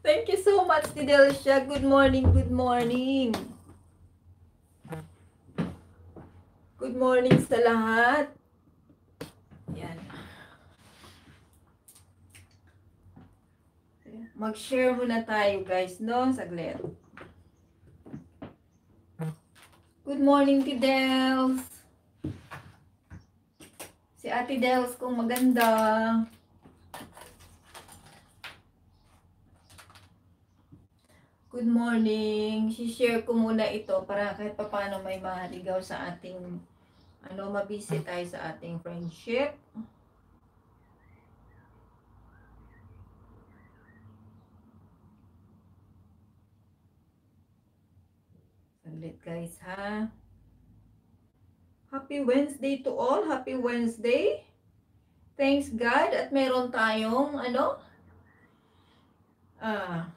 Thank you so much, Tidelcia. Good morning, good morning. Good morning sa lahat. Yan. Mag-share muna tayo, guys, no? Saglit. Good morning, Tidels. Si Ate Dels kung maganda. Maganda. Good morning. Si-share ko muna ito para kahit paano may mahaligaw sa ating ano, mabisi tayo sa ating friendship. Saglit guys ha. Happy Wednesday to all. Happy Wednesday. Thanks God at meron tayong ano? Ah,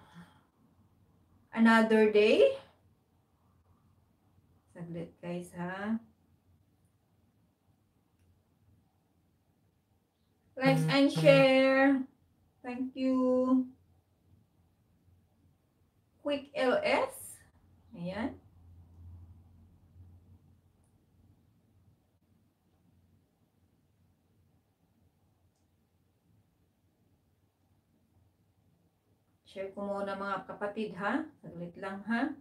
another day. Saglit guys ha. Like and mm-hmm. share. Thank you. Quick LS. Ayan. Share ko muna mga kapatid ha. Saglit lang ha.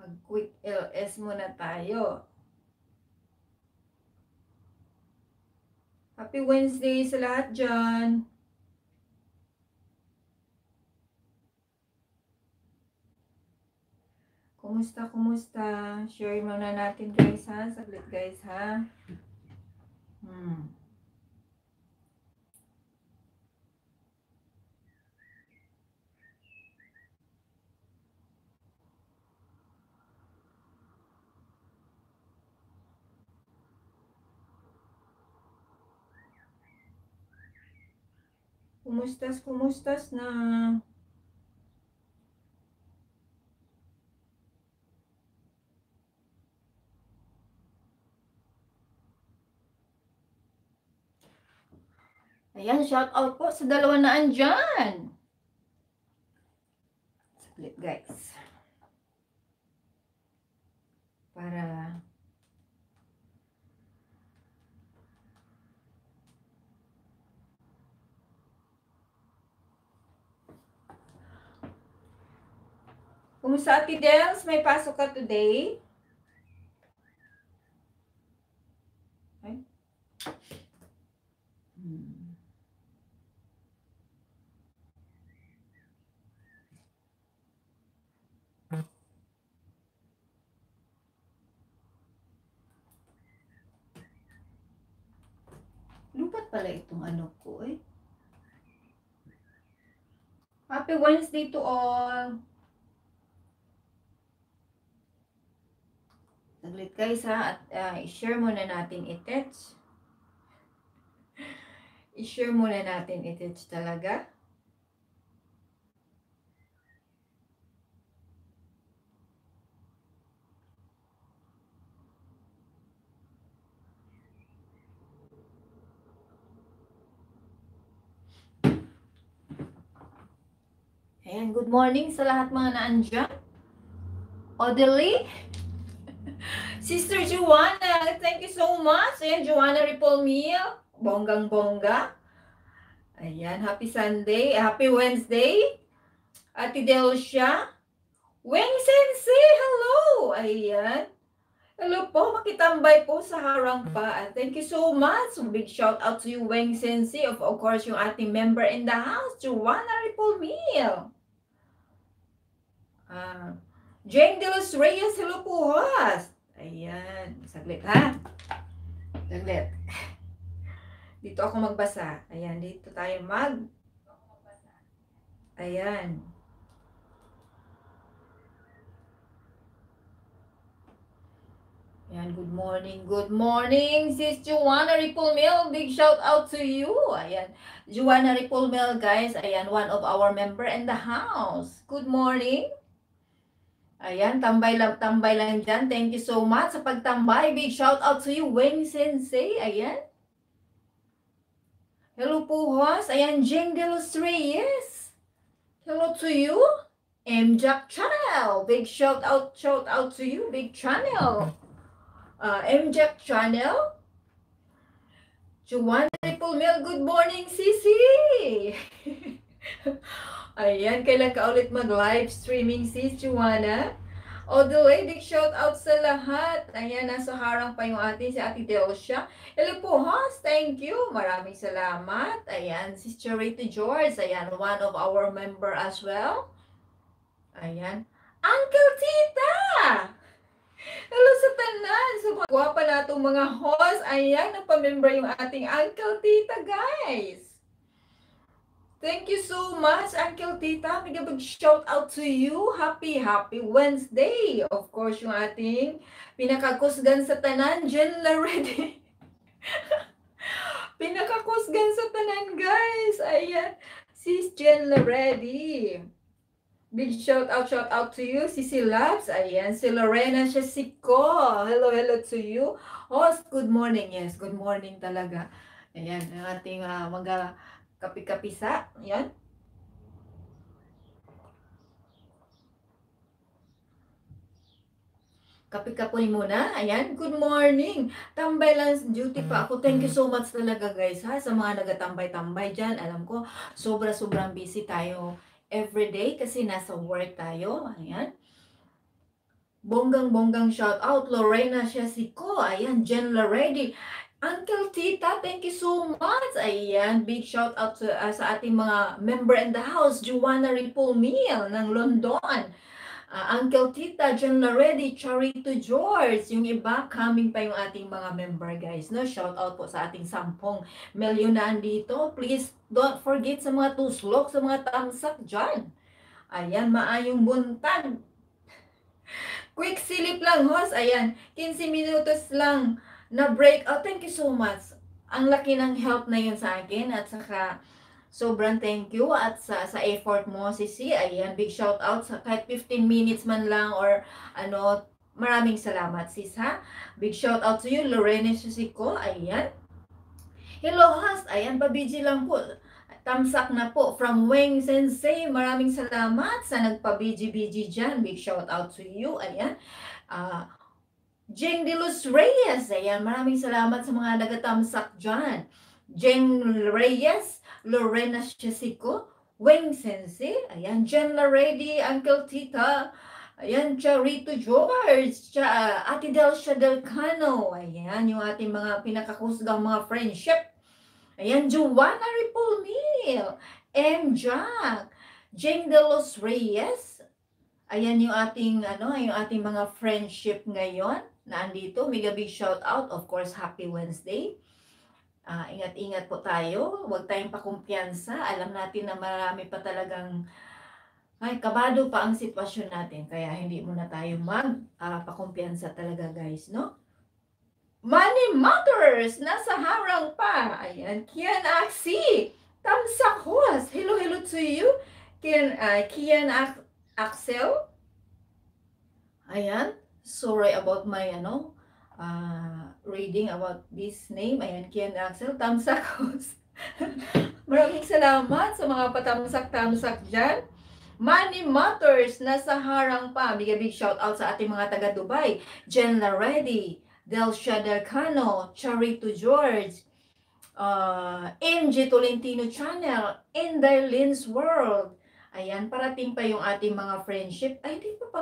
Mag-quick LS muna tayo. Happy Wednesday sa lahat dyan. Kumusta, kumusta? Share muna natin guys ha. Saglit guys ha. Hmm. Kumustas, kumustas na. Ayan, shout out po sa dalawa na andyan. Saglit guys. Para Kumusta Ate Dels? May pasok ka today? Okay. pala itong ano ko eh. Happy Wednesday to all! Saglit guys ha, at uh, i-share muna natin itetch. I-share muna natin itetch talaga. Ayan, good morning sa lahat mga naandyan. Odely, Sister Joanna, thank you so much. Ayan, Joanna Ripolmio, bonggang-bongga. Ayan, happy Sunday, eh, happy Wednesday. Ate Delcia, Weng Sensei, hello! Ayan. Hello po, makitambay po sa harang pa. thank you so much. Big shout out to you, Weng Sensei. Of course, yung ating member in the house, Juana Ripolmil. Ah, Jane De Reyes, hello po, host. Ayan, saglit ha. Saglit. Dito ako magbasa. Ayan, dito tayo mag. Ayan. Ayan, good morning, good morning, sis Joanna Ripulmil. Big shout out to you. Ayan, Joanna Ripulmil, guys. Ayan, one of our member in the house. Good morning. Ayan, tambay lang, tambay lang dyan. Thank you so much sa pagtambay. Big shout out to you, Wayne Sensei. Ayan. Hello po, Hos. Ayan, Jing De Los Reyes. Hello to you. M. Jack Channel. Big shout out, shout out to you, Big Channel. Uh, M. Jack Channel. Juan Triple Mill, good morning, Sisi. Ayan, kailan ka ulit mag-live streaming si Juana? All the way, big shout out sa lahat. Ayan, nasa harang pa yung atin si Ate Delcia. Hello po, host. Thank you. Maraming salamat. Ayan, Sister Rita George. Ayan, one of our member as well. Ayan. Uncle Tita! Hello sa tanan! So, guwapa na itong mga host. Ayan, napamember yung ating Uncle Tita, guys. Thank you so much, Uncle Tita. Mega big shout out to you. Happy, happy Wednesday. Of course, yung ating pinakakusgan sa tanan, Jen Laredi. pinakakusgan sa tanan, guys. Ayan, sis Jen Laredi. Big shout out, shout out to you, Sisi Labs. Ayan, si Lorena Shasiko. Hello, hello to you. Host, good morning. Yes, good morning talaga. Ayan, ang ating uh, mga Kapi-kapisa. Yan. Kapi-kapoy muna. Ayan. Good morning. Tambay lang duty pa ako. Thank you so much talaga guys ha. Sa mga nagatambay-tambay dyan. Alam ko, sobra-sobrang busy tayo everyday kasi nasa work tayo. Ayan. Bonggang-bonggang shout out. Lorena Shesico. Ayan. Jen Laredi. Uncle Tita, thank you so much. Ayan, big shout out to, uh, sa ating mga member in the house, Juana Ripulmil ng London. Uh, Uncle Tita, John Laredi, Charito George, yung iba, coming pa yung ating mga member guys. No? Shout out po sa ating sampung milyonaan dito. Please don't forget sa mga tuslok, sa mga tamsak dyan. Ayan, maayong buntag. Quick silip lang, host. Ayan, 15 minutos lang na break Oh, thank you so much. Ang laki ng help na yun sa akin at saka sobrang thank you at sa, sa effort mo, Sisi. Ayan, big shout out sa kahit 15 minutes man lang or ano, maraming salamat, sis ha. Big shout out to you, Lorene Susiko. Ayan. Hello, host. Ayan, babiji lang po. Tamsak na po from Weng Sensei. Maraming salamat sa nagpa-BGBG dyan. Big shout out to you. Ayan. Uh, Jeng De Los Reyes. Ayan, maraming salamat sa mga nagatamsak dyan. Jeng Reyes, Lorena Chesico, Weng Sensei, ayan, Jen Laredi, Uncle Tita, ayan, Charito George, cha, uh, Ate Delsha Del Cano, ayan, yung ating mga pinakakusgang mga friendship. Ayan, Joanna Ripulmil, M. Jack, Jeng De Los Reyes, ayan yung ating, ano, yung ating mga friendship ngayon nandito. Mega big shout out. Of course, happy Wednesday. Uh, ingat-ingat po tayo. Huwag tayong pakumpiyansa. Alam natin na marami pa talagang ay, kabado pa ang sitwasyon natin. Kaya hindi muna tayo magpakumpiyansa uh, talaga guys, no? Money matters! Nasa harang pa! Ayan, Kian Aksi! Tamsakhos! Hello, hello to you! Kian, uh, Kian Axel? Ayan sorry about my ano uh, reading about this name. Ayan, Ken Axel, Tamsak Maraming salamat sa mga patamsak-tamsak dyan. Money Matters, nasa harang pa. Big big shout out sa ating mga taga Dubai. Jen Laredi, Delcia Delcano, Charito George, uh, ah, MG Tolentino Channel, Inday Lynn's World. Ayan, parating pa yung ating mga friendship. Ay, di pa pa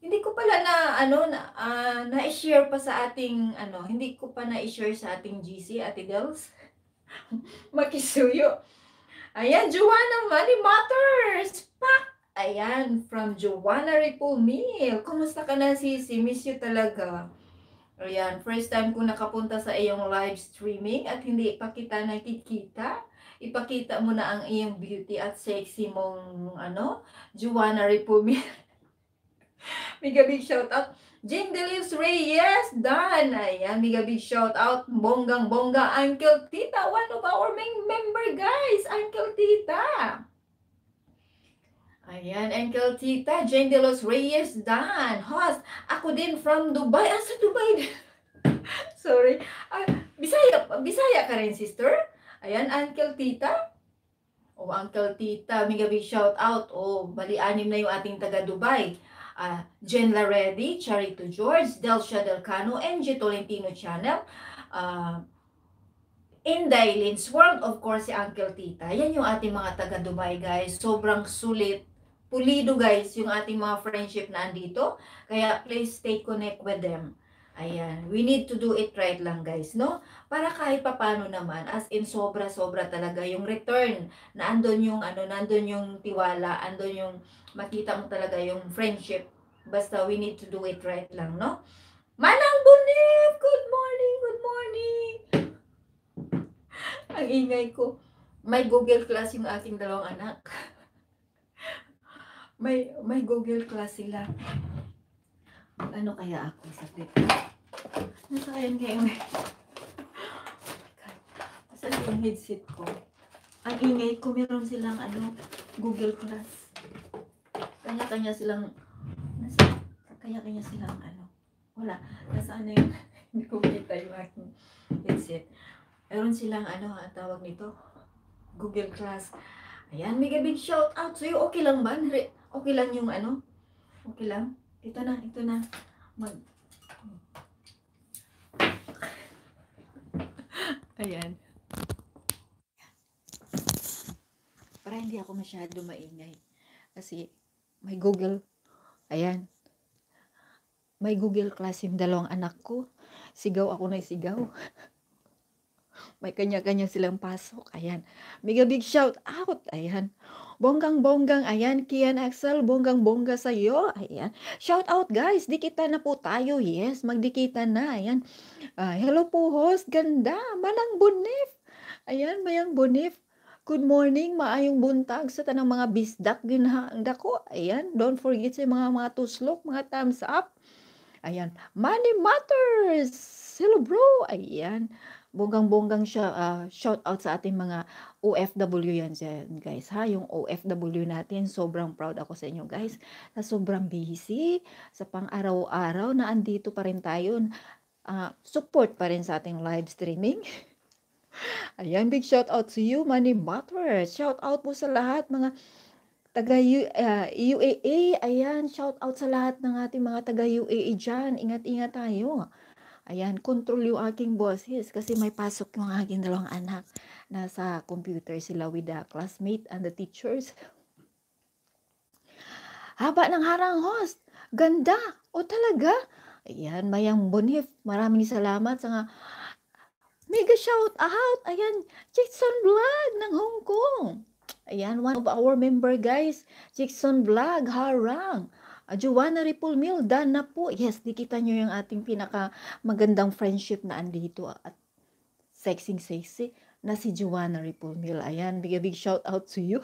hindi ko pala na ano na uh, na-share pa sa ating ano, hindi ko pa na-share sa ating GC Ate Dels. Makisuyo. Ayan, Joanna Money Matters. Pak! Ayan, from Joanna Ripple Mill. Kumusta ka na, sisi? Miss you talaga. Ayan, first time ko nakapunta sa iyong live streaming at hindi pa kita nakikita ipakita mo na ang iyong beauty at sexy mong ano, Juana Ripumil. Mega big shout out. Jane Jing Delives Reyes, done. Ayan, mega big shout out. Bonggang bongga, Uncle Tita. One of our main member guys, Uncle Tita. Ayan, Uncle Tita, Jane De Los Reyes, done. Host, ako din from Dubai. Ah, sa Dubai Sorry. Uh, Bisaya, Bisaya ka rin, sister? Ayan, Uncle Tita. oh, Uncle Tita, mega big shout out. oh, bali anim na yung ating taga Dubai uh, Jen Laredi, Charito George, Delsha Delcano, and Tolentino Channel. Uh, in Lynn's World, of course, si Uncle Tita. Yan yung ating mga taga Dubai, guys. Sobrang sulit. Pulido, guys, yung ating mga friendship na andito. Kaya please stay connect with them. Ayan. We need to do it right lang, guys, no? Para kahit papano naman, as in sobra-sobra talaga yung return. Na andon yung, ano, nandun yung tiwala, andon yung makita mo talaga yung friendship. Basta we need to do it right lang, no? Manang Bunif! Good morning! Good morning! Ang ingay ko. May Google class yung ating dalawang anak. may, may Google class sila. Ano kaya ako? Sakit. Nasa kayan kayo? Saan yung headset ko? Ang ingay ko, meron silang ano, Google Class kanya-kanya silang, nasa, kanya-kanya silang, ano, wala, nasaan na yung, hindi ko makita yung aking headset. Meron silang, ano, ang tawag nito, Google Class. Ayan, mega big shout out sa'yo. Okay lang ba? Okay lang yung, ano, okay lang. Ito na, ito na. Mag, Ayan. Para hindi ako masyado maingay. Kasi may Google. Ayan. May Google class yung dalawang anak ko. Sigaw ako na sigaw. May kanya-kanya silang pasok. Ayan. Mega big shout out. Ayan. Bonggang-bonggang. Ayan. Kian Axel. Bonggang-bongga sa'yo. Ayan. Shout out guys. Dikita na po tayo. Yes. Magdikita na. Ayan. Uh, hello po host. Ganda. Manang Bonif. Ayan. Mayang Bonif. Good morning, maayong buntag sa tanang mga bisdak ginahanda dako. Ayan, don't forget sa mga mga tuslok, mga thumbs up. Ayan, money matters. Hello bro. Ayan, bonggang-bonggang siya uh, ah, shout out sa ating mga OFW yan dyan, guys ha yung OFW natin sobrang proud ako sa inyo guys na sobrang busy sa pang-araw-araw na andito pa rin tayo uh, support pa rin sa ating live streaming Ayan, big shout out to you, Manny Matters. Shout out po sa lahat mga taga uh, ah, UAA. Ayan, shout out sa lahat ng ating mga taga UAA dyan. Ingat-ingat tayo. Ayan, control yung aking boses kasi may pasok yung aking dalawang anak. Nasa computer sila with the classmate and the teachers. Haba ng harang host. Ganda. O talaga. Ayan, Mayang Bonif. Maraming salamat sa nga Mega shout out! Ayan, Jackson Vlog ng Hong Kong. Ayan, one of our member guys. Jackson Vlog, harang. Ah, Joanna Ripulmil, dan na po. Yes, di kita nyo yung ating pinaka magandang friendship na andito at sexing sexy na si Joanna Ripulmil. Ayan, big big shout out to you.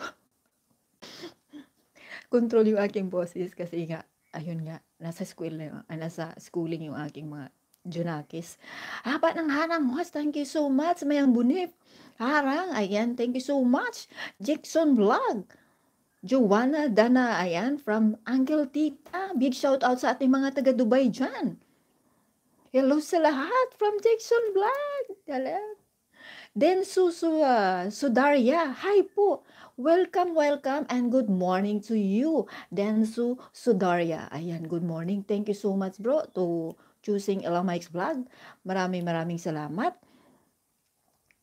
Control yung aking bosses kasi nga, ayun nga, nasa school na yung, ah, nasa schooling yung aking mga Junakis. Haba ng hanang watch. Thank you so much. Mayang bunif. Harang. Ayan. Thank you so much. Jackson Vlog. Joanna Dana. Ayan. From Uncle Tita. Big shout out sa ating mga taga Dubai dyan. Hello sa lahat from Jackson Vlog. Hello. Then Susua, uh, Sudarya, hi po. Welcome, welcome, and good morning to you. Densu Sudarya. Ayan, good morning. Thank you so much, bro, to choosing Elang Mike's Vlog. Maraming maraming salamat.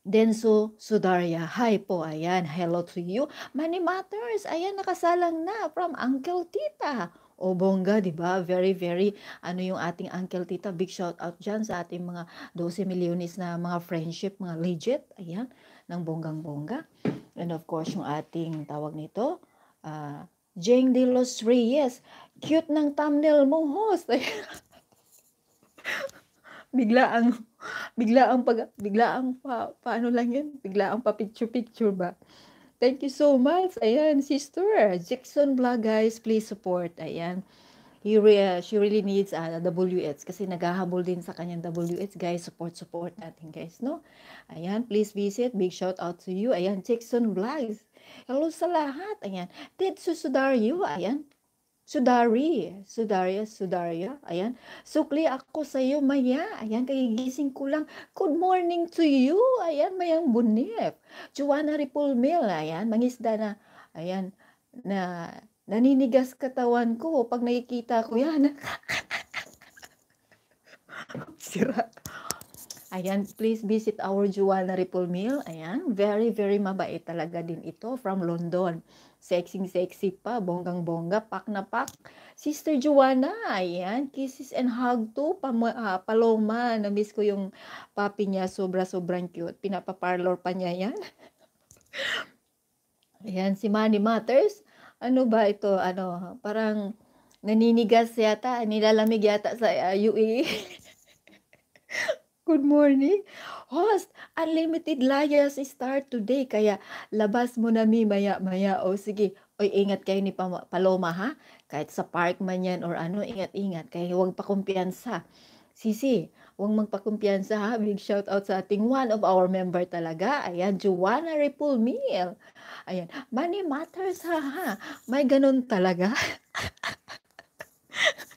Denso Sudarya, hi po, ayan, hello to you. Money Matters, ayan, nakasalang na from Uncle Tita. O bongga, di ba? Very, very, ano yung ating Uncle Tita, big shout out dyan sa ating mga 12 milyones na mga friendship, mga legit, ayan, ng bonggang-bongga. And of course, yung ating tawag nito, uh, ah, Jane De Los Reyes, cute ng thumbnail mo, host. bigla ang bigla ang pag bigla ang pa, paano lang yan bigla ang pa picture picture ba thank you so much ayan sister Jackson vlog guys please support ayan he re, she really needs a ah, WH kasi naghahabol din sa kanyang WH guys support support natin guys no ayan please visit big shout out to you ayan Jackson vlogs hello sa lahat ayan Ted Susudaryo ayan Sudari, Sudaria, Sudarya, ayan. Sukli ako sa iyo maya, ayan, kagigising ko lang. Good morning to you, ayan, mayang bunif. Juana Ripulmil, ayan, mangisda na, ayan, na naninigas katawan ko pag nakikita ko yan. Sira. Ayan, please visit our Juana Ripple Mill. Ayan, very, very mabait talaga din ito from London. Sexing-sexy pa, bonggang-bongga, pak na pak. Sister Juana, ayan, kisses and hug to, pam- uh, ah, paloma, na-miss ko yung papi niya, sobra-sobrang cute. Pinapaparlor pa niya yan. ayan, si Manny Matters, ano ba ito, ano, parang naninigas yata, nilalamig yata sa uh, ah, UAE. Good morning. Host, unlimited layas start today. Kaya labas mo na mi maya-maya. O sige, oy ingat kayo ni Paloma ha. Kahit sa park man yan or ano, ingat-ingat. Kaya huwag pakumpiyansa. Sisi, huwag magpakumpiyansa ha. Big shout out sa ating one of our member talaga. Ayan, Joanna Repul Meal. Ayan, money matters ha ha. May ganun talaga.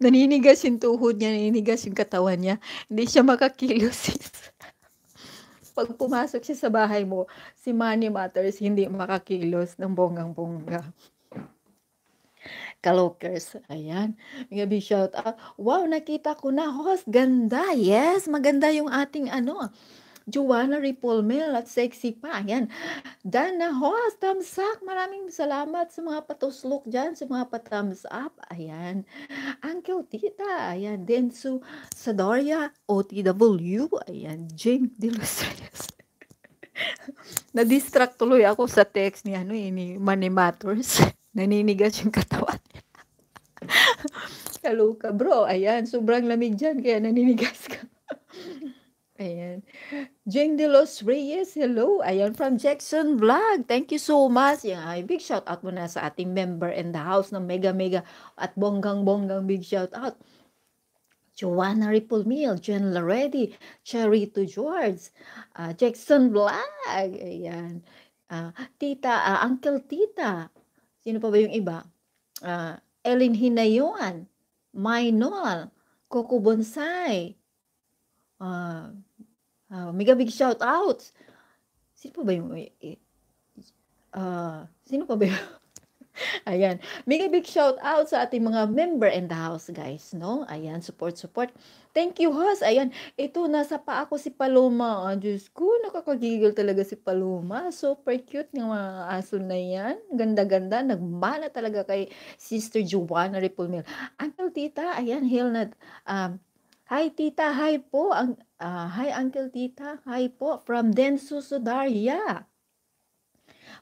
naninigas yung tuhod niya, naninigas yung katawan niya. Hindi siya makakilos. Pag pumasok siya sa bahay mo, si Manny Matters hindi makakilos ng bonggang-bongga. Kalokers. Ayan. Mga big shout out. Wow, nakita ko na. Host, ganda. Yes, maganda yung ating ano Joanna Ripolmel at Sexy pa. Yan. Dana Hoas, thumbs up. Maraming salamat sa mga patuslok dyan, sa mga pa-thumbs up. Ayan. Uncle Tita. Ayan. Densu Sadoria, OTW. Ayan. James De Los Reyes. Na-distract tuloy ako sa text ni ano eh, ni Money Matters. Naninigas yung katawan. Kaluka, bro. Ayan, sobrang lamig dyan, kaya naninigas ka. Ayan. Jing De Los Reyes, hello. Ayan, from Jackson Vlog. Thank you so much. Yan, ay, big shout out muna sa ating member in the house ng Mega Mega at Bonggang Bonggang big shout out. Joanna Ripolmil, Jen Laretti, Charito George, uh, Jackson Vlog. Ayan. Uh, tita, uh, Uncle Tita. Sino pa ba yung iba? Uh, Ellen Hinayuan, Maynol, Coco Bonsai, uh, Uh, ah, mega big shout out. Sino pa ba yung uh, sino pa ba yung Ayan. Mega big shout out sa ating mga member in the house, guys, no? Ayan, support, support. Thank you, host. Ayan, ito, nasa pa ako si Paloma. Oh, Diyos ko, nakakagigil talaga si Paloma. Super cute ng mga aso na yan. Ganda-ganda. Nagmana talaga kay Sister Joanna Ripulmil. Uncle Tita, ayan, hail na, um, Hi tita, hi po. Ang, uh, hi uncle tita, hi po. From Densu Sudaria.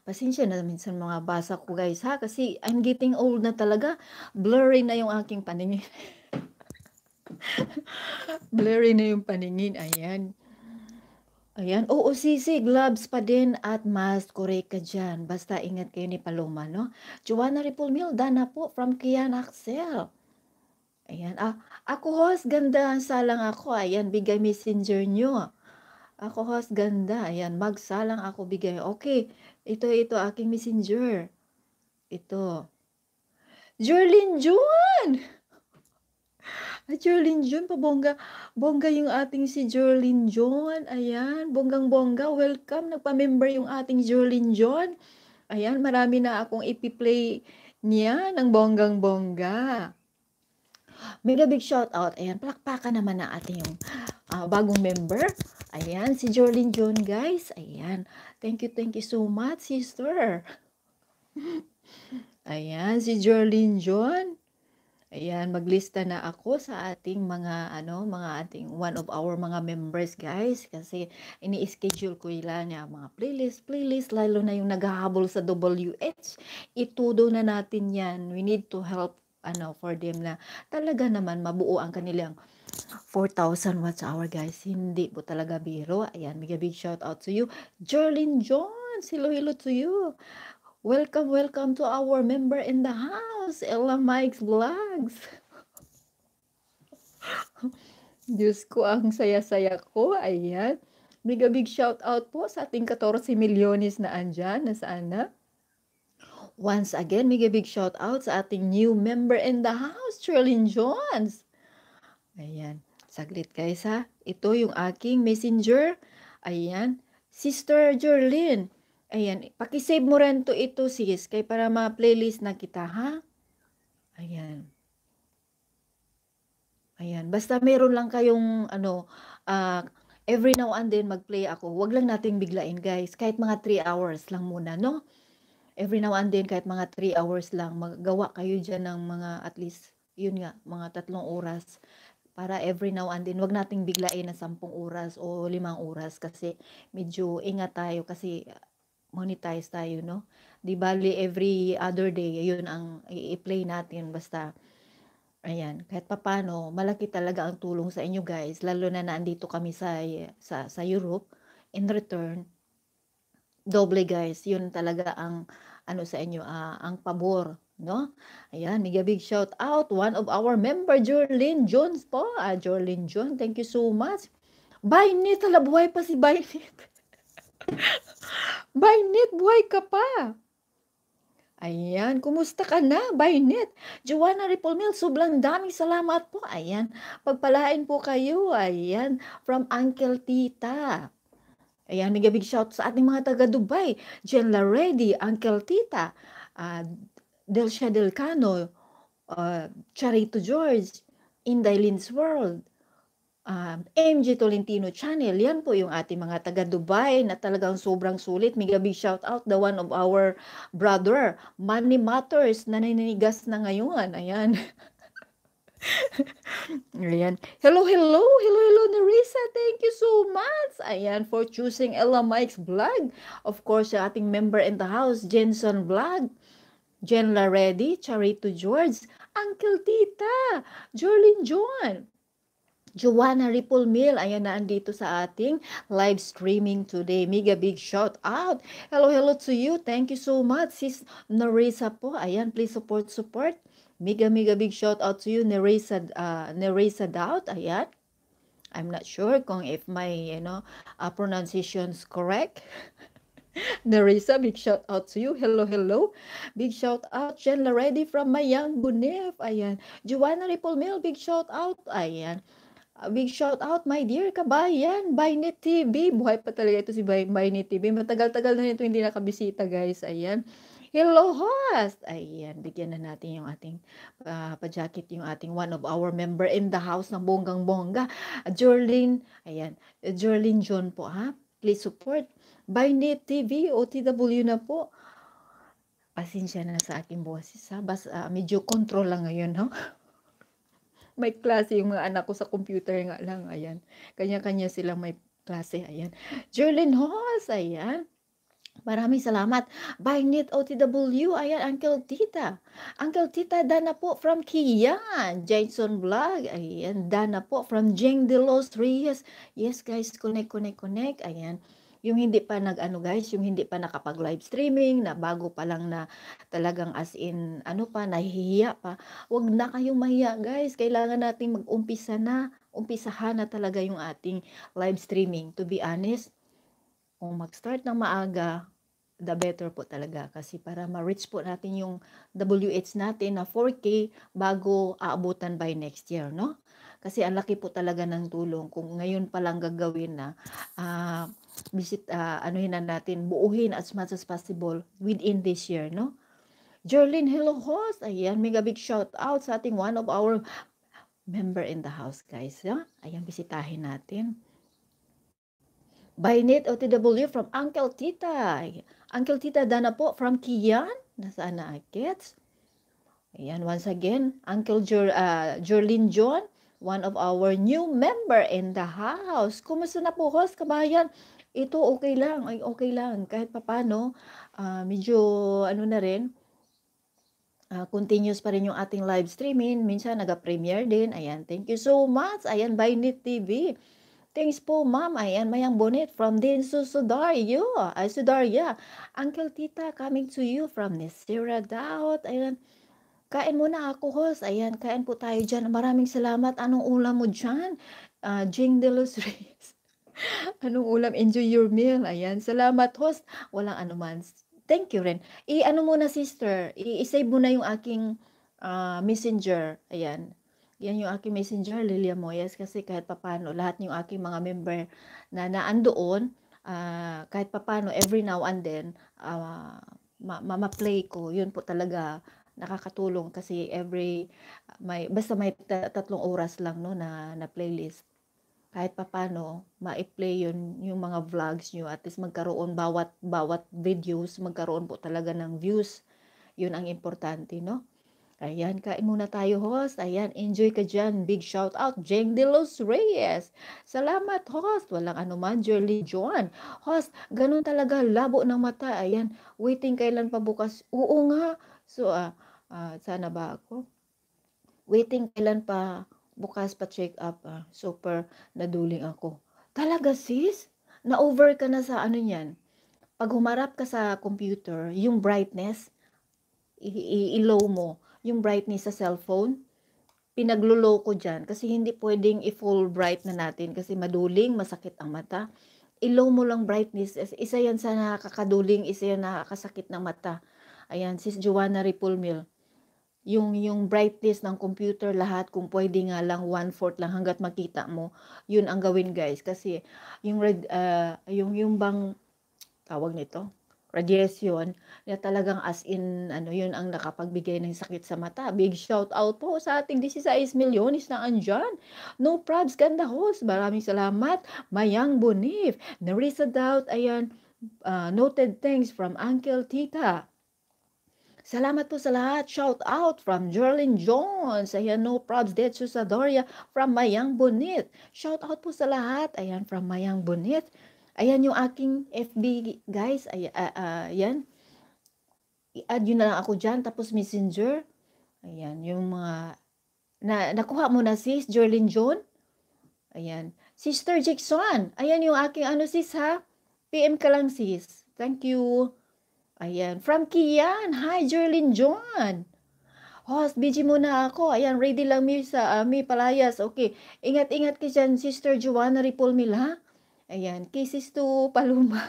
Pasensya na minsan mga basa ko guys ha. Kasi I'm getting old na talaga. Blurry na yung aking paningin. Blurry na yung paningin. Ayan. Ayan. Oo, sisi, gloves pa din at mask. Correct ka dyan. Basta ingat kayo ni Paloma, no? Joanna Ripulmil, Dana po from Kian Axel. Ayan. Ah, ako host, ganda ang salang ako. Ah. Ayan, bigay messenger nyo. Ako host, ganda. Ayan, magsalang ako bigay. Okay, ito, ito, aking messenger. Ito. Jorlin June! Jorlin June, pabongga. Bongga yung ating si Jorlin June. Ayan, bonggang-bongga. Welcome, nagpa-member yung ating Jorlin June. Ayan, marami na akong ipi-play niya ng bonggang-bongga mega big shout out. Ayan, palakpakan naman na ating yung uh, bagong member. Ayan, si Jolene John, guys. Ayan. Thank you, thank you so much, sister. Ayan, si Jolene John. Ayan, maglista na ako sa ating mga, ano, mga ating, one of our mga members, guys. Kasi, ini-schedule ko ila niya mga playlist, playlist, lalo na yung naghahabol sa WH. Itudo na natin yan. We need to help ano for them na talaga naman mabuo ang kanilang 4,000 watts hour guys. Hindi po talaga biro. Ayan, big big shout out to you. Jerlyn Jones, hello hello to you. Welcome, welcome to our member in the house, Ella Mike's Vlogs. Diyos ko, ang saya-saya ko. Ayan. Big big shout out po sa ating 14 milyones na andyan. Nasaan na? Once again, mega big shout out sa ating new member in the house, Trillian Jones. Ayan, saglit guys ha. Ito yung aking messenger. Ayan, Sister Jorlin. Ayan, pakisave mo rin to ito sis, kay para ma-playlist na kita ha. Ayan. Ayan, basta meron lang kayong ano, uh, every now and then mag-play ako. Huwag lang nating biglain guys, kahit mga 3 hours lang muna, no? every now and then, kahit mga 3 hours lang, magawa kayo dyan ng mga at least, yun nga, mga tatlong oras para every now and then, wag nating biglain na 10 oras o 5 oras kasi medyo ingat tayo kasi monetize tayo, no? Di bali, every other day, yun ang i-play natin basta Ayan, kahit papano, malaki talaga ang tulong sa inyo guys, lalo na naandito kami sa, sa, sa Europe. In return, doble guys, yun talaga ang ano sa inyo uh, ang pabor no? Ayan, mega big shout out one of our member Jorlyn Jones po. Uh, Jorlyn Jones, thank you so much. Bainit, net buhay pa si net Bainit. net buhay ka pa. Ayan, kumusta ka na, Bainit? Joanna Ripolmil, sobrang daming salamat po. Ayan, pagpalain po kayo. Ayan, from Uncle Tita. Ayan, mega big shout sa ating mga taga Dubai. Jen Laredi, Uncle Tita, uh, ah, Delcia Delcano, uh, ah, Charito George, Inday Lynn's World, uh, um, MG Tolentino Channel. Yan po yung ating mga taga Dubai na talagang sobrang sulit. Mega big shout out the one of our brother, Manny Matters, na naninigas na ngayon. Ayan. Ayan. Hello, hello, hello, hello, Narisa. Thank you so much. Ayan, for choosing Ella Mike's vlog. Of course, yung ating member in the house, Jensen Vlog. Jen Laredi, Charito George, Uncle Tita, Jorlin John, Joanna Ripple Ripolmil, ayan na andito sa ating live streaming today. Mega big shout out. Hello, hello to you. Thank you so much. Sis Narisa po, ayan, please support, support. Mega, mega big shout out to you, Neresa, uh, Neresa Doubt. Ayan. I'm not sure kung if my, you know, uh, pronunciation's correct. Neresa, big shout out to you. Hello, hello. Big shout out. Jen Laredi from my young Bunef. Ayan. Joanna Ripolmel, big shout out. Ayan. A uh, big shout out, my dear kabayan, Binet TV. Buhay pa talaga ito si Binet TV. Matagal-tagal na nito hindi nakabisita, guys. Ayan. Hello, host! Ayan, bigyan na natin yung ating uh, ah, pajakit, yung ating one of our member in the house ng bonggang-bongga, Jorlin, ayan, Jorlin John po ha. Please support by Net TV, OTW na po. Pasensya na sa aking boses ha. Bas, uh, medyo control lang ngayon ha. may klase yung mga anak ko sa computer nga lang, ayan. Kanya-kanya silang may klase, ayan. Jorlin host! ayan. Maraming salamat. By Nit OTW, ayan, Uncle Tita. Uncle Tita, Dana po from Kiyan. Jason Vlog, ayan, Dana po from Jeng De Los Reyes. Yes, guys, connect, connect, connect. Ayan yung hindi pa nag-ano guys, yung hindi pa nakapag live streaming, na bago pa lang na talagang as in ano pa nahihiya pa, wag na kayong mahiya guys. Kailangan nating mag-umpisa na, umpisahan na talaga yung ating live streaming. To be honest, kung mag-start ng maaga, the better po talaga kasi para ma-reach po natin yung WH natin na 4K bago aabutan by next year, no? Kasi ang laki po talaga ng tulong kung ngayon pa lang gagawin na uh, visit uh, anuhin na natin, buuhin as much as possible within this year, no? Jerlyn, hello host. Ayan, mega big shout out sa ating one of our member in the house, guys. Yeah? Ayan, bisitahin natin. By Nate OTW from Uncle Tita. Ayan. Uncle Tita Dana po from Kiyan. Nasaan na agad? Ayan, once again, Uncle Jer, uh, ah, Jerlyn John, one of our new member in the house. Kumusta na po, host kabayan? Ito okay lang, ay okay lang. Kahit papano, uh, medyo ano na rin, uh, continuous pa rin yung ating live streaming. Minsan, naga-premiere din. Ayan, thank you so much. Ayan, by Nit TV. Thanks po, ma'am. Ayan, mayang bonnet from din susudaryo. Ay, yeah. Uncle Tita, coming to you from Nisira Daot. Ayan, kain muna ako, host. Ayan, kain po tayo dyan. Maraming salamat. Anong ulam mo dyan? Uh, Jing de los Reyes. Anong ulam? Enjoy your meal. Ayan, salamat, host. Walang anuman. Thank you rin. I-ano muna, sister. I-save muna yung aking uh, messenger. Ayan yan yung aking messenger, Lilia Moyes, kasi kahit papano, lahat yung aking mga member na naandoon, uh, kahit papano, every now and then, uh, ah, mama-play ko, yun po talaga nakakatulong kasi every may basta may tatlong oras lang no na na playlist kahit papano ma-play yun yung mga vlogs niyo at least magkaroon bawat bawat videos magkaroon po talaga ng views yun ang importante no Ayan, kain muna tayo, host. Ayan, enjoy ka dyan. Big shout out, Jeng De Los Reyes. Salamat, host. Walang anuman, Jerly Joan. Host, ganun talaga, labo ng mata. Ayan, waiting kailan pa bukas. Oo nga. So, uh, uh, sana ba ako? Waiting kailan pa bukas pa check up. Uh, super naduling ako. Talaga, sis? Na-over ka na sa ano niyan? Pag humarap ka sa computer, yung brightness, i-low mo yung brightness sa cellphone, pinagluloko ko dyan. Kasi hindi pwedeng i-full bright na natin kasi maduling, masakit ang mata. I-low mo lang brightness. Isa yan sa nakakaduling, isa yan nakakasakit ng mata. Ayan, sis Joanna Ripulmil. Yung, yung brightness ng computer lahat, kung pwede nga lang, one-fourth lang hanggat makita mo, yun ang gawin guys. Kasi yung, red, uh, yung, yung bang, tawag nito, radiation na talagang as in ano yun ang nakapagbigay ng sakit sa mata. Big shout out po sa ating 16 milyones na andyan. No probs, ganda host. Maraming salamat. Mayang Bonif. Narisa Doubt, ayan. Uh, noted thanks from Uncle Tita. Salamat po sa lahat. Shout out from Jerlyn Jones. Ayan, no props. Detsu Sadoria from Mayang Bonit. Shout out po sa lahat. Ayan, from Mayang Bonit. Ayan yung aking FB, guys. Ay, ayan. I-add yun na lang ako dyan. Tapos messenger. Ayan, yung mga... Na, nakuha mo na sis, Jerlyn John. Ayan. Sister Jackson. Ayan yung aking ano sis ha. PM ka lang sis. Thank you. Ayan. From Kian. Hi, Jerlyn John. Host, busy muna ako. Ayan, ready lang mi sa uh, mi palayas. Okay. Ingat-ingat ka dyan, Sister Joanna Ripolmil, ha? Ayan, cases to Paloma.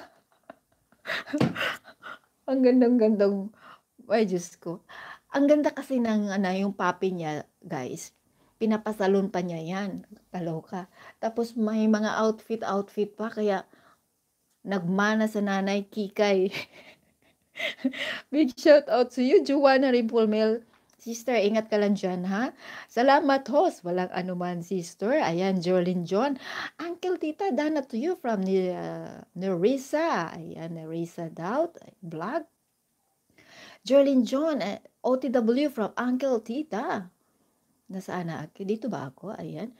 ang gandang-gandang, ay Diyos ko. Ang ganda kasi ng ano, yung papi niya, guys. Pinapasalon pa niya yan. Kaloka. Tapos may mga outfit-outfit pa, kaya nagmana sa nanay Kikay. Big shout out to you, Juana Rimpulmel. Sister, ingat ka lang dyan, ha? Salamat, host. Walang anuman, sister. Ayan, Jolene John. Uncle Tita, dana to you from ni, uh, Nerissa. Ayan, Nerissa Doubt. Vlog. Jolene John, uh, eh, OTW from Uncle Tita. Nasaan na ako? Dito ba ako? Ayan.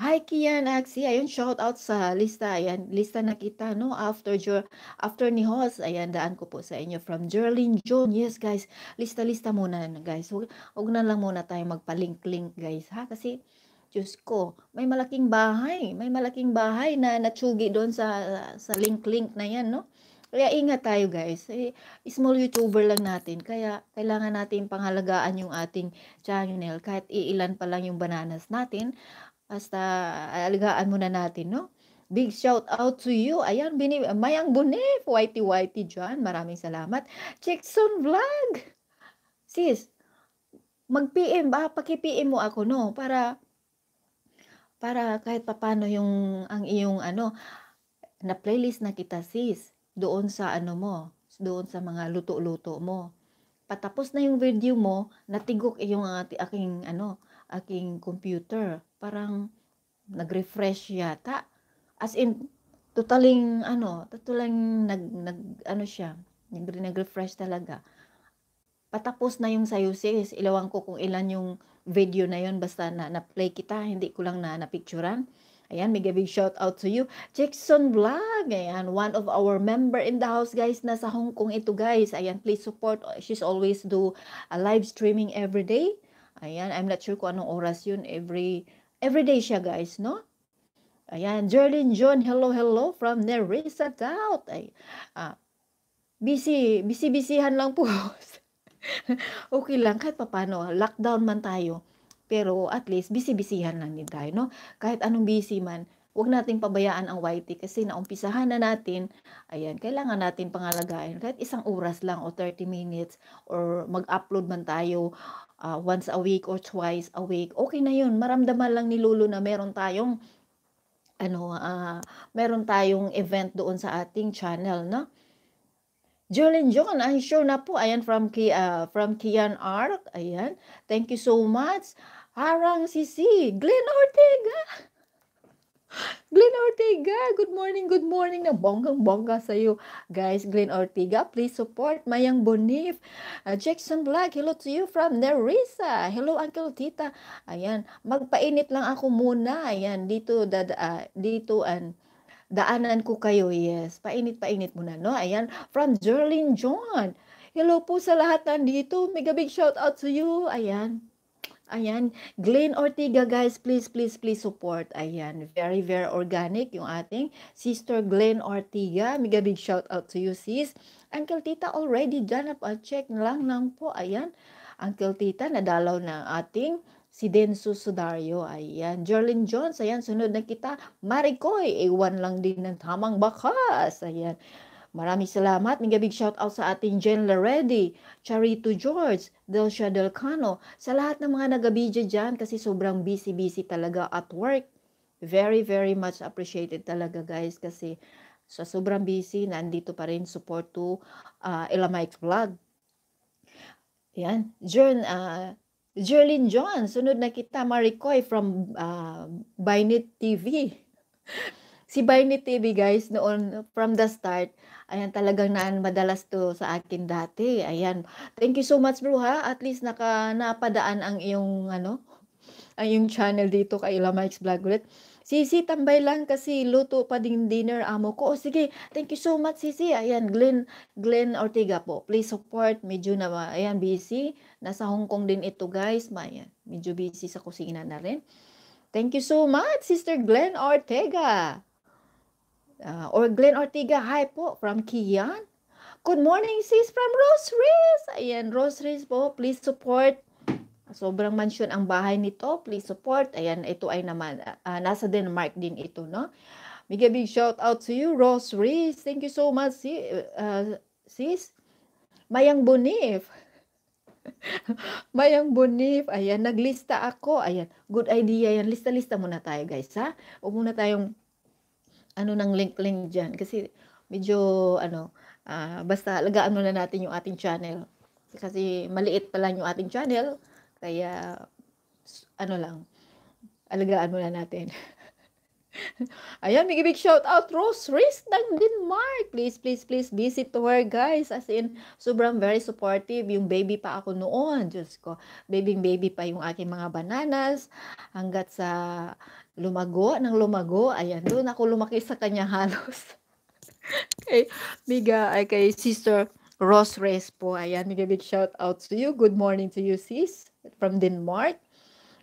Hi Kian Axie, ayun shout out sa lista. Ayun, lista na kita no after your after ni host. Ayun, daan ko po sa inyo from Gerlyn John. Yes guys, lista-lista muna guys. Huwag, huwag na lang muna tayo magpa-link-link guys ha kasi Diyos ko, may malaking bahay, may malaking bahay na natsugi doon sa sa link-link na yan no. Kaya ingat tayo guys. Eh, small YouTuber lang natin. Kaya kailangan natin pangalagaan yung ating channel. Kahit iilan pa lang yung bananas natin Basta alagaan muna natin, no? Big shout out to you. Ayan, bini Mayang Bunef, Whitey Whitey dyan. Maraming salamat. Jackson Vlog. Sis, mag-PM ba? Paki-PM mo ako, no? Para, para kahit papano yung, ang iyong, ano, na playlist na kita, sis. Doon sa, ano mo, doon sa mga luto-luto mo. Patapos na yung video mo, natigok yung aking, ano, aking computer parang nag-refresh yata. As in, totaling ano, totaling nag, nag ano siya, nag-refresh talaga. Patapos na yung sayosis, sis. ko kung ilan yung video na yon basta na na-play kita, hindi ko lang na na-picturean. Ayan, mega big shout out to you. Jackson Vlog, ayan, one of our member in the house guys, nasa Hong Kong ito guys. Ayan, please support. She's always do a live streaming every day. Ayan, I'm not sure kung anong oras yun, every Everyday siya guys, no? Ayan, Jerlyn John, hello, hello from Nerissa Doubt. Ay, ah, busy, busy-busyhan lang po. okay lang, kahit papano, lockdown man tayo. Pero at least, busy-busyhan lang din tayo, no? Kahit anong busy man, huwag nating pabayaan ang YT kasi naumpisahan na natin. Ayan, kailangan natin pangalagaan. Kahit isang oras lang o 30 minutes or mag-upload man tayo uh, once a week or twice a week, okay na yun. Maramdaman lang ni Lolo na meron tayong ano, uh, meron tayong event doon sa ating channel, no? Jolene John, I'm sure na po. Ayan, from, Ki, uh, from Kian Arc. Ayan. Thank you so much. Harang Sisi, Glenn Ortega. Glenn Ortega, good morning, good morning na bonggang-bongga sa'yo. Guys, Glenn Ortega, please support Mayang Bonif. Uh, Jackson Black, hello to you from Nerissa. Hello, Uncle Tita. Ayan, magpainit lang ako muna. Ayan, dito, dada, uh, dito, and daanan ko kayo, yes. Painit-painit muna, no? Ayan, from Jerlyn John. Hello po sa lahat nandito. Mega big shout out to you. Ayan. Ayan, Glenn Ortiga guys, please, please, please support. Ayan, very, very organic yung ating sister Glenn Ortiga. Mega big shout out to you sis. Uncle Tita already done up a check lang lang po. Ayan, Uncle Tita nadalaw na ating si Denso Sudario. Ayan, Jerlyn Jones. Ayan, sunod na kita. Maricoy, ewan lang din ng tamang bakas. Ayan, Maraming salamat. Mga big shout out sa ating Jen Laredi, Charito George, Delcia Delcano, sa lahat ng mga nagabidya dyan kasi sobrang busy-busy talaga at work. Very, very much appreciated talaga guys kasi sa so, sobrang busy, nandito pa rin support to uh, Ella Mike's Vlog. Yan. Jern, uh, Jerlyn John, sunod na kita, Maricoy from uh, Binet TV. si Binet TV guys, noon from the start, Ayan, talagang naan madalas to sa akin dati. Ayan. Thank you so much, bro, ha? At least naka, napadaan ang iyong, ano, ang iyong channel dito kay Ila Mike's Vlog ulit. Sisi, tambay lang kasi luto pa din dinner amo ko. O sige, thank you so much, Sisi. Ayan, Glenn, Glenn Ortega po. Please support. Medyo na, ayan, busy. Nasa Hong Kong din ito, guys. Maya, medyo busy sa kusina na rin. Thank you so much, Sister Glenn Ortega. Uh, or Glenn Ortiga, hi po, from Kian. Good morning sis from Rose Riz. Ayan, Rose Riz po, please support. Sobrang mansion ang bahay nito, please support. Ayan, ito ay naman, uh, nasa Denmark din ito, no? Big big shout out to you, Rose Riz. Thank you so much, si, uh, sis. Mayang Bonif. Mayang Bonif. Ayan, naglista ako. Ayan, good idea yan. Lista-lista muna tayo, guys, ha? Huwag muna tayong ano ng link-link diyan Kasi medyo ano, uh, basta lagaan muna natin yung ating channel. Kasi maliit pa lang yung ating channel. Kaya ano lang, alagaan muna natin. Ayan, may big shout out Rose Reese ng Denmark. Please, please, please visit to her guys. As in, sobrang very supportive. Yung baby pa ako noon. Diyos ko, baby baby pa yung aking mga bananas. Hanggat sa lumago ng lumago. Ayan, doon ako lumaki sa kanya halos. kay Biga, ay kay Sister Rose Reyes po. Ayan, big, big shout out to you. Good morning to you, sis, from Denmark.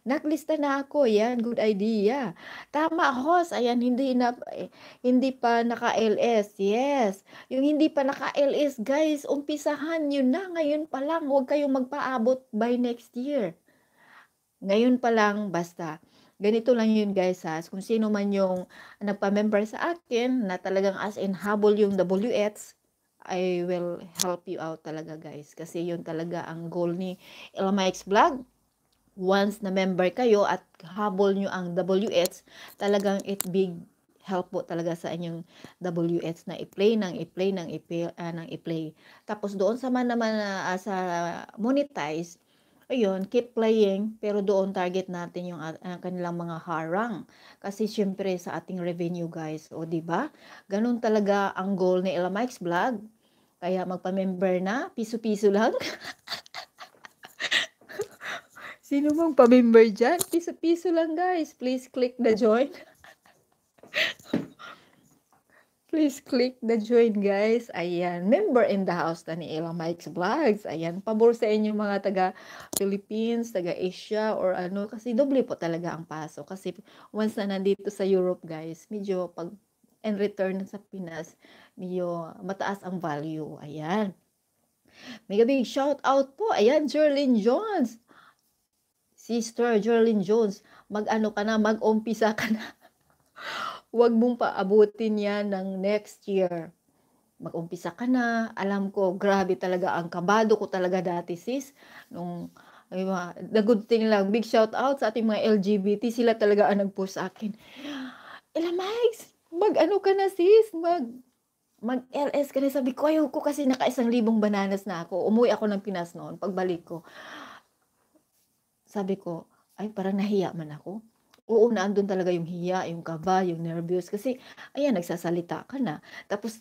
Naklista na ako. Ayan, good idea. Tama, host. Ayan, hindi na eh, hindi pa naka-LS. Yes. Yung hindi pa naka-LS, guys, umpisahan niyo na ngayon pa lang. Huwag kayong magpaabot by next year. Ngayon pa lang basta Ganito lang yun guys ha. Kung sino man yung nagpa-member sa akin na talagang as in habol yung WX, I will help you out talaga guys. Kasi yun talaga ang goal ni LMX Vlog. Once na member kayo at habol nyo ang WX, talagang it big help po talaga sa inyong WS na i-play nang i-play nang i-play uh, i-play. Tapos doon sa man naman uh, sa monetize, ayun, keep playing, pero doon target natin yung uh, kanilang mga harang. Kasi syempre sa ating revenue guys, o ba diba? Ganun talaga ang goal ni Ella Mike's Vlog. Kaya magpa-member na, piso-piso lang. Sino mong pa-member dyan? Piso-piso lang guys. Please click the join. Please click the join guys. Ayan, member in the house na ni Ella Mike's Vlogs. Ayan, pabor sa inyo mga taga Philippines, taga Asia or ano kasi doble po talaga ang paso kasi once na nandito sa Europe guys, medyo pag and return sa Pinas, medyo mataas ang value. Ayan. Mega big shout out po. Ayan, Jerlyn Jones. Sister Jerlyn Jones, mag-ano ka na, mag-umpisa ka na. Huwag mong paabutin yan ng next year. Mag-umpisa ka na. Alam ko, grabe talaga. Ang kabado ko talaga dati, sis. Nung, diba, the good thing lang, big shout out sa ating mga LGBT. Sila talaga ang nag-post sa akin. Elamites, mag-ano ka na, sis. Mag, mag-LS ka na. Sabi ko, ayaw ko kasi naka isang libong bananas na ako. Umuwi ako ng Pinas noon. Pagbalik ko, sabi ko, ay parang nahiya man ako oo, naandun talaga yung hiya, yung kaba, yung nervous. Kasi, ayan, nagsasalita ka na. Tapos,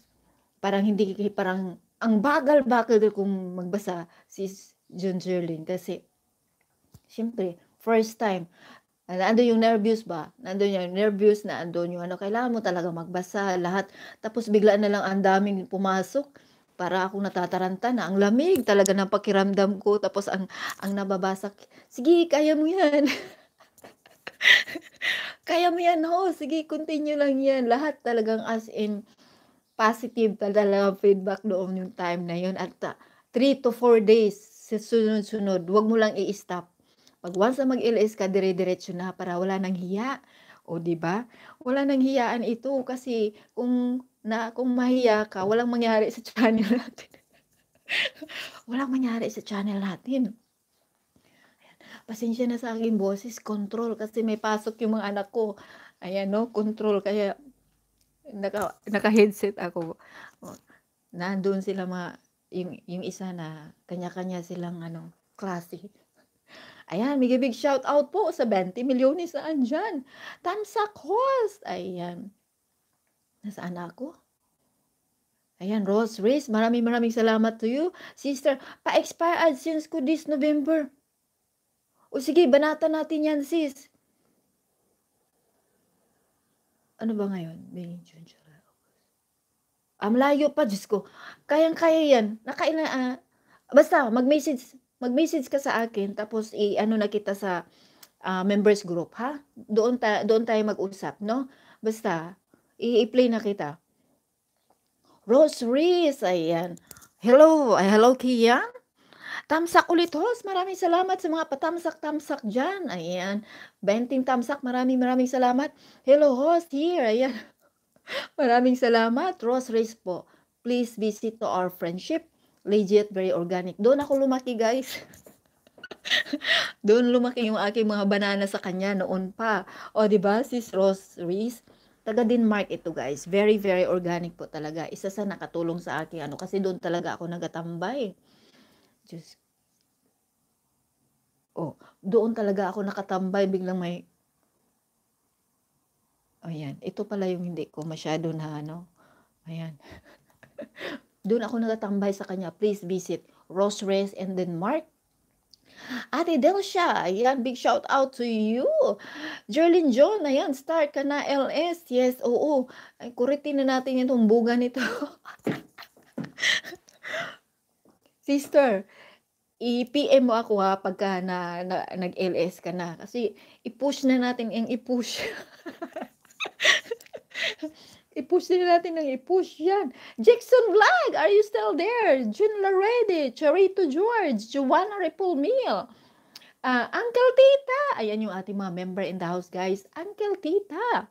parang hindi, parang, ang bagal-bagal kung magbasa si John Jerlin. Kasi, syempre, first time, Nandun yung nervous ba? Nandun yung nervous na andun yung ano, kailangan mo talaga magbasa lahat. Tapos bigla na lang ang daming pumasok para ako natataranta na. Ang lamig talaga ng pakiramdam ko. Tapos ang, ang nababasak, sige, kaya mo yan. Kaya mo yan, ho. Sige, continue lang yan. Lahat talagang as in positive talaga feedback doon yung time na yun. At 3 uh, ah, to 4 days, sunod-sunod, wag mo lang i-stop. Pag once na mag-LS ka, dire-diretso na para wala nang hiya. O, di ba? Wala nang hiyaan ito kasi kung na kung mahiya ka, walang mangyari sa channel natin. walang mangyari sa channel natin pasensya na sa aking boses, control, kasi may pasok yung mga anak ko. Ayan, no, control, kaya naka, naka-headset ako. Nandoon sila mga, yung, yung isa na kanya-kanya silang ano, klase. Ayan, may big shout out po sa 20 milyones na andyan. Tamsak host. Ayan. Nasaan ako? Ayan, Rose Race, maraming maraming salamat to you. Sister, pa-expire AdSense ko this November. O sige, banatan natin yan, sis. Ano ba ngayon? May June, July, August. Ang layo pa, Diyos ko. Kayang-kaya yan. Nakain uh, ah, basta, mag-message, mag-message ka sa akin, tapos i-ano na kita sa uh, members group, ha? Doon, ta- doon tayo mag-usap, no? Basta, i-play na kita. Rose Reese, ayan. Hello, ah, hello Kian. Tamsak ulit, host. Maraming salamat sa mga patamsak-tamsak dyan. Ayan. Benting tamsak. Maraming maraming salamat. Hello, host. Here. Ayan. Maraming salamat. Rose Reyes po. Please visit to our friendship. Legit, very organic. Doon ako lumaki, guys. Doon lumaki yung aking mga banana sa kanya noon pa. O, di ba, sis Rose Reyes? taga Denmark ito guys. Very, very organic po talaga. Isa sa nakatulong sa akin. Ano, kasi doon talaga ako nagatambay. Diyos. Oh, doon talaga ako nakatambay, biglang may Ayan, ito pala yung hindi ko masyado na ano. Ayan. doon ako natatambay sa kanya. Please visit Rose Race and Denmark. Ate Delsha, ayan, big shout out to you. Jerlyn John, ayan, start ka na LS. Yes, oo. Ay, kuritin na natin yung tumbugan nito. Sister, i-PM mo ako ha pagka na, na nag-LS ka na kasi i-push na natin yung i-push i-push na natin ng i-push yan Jackson Vlog are you still there June Larede Charito George Joanna Repulmil uh, Uncle Tita ayan yung ating mga member in the house guys Uncle Tita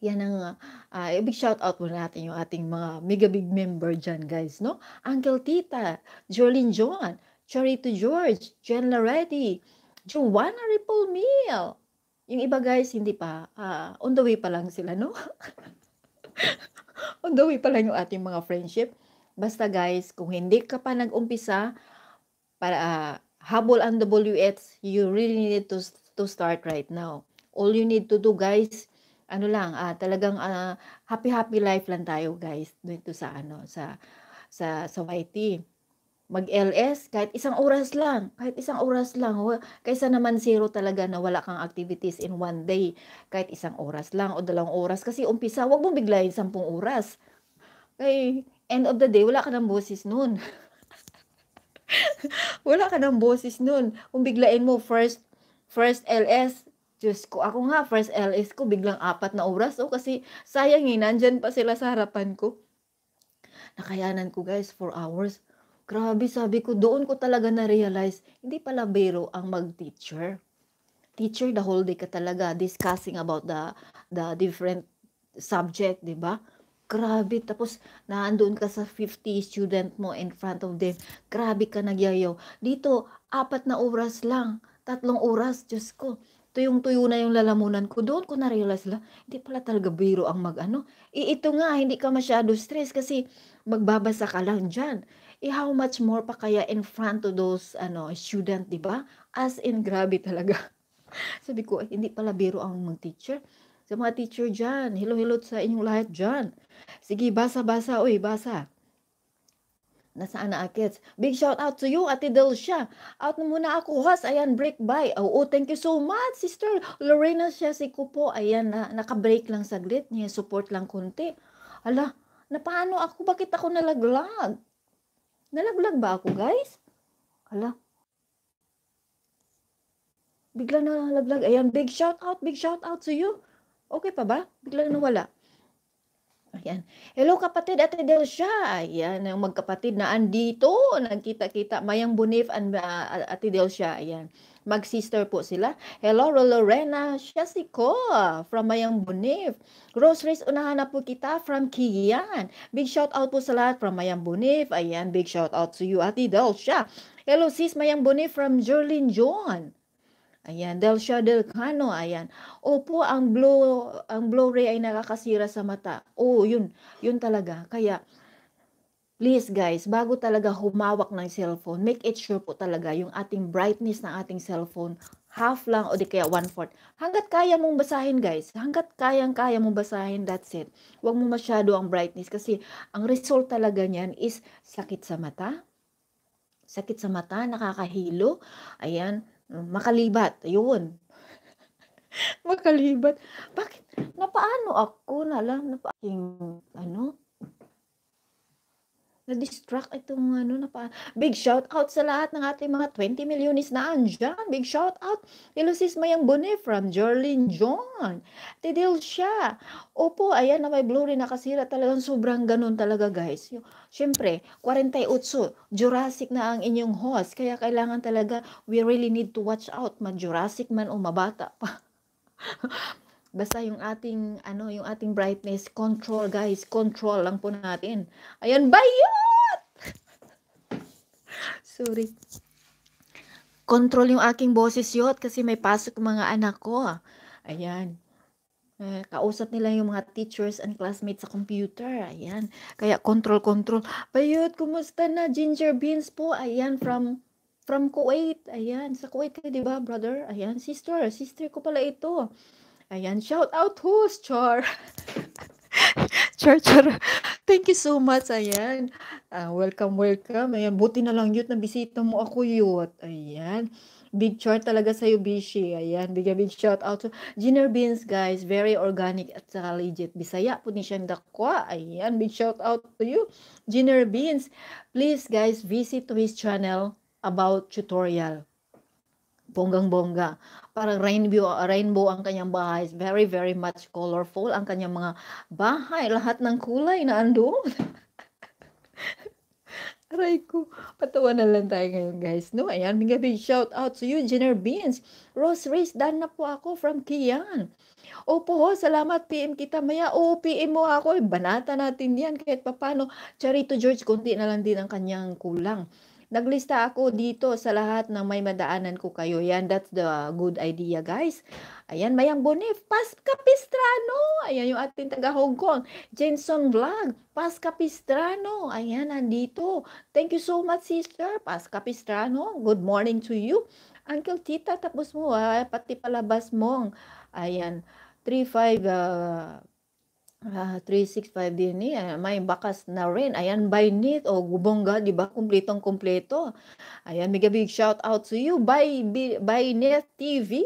yan ang, uh, big shout out muna natin yung ating mga mega big member dyan guys, no? Uncle Tita, Jolene Joan, Charito George, Jen Laretti, Joanna Meal. Yung iba guys, hindi pa. Uh, on the way pa lang sila, no? on the way pa lang yung ating mga friendship. Basta guys, kung hindi ka pa nag-umpisa, para uh, habol ang WX, you really need to, to start right now. All you need to do guys ano lang, ah, talagang ah, happy-happy life lang tayo guys dito sa ano, sa sa sa YT. Mag-LS kahit isang oras lang, kahit isang oras lang kaysa naman zero talaga na wala kang activities in one day, kahit isang oras lang o dalawang oras kasi umpisa, wag mo biglayin sampung oras. Kay end of the day wala ka ng boses noon. wala ka ng boses noon. umbiglain mo first first LS Diyos ko, ako nga, first LS ko, biglang apat na oras. Oh, kasi sayang eh, nandyan pa sila sa harapan ko. Nakayanan ko guys, 4 hours. Grabe, sabi ko, doon ko talaga na-realize, hindi pala biro ang mag-teacher. Teacher, the whole day ka talaga discussing about the, the different subject, di ba? Grabe, tapos naandun ka sa 50 student mo in front of them. Grabe ka nagyayaw. Dito, apat na oras lang. Tatlong oras, Diyos ko tuyong-tuyo na yung lalamunan ko. Doon ko na-realize la, hindi pala talaga biro ang mag-ano. E, eh, ito nga, hindi ka masyado stress kasi magbabasa ka lang dyan. E eh, how much more pa kaya in front of those ano student, di ba? As in, grabe talaga. Sabi ko, hindi pala biro ang mag-teacher. Sa mga teacher dyan, hello-hello sa inyong lahat dyan. Sige, basa-basa, oy, basa. Nasaan na akits? Big shout out to you, Ate Delcia. Out na muna ako, has. Ayan, break by. Oo, thank you so much, Sister Lorena Siasiko po. Ayan, na, naka-break lang saglit niya. Support lang konti. Ala, na paano ako? Bakit ako nalaglag? Nalaglag ba ako, guys? Ala. Bigla na nalaglag. Ayan, big shout out, big shout out to you. Okay pa ba? Bigla na nawala. Ayan. Hello kapatid Ate Delcia. Ayan, ang magkapatid na andito, nagkita-kita. Mayang Bonif and uh, Ate Delcia. Ayan. Mag-sister po sila. Hello Lorena Shasiko from Mayang Bunif. Rosaries, unahan na po kita from Kigian. Big shout out po sa lahat from Mayang Bonif. Ayan, big shout out to you Ate Delcia. Hello sis Mayang Bonif from Jolene John. Ayan, Delsha Del Cano, ayan. Opo, ang blow, ang blow ray ay nakakasira sa mata. Oo, oh, yun, yun talaga. Kaya, please guys, bago talaga humawak ng cellphone, make it sure po talaga yung ating brightness ng ating cellphone, half lang o di kaya one-fourth. Hanggat kaya mong basahin guys, hanggat kayang-kaya mong basahin, that's it. Huwag mo masyado ang brightness kasi ang result talaga niyan is sakit sa mata, sakit sa mata, nakakahilo, ayan, Mm, makalibat, ayun. makalibat. Bakit? Napaano ako? Nala, Napaking, Ano? Na-distract itong ano na pa. Big shout out sa lahat ng ating mga 20 millionis na andyan. Big shout out. Ilusis Mayang Bone from Jorlin John. Tidil siya. Opo, ayan na may blurry nakasira. Talagang sobrang ganun talaga guys. Siyempre, 48, Jurassic na ang inyong host. Kaya kailangan talaga, we really need to watch out. ma Jurassic man o mabata pa. Basta yung ating, ano, yung ating brightness, control guys, control lang po natin. Ayan, bayot! Sorry. Control yung aking boses yot kasi may pasok mga anak ko. Ah. Ayan. Eh, kausap nila yung mga teachers and classmates sa computer. Ayan. Kaya control, control. Bayot, kumusta na? Ginger beans po. Ayan, from from Kuwait. Ayan, sa Kuwait ka, di ba, brother? Ayan, sister. Sister ko pala ito. Ayan, shout out to Chor. Char, char. Thank you so much. Ayan. Uh, welcome, welcome. Ayan, buti na lang yut na bisita mo ako yut. Ayan. Big char talaga sa'yo, Bishi. Ayan, big big shout out to Ginner Beans, guys. Very organic at saka legit. Bisaya po ni siyang dakwa. Ayan, big shout out to you, Ginner Beans. Please, guys, visit to his channel about tutorial. Bonggang-bongga parang rainbow, ah, rainbow ang kanyang bahay. It's very, very much colorful ang kanyang mga bahay. Lahat ng kulay na andoon. Aray ko, patawa na lang tayo ngayon guys. No, ayan, bigay big shout out to you, Jenner Beans. Rose Reese, done na po ako from Kian. Opo ho, salamat PM kita maya. Oo, PM mo ako. Banata natin yan kahit papano. Charito George, kunti na lang din ang kanyang kulang. Naglista ako dito sa lahat ng may madaanan ko kayo. Yan, that's the good idea, guys. Ayan, Mayang Bonif, Pas Capistrano. Ayan yung ating taga Hong Kong. Jenson Vlog, Pas Capistrano. Ayan, nandito. Thank you so much, sister. Pas Capistrano, good morning to you. Uncle Tita, tapos mo, ha, ah, pati palabas mong. Ayan, 35... Uh, Uh, ah, 365 din ni ah, may bakas na rin ayan by Nit o oh, gubonga di ba kumpletong kumpleto ayan mega big shout out to you by by Nit TV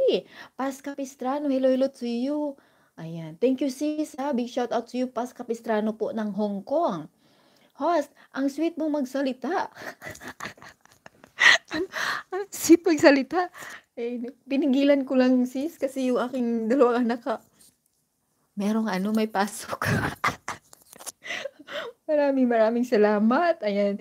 Pas Capistrano hello hello to you ayan thank you sis ha? big shout out to you Pas Capistrano po ng Hong Kong host ang sweet mong magsalita ang, ang sweet magsalita eh, pinigilan ko lang sis kasi yung aking dalawang anak merong ano, may pasok. maraming maraming salamat. Ayan.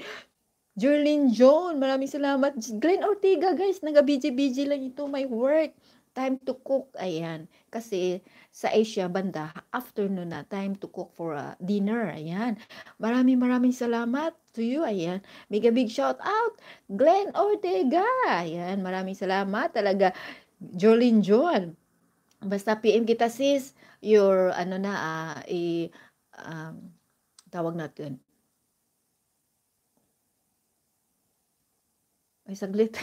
Jurlyn Joan, maraming salamat. Glenn Ortega, guys, nag-BJ-BJ lang ito, My work. Time to cook, ayan. Kasi sa Asia banda, afternoon na, time to cook for a uh, dinner, ayan. Maraming maraming salamat to you, ayan. Mega big shout out, Glenn Ortega, ayan. Maraming salamat talaga, Jolene John. Basta PM kita sis, your ano na uh, i um, tawag natin. Ay saglit.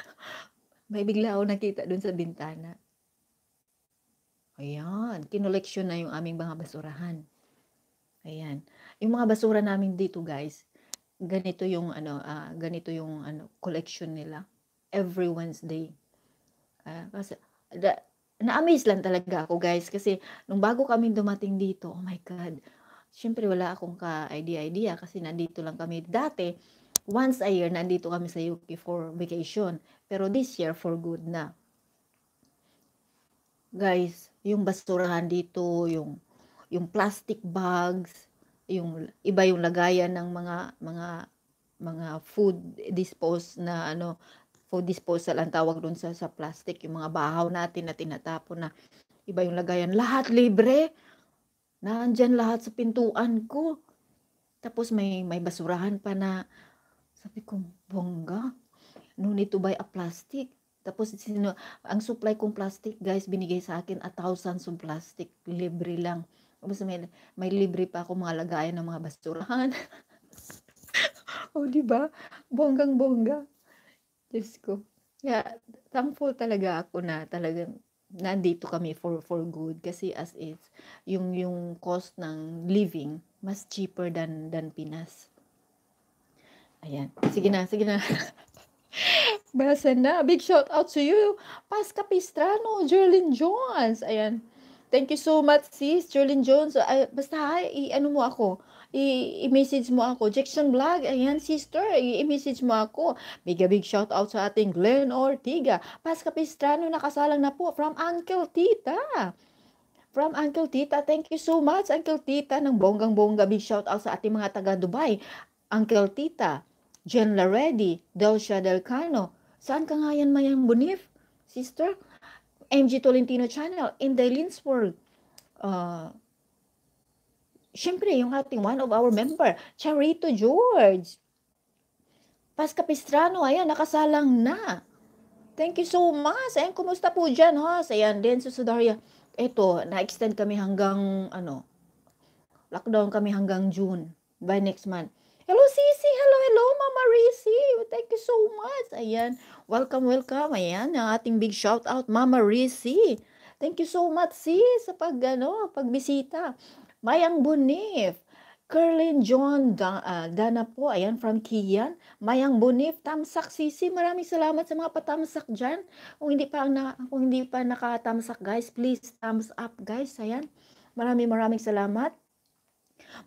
May bigla ako nakita dun sa bintana. Ayan, kinoleksyon na yung aming mga basurahan. Ayan. Yung mga basura namin dito, guys, ganito yung ano, uh, ganito yung ano collection nila every Wednesday. Uh, kasi that, na-amaze lang talaga ako guys kasi nung bago kami dumating dito, oh my God, syempre wala akong ka-idea-idea kasi nandito lang kami dati. Once a year, nandito kami sa UK for vacation. Pero this year, for good na. Guys, yung basurahan dito, yung, yung plastic bags, yung iba yung lagayan ng mga mga mga food dispose na ano food disposal ang tawag doon sa, sa plastic, yung mga bahaw natin na tinatapon na iba yung lagayan. Lahat libre. Naandyan lahat sa pintuan ko. Tapos may, may basurahan pa na sabi ko, bongga, no need to buy a plastic. Tapos sino, ang supply kong plastic, guys, binigay sa akin a thousands of plastic. Libre lang. Tapos may, may libre pa ako mga lagayan ng mga basurahan. o, oh, di ba? Bonggang-bongga. Diyos ko. Kaya, thankful talaga ako na talagang nandito kami for for good kasi as is yung yung cost ng living mas cheaper than than Pinas. Ayan. Sige na, sige na. Basa na. Big shout out to you, Paz Capistrano, Jerlyn Jones. Ayan. Thank you so much, sis. Jerlyn Jones. Ay, ah, basta, ay, ano mo ako i-message mo ako. Jackson Vlog, ayan sister, i-message mo ako. Big a big shout out sa ating Glenn Ortiga. Pasca Pistrano, nakasalang na po from Uncle Tita. From Uncle Tita, thank you so much Uncle Tita ng bonggang-bongga big shout out sa ating mga taga Dubai. Uncle Tita, Jen Laredi, Delcia Del Cano. Saan ka nga yan mayang bunif? Sister, MG Tolentino Channel in the Linsburg. Uh, ah, syempre, yung ating one of our member, Charito George. Pasca Pistrano, ayan, nakasalang na. Thank you so much. Ayan, kumusta po dyan, ha? Ayan din, Susudaria. Ito, na-extend kami hanggang, ano, lockdown kami hanggang June by next month. Hello, Sisi. Hello, hello, Mama Risi. Thank you so much. Ayan. Welcome, welcome. Ayan, ang ating big shout out, Mama Risi. Thank you so much, sis, sa pag, ano, pagbisita. Mayang Bunif, Kerlin John ah, Dana po, ayan, from Kian. Mayang Bunif, Tamsak Sisi. Maraming salamat sa mga patamsak dyan. Kung hindi pa, na, kung hindi pa nakatamsak, guys, please thumbs up, guys. Ayan, maraming maraming salamat.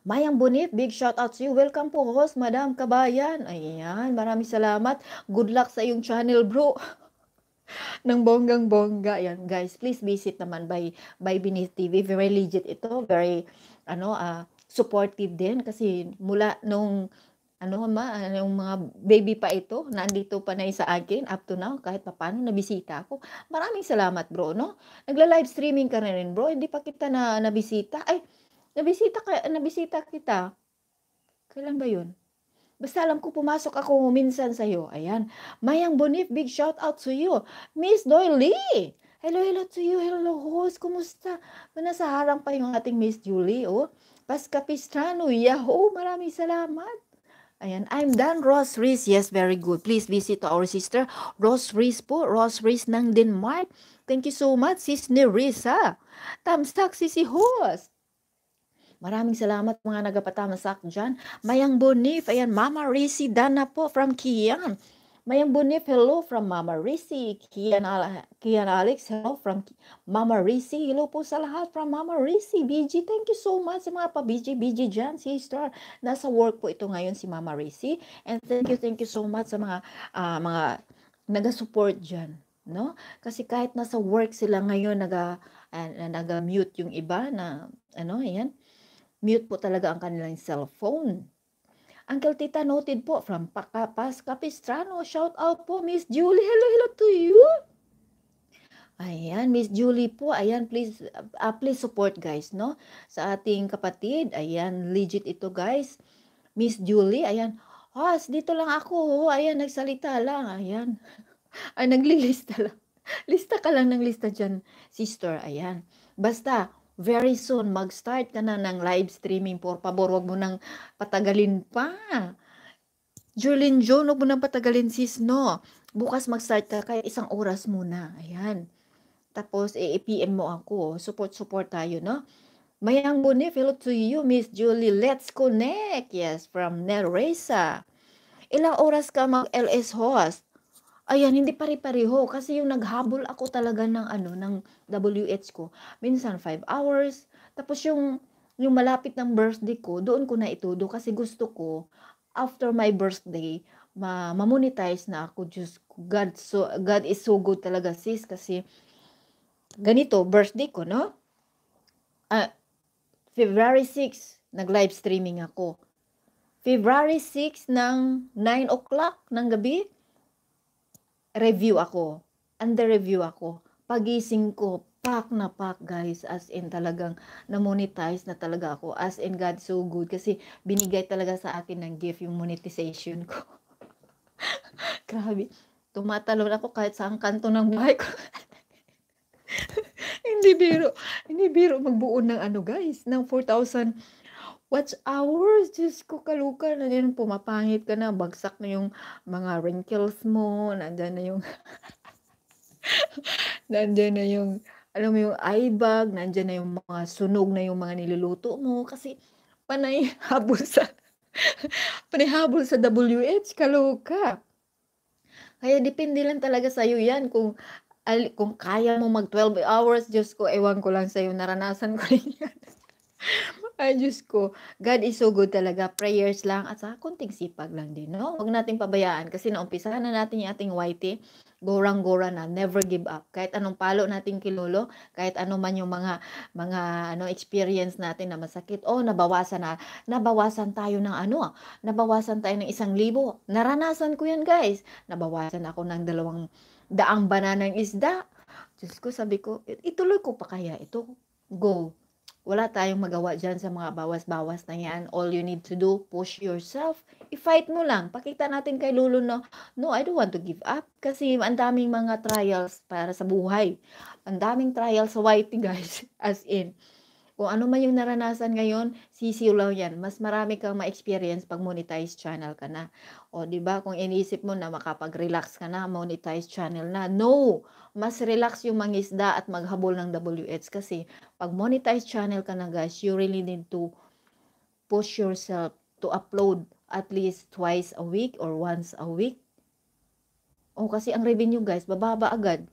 Mayang Bonif, big shout out to you. Welcome po, host, Madam Kabayan. Ayan, maraming salamat. Good luck sa iyong channel, bro. ng bonggang-bongga. Yan, guys, please visit naman by, by Beneath TV. Very legit ito. Very, ano, uh, supportive din. Kasi mula nung, ano, ma, yung mga baby pa ito, nandito pa na sa akin up to now, kahit pa paano, nabisita ako. Maraming salamat, bro, no? Nagla-live streaming ka na rin, bro. Hindi pa kita na nabisita. Ay, nabisita, ka, nabisita kita. Kailan ba yun? Basta alam ko pumasok ako minsan sa iyo. Ayan. Mayang Bonif, big shout out to you. Miss Doyle Hello, hello to you. Hello, host. Kumusta? harang pa yung ating Miss Julie, oh. Paska Pistrano. yahoo. Maraming salamat. Ayan, I'm Dan Ross Rees. Yes, very good. Please visit to our sister, Ross Rees po. Ross Rees ng Denmark. Thank you so much, sis ni Rees, ha. si si host. Maraming salamat mga nagapatamasak dyan. Mayang Bonif, ayan, Mama Risi Dana po from Kian. Mayang Bonif, hello from Mama Risi. Kian, Kian Alex, hello from Mama Risi. Hello po sa lahat from Mama Risi. BG, thank you so much sa mga pa-BG. BG dyan, si Star. Nasa work po ito ngayon si Mama Risi. And thank you, thank you so much sa mga, uh, mga nag-support dyan. No? Kasi kahit nasa work sila ngayon, naga, uh, ah, naga-mute yung iba na, ano, ayan. Mute po talaga ang kanilang cellphone. Uncle Tita noted po from Pakapas, Capistrano. Shout out po Miss Julie. Hello, hello to you. Ayan, Miss Julie po. Ayan, please, uh, please support guys, no? Sa ating kapatid. Ayan, legit ito guys. Miss Julie, ayan. Has, dito lang ako. Oh. Ayan, nagsalita lang. Ayan. Ay, naglilista lang. Lista ka lang ng lista dyan, sister. Ayan. Basta, very soon mag-start ka na ng live streaming. Por pabor, wag mo nang patagalin pa. Julin John, wag mo nang patagalin sis, no. Bukas mag-start ka kaya isang oras muna. Ayan. Tapos, i-PM mo ako. Support-support tayo, no? Mayang Bonif, hello to you, Miss Julie. Let's connect. Yes, from Neresa. Ilang oras ka mag-LS host? Ayan, hindi pare-pareho. Kasi yung naghabol ako talaga ng, ano, ng WH ko, minsan 5 hours. Tapos yung, yung malapit ng birthday ko, doon ko na itudo kasi gusto ko, after my birthday, ma mamonetize na ako. Diyos ko, God, so, God is so good talaga sis kasi ganito, birthday ko, no? Uh, February 6, nag-live streaming ako. February 6 ng 9 o'clock ng gabi, review ako. Under review ako. Pagising ko, pack na pack guys as in talagang na-monetize na talaga ako as in God so good kasi binigay talaga sa akin ng gift yung monetization ko grabe tumatalon ako kahit sa ang kanto ng bahay ko hindi biro hindi biro magbuo ng ano guys ng 4,000 What's ours? Diyos ko, kaluka na din. Pumapangit ka na. Bagsak na yung mga wrinkles mo. Nandyan na yung... nandyan na yung... Alam mo yung eye bag. Nandyan na yung mga sunog na yung mga niluluto mo. Kasi panay habol sa... panay habol sa WH. Kaluka. Kaya depende lang talaga sa'yo yan. Kung al, kung kaya mo mag 12 hours, Diyos ko, ewan ko lang sa'yo, naranasan ko rin yan. Ay, Diyos ko. God is so good talaga. Prayers lang at sa konting sipag lang din, no? Huwag nating pabayaan kasi naumpisahan na natin yung ating YT. Gorang-gora na. Never give up. Kahit anong palo natin kilolo, kahit ano man yung mga, mga ano, experience natin na masakit. Oh, nabawasan na. Nabawasan tayo ng ano. Ah. Nabawasan tayo ng isang libo. Naranasan ko yan, guys. Nabawasan ako ng dalawang daang bananang isda. Diyos ko, sabi ko, ituloy ko pa kaya ito. Go wala tayong magawa dyan sa mga bawas-bawas na yan. All you need to do, push yourself. I-fight mo lang. Pakita natin kay Lolo na, no, I don't want to give up. Kasi ang daming mga trials para sa buhay. Ang daming trials sa YT, guys. As in, kung ano man yung naranasan ngayon, sisilaw yan. Mas marami kang ma-experience pag monetize channel ka na. O, di ba Kung iniisip mo na makapag-relax ka na, monetize channel na. No! Mas relax yung mangisda at maghabol ng WH kasi pag monetize channel ka na guys, you really need to push yourself to upload at least twice a week or once a week. O, kasi ang revenue guys, bababa agad.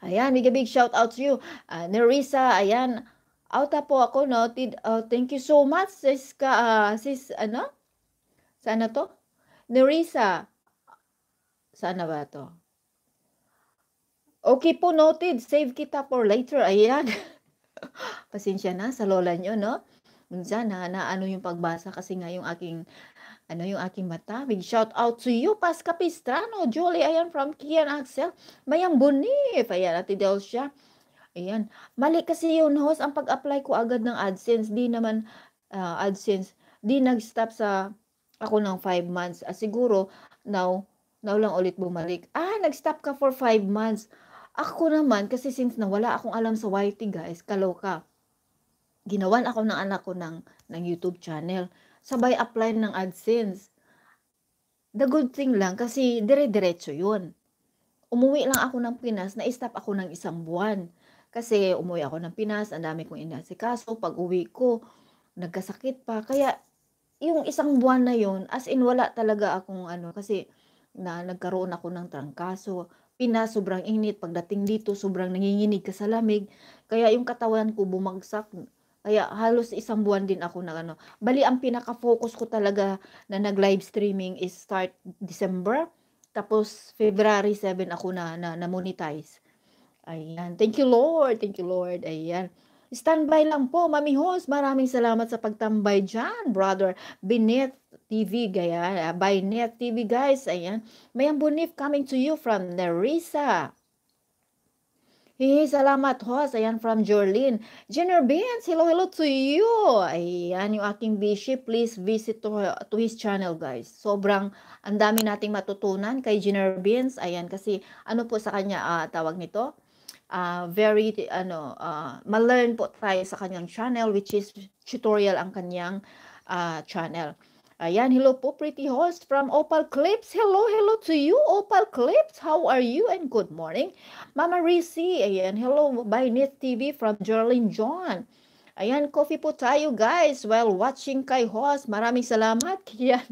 Ayan, big big shout out to you. Uh, Nerissa, ayan, Auta po ako, noted uh, oh, thank you so much, sis, ka, uh, sis, ano? Sana to? Nerisa Sana ba to? Okay po, noted. Save kita for later. Ayan. Pasensya na sa lola nyo, no? Minsan, na, na ano yung pagbasa kasi nga yung aking ano yung aking mata. Big shout out to you, Pas Capistrano, Julie, ayan from Kian Axel, Mayang Bonif, ayan, Ate Delcia, Ayan. Mali kasi yun, host. Ang pag-apply ko agad ng AdSense, di naman uh, AdSense, di nag-stop sa ako ng 5 months. Ah, siguro, now, now lang ulit bumalik. Ah, nag-stop ka for 5 months. Ako naman, kasi since nawala akong alam sa YT, guys, kaloka. Ginawan ako ng anak ko ng, ng YouTube channel. Sabay apply ng AdSense. The good thing lang, kasi dire-diretso yun. Umuwi lang ako ng Pinas, na-stop ako ng isang buwan kasi umuwi ako ng Pinas, ang dami kong inasikaso. Pag uwi ko, nagkasakit pa. Kaya, yung isang buwan na yon as in wala talaga akong ano, kasi na nagkaroon ako ng trangkaso. Pinas, sobrang init. Pagdating dito, sobrang nanginginig ka sa lamig. Kaya yung katawan ko bumagsak. Kaya halos isang buwan din ako na ano. Bali, ang pinaka-focus ko talaga na nag-live streaming is start December. Tapos, February 7 ako na, na, na monetize. Ayan. Thank you, Lord. Thank you, Lord. Ayan. Standby lang po, Mami Host. Maraming salamat sa pagtambay dyan, brother. Binet TV, gaya, ah, by Net TV, guys. Ayan. Mayang Bonif coming to you from Nerissa. Hey, salamat host. Ayan from Jorlin. Jenner Beans, hello, hello to you. Ayan yung aking bishop. Please visit to, to his channel guys. Sobrang ang dami nating matutunan kay Jenner Beans. Ayan kasi ano po sa kanya uh, tawag nito? uh, very ano uh, ma-learn po tayo sa kanyang channel which is tutorial ang kanyang uh, channel. Ayan, hello po pretty host from Opal Clips. Hello, hello to you Opal Clips. How are you and good morning. Mama Rizzi, ayan, hello by Net TV from Geraldine John. Ayan, coffee po tayo guys while watching kay host. Maraming salamat. Ayan.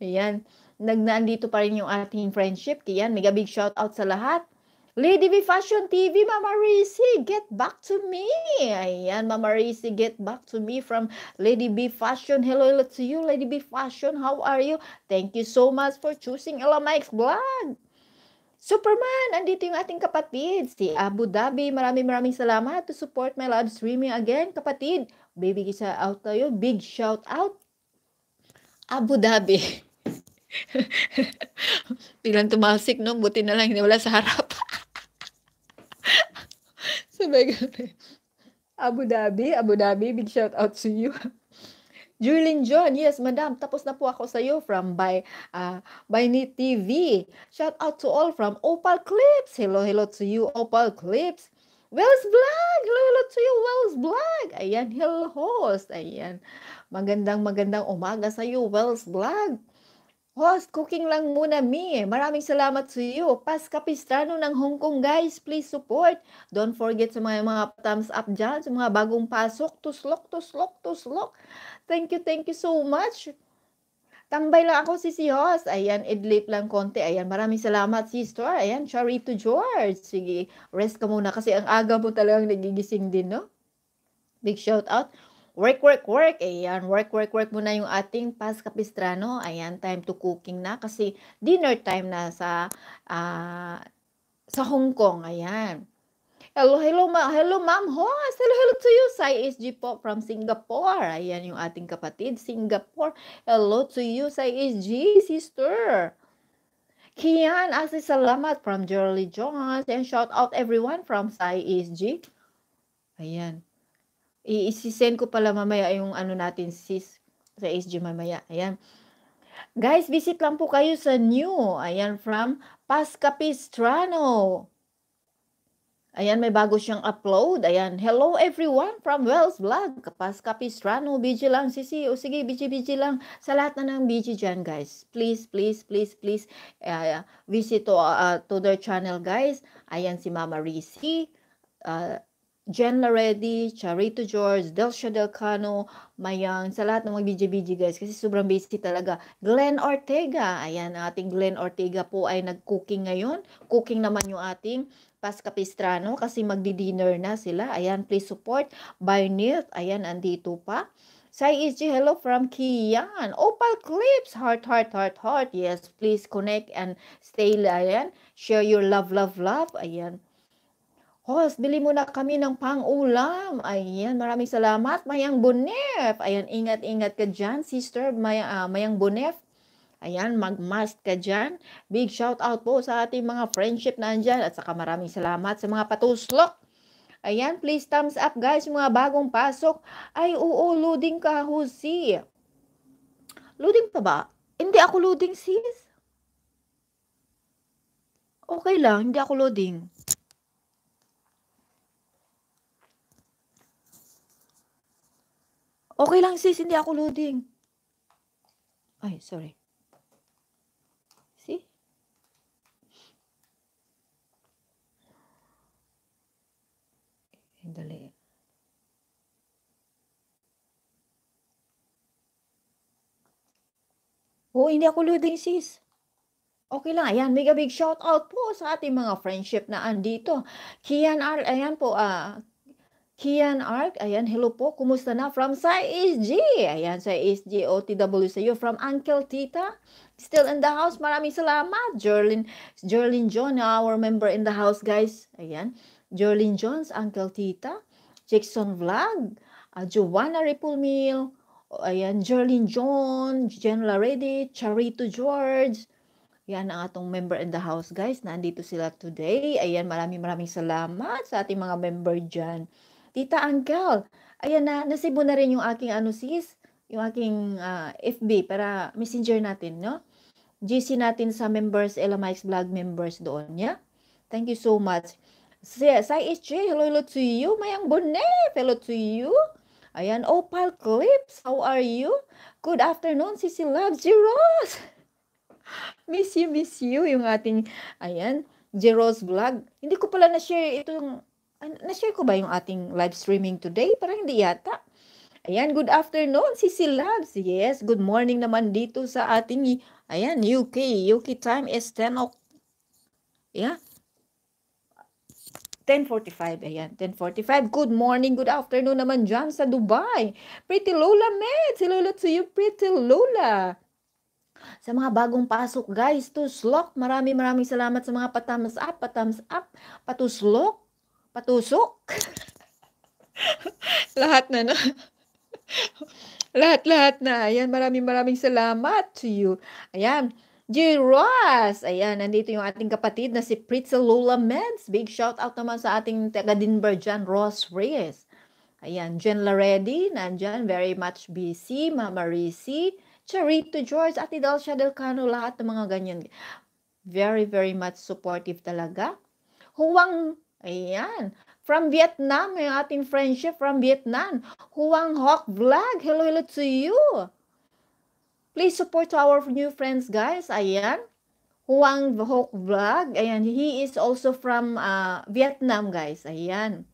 Ayan. nagnaandito pa rin yung ating friendship. Kiyan, mega big shout out sa lahat. Lady V Fashion TV, Mama Rizzi, get back to me. Ayan, Mama Rizzi, get back to me from Lady B Fashion. Hello, hello to you, Lady B Fashion. How are you? Thank you so much for choosing LMX blog. Superman, andito yung ating kapatid, si Abu Dhabi. Maraming maraming salamat to support my live streaming again, kapatid. Baby, isa out tayo. Big shout out. Abu Dhabi. Pilang tumalsik, no? Buti na lang, hindi wala sa harap. Sabay kami. Abu Dhabi, Abu Dhabi, big shout out to you. Julian John, yes, madam, tapos na po ako sa iyo from by, uh, ah, by Need TV. Shout out to all from Opal Clips. Hello, hello to you, Opal Clips. Wells Black, Hello, hello to you, Wells Black. Ayan, hello host. Ayan. Magandang, magandang umaga sa iyo, Wells Black. Host, cooking lang muna me. Maraming salamat sa iyo. Pas Capistrano ng Hong Kong guys, please support. Don't forget sa mga mga thumbs up dyan, sa mga bagong pasok. To to slok, slok, to slok. Thank you, thank you so much. Tambay lang ako si si Host. Ayan, idlip lang konti. Ayan, maraming salamat sister. Ayan, Charito George. Sige, rest ka muna kasi ang aga mo talagang nagigising din, no? Big shout out work, work, work. Ayan, work, work, work muna yung ating pas capistrano. Ayan, time to cooking na kasi dinner time na sa, uh, sa Hong Kong. Ayan. Hello, hello, ma hello, ma'am host. Hello, hello to you. Sai SG po from Singapore. Ayan yung ating kapatid, Singapore. Hello to you, Sai SG, sister. Kian, Asi Salamat from Jolly Jones. And shout out everyone from Sai SG. Ayan. I-send ko pala mamaya yung ano natin sis sa SG mamaya. Ayan. Guys, visit lang po kayo sa new. Ayan, from Pascapistrano. Ayan, may bago siyang upload. Ayan, hello everyone from Wells Vlog. Pascapistrano, Capistrano, lang. Sisi, e o sige, BG, BG lang. Sa lahat na ng BG dyan, guys. Please, please, please, please, uh, visit to, uh, to their channel, guys. Ayan, si Mama Rizzi. Uh, ah, Jen Laretti, Charito George, Delcia Delcano, Mayang, sa lahat ng mga bj guys kasi sobrang busy talaga. Glenn Ortega, ayan ating Glenn Ortega po ay nag-cooking ngayon. Cooking naman yung ating Pasca Pistrano kasi magdi-dinner na sila. Ayan, please support. By Nilth, ayan, andito pa. Sai Ichi, hello from Kian. Opal Clips, heart, heart, heart, heart. Yes, please connect and stay, ayan. Share your love, love, love. Ayan. Host, bili na kami ng pang-ulam. Ayan, maraming salamat. Mayang Bonef. Ayan, ingat-ingat ka dyan, sister. May, uh, ah, mayang Bonef. Ayan, mag-mask ka dyan. Big shout out po sa ating mga friendship na andyan. At saka maraming salamat sa mga patuslok. Ayan, please thumbs up guys, mga bagong pasok. Ay, oo, loading ka, Jose. Loading pa ba? Hindi ako loading, sis. Okay lang, hindi ako loading. Okay lang sis, hindi ako loading. Ay, sorry. See? Dali. oh, hindi ako loading sis. Okay lang. Ayan, mega big shout out po sa ating mga friendship na andito. Kian R, ayan po, uh, Kian Ark, ayan, hello po, kumusta na? From sa ESG, ayan, sa ESG OTW sa iyo, from Uncle Tita, still in the house, maraming salamat, Jerlyn, Jerlyn John, our member in the house, guys, ayan, Jerlyn Jones, Uncle Tita, Jackson Vlog, uh, Giovanna Ripulmil, ayan, Jerlyn John, Jen Laredi, Charito George, yan ang atong member in the house guys. Nandito sila today. Ayan, maraming maraming salamat sa ating mga member dyan. Tita Angkel, ayan na, nasibo na rin yung aking ano sis, yung aking uh, ah, FB para messenger natin, no? GC natin sa members, LMIX Vlog members doon, yeah? Thank you so much. Si Sai HJ, hello, hello to you. Mayang Bonnet, hello to you. Ayan, Opal Clips, how are you? Good afternoon, Sisi Love, Jeros. miss you, miss you, yung ating, ayan, Jeros Vlog. Hindi ko pala na-share itong na-share ko ba yung ating live streaming today? Parang hindi yata. Ayan, good afternoon, Sisi Labs. Yes, good morning naman dito sa ating, ayan, UK. UK time is 10 o'clock. Yeah. 10.45, ayan, 10.45. Good morning, good afternoon naman dyan sa Dubai. Pretty Lola Meds, hello to you, Pretty Lola. Sa mga bagong pasok, guys, to slok, marami maraming salamat sa mga patams up, patams up, patuslok, patusok. lahat na na. Lahat-lahat na. Ayan, maraming maraming salamat to you. Ayan. J. Ross, ayan, nandito yung ating kapatid na si Pritzel Lola Meds. Big shout out naman sa ating taga Denver dyan, Ross Reyes. Ayan, Jen Laredi, nandyan, very much busy, Mama Risi, Charito George, Ate Dalcia Del Cano, lahat ng mga ganyan. Very, very much supportive talaga. Huwang Ayan. From Vietnam, yung ating friendship from Vietnam. Huang Hoc Vlog, hello, hello to you. Please support our new friends, guys. Ayan. Huang Hoc Vlog. Ayan, he is also from uh, Vietnam, guys. Ayan.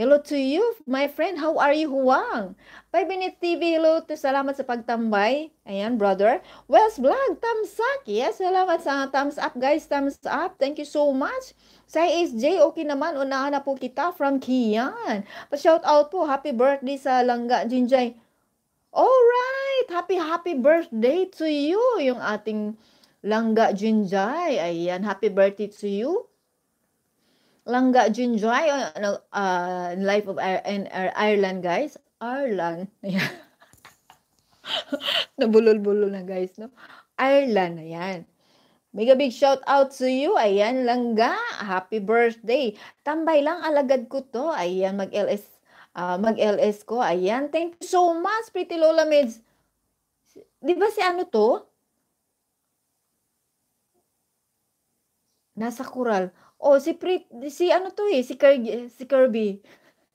Hello to you, my friend. How are you, Huang? 5 Minute TV, hello to salamat sa pagtambay. Ayan, brother. Wells Vlog, thumbs up. Yes, salamat sa thumbs up, guys. Thumbs up. Thank you so much. Sa SJ, okay naman. Unahan na po kita from Kian. Pa-shout out po. Happy birthday sa Langga, Jinjay. Alright! Happy, happy birthday to you, yung ating Langga Jinjay. Ayan, happy birthday to you. Langga Jinjay, ano, uh, uh, Life of in Ireland, guys. Ireland. Ayan. Nabulol-bulol na, guys, no? Ireland, ayan. Mega big shout out to you. Ayan lang ga. Happy birthday. Tambay lang alagad ko to. Ayan, mag-LS. Uh, ah, mag-LS ko. Ayan. Thank you so much, Pretty Lola Mids. Di ba si ano to? Nasa Kural. Oh, si Prit, si ano to eh, si Kirby. Si Kirby,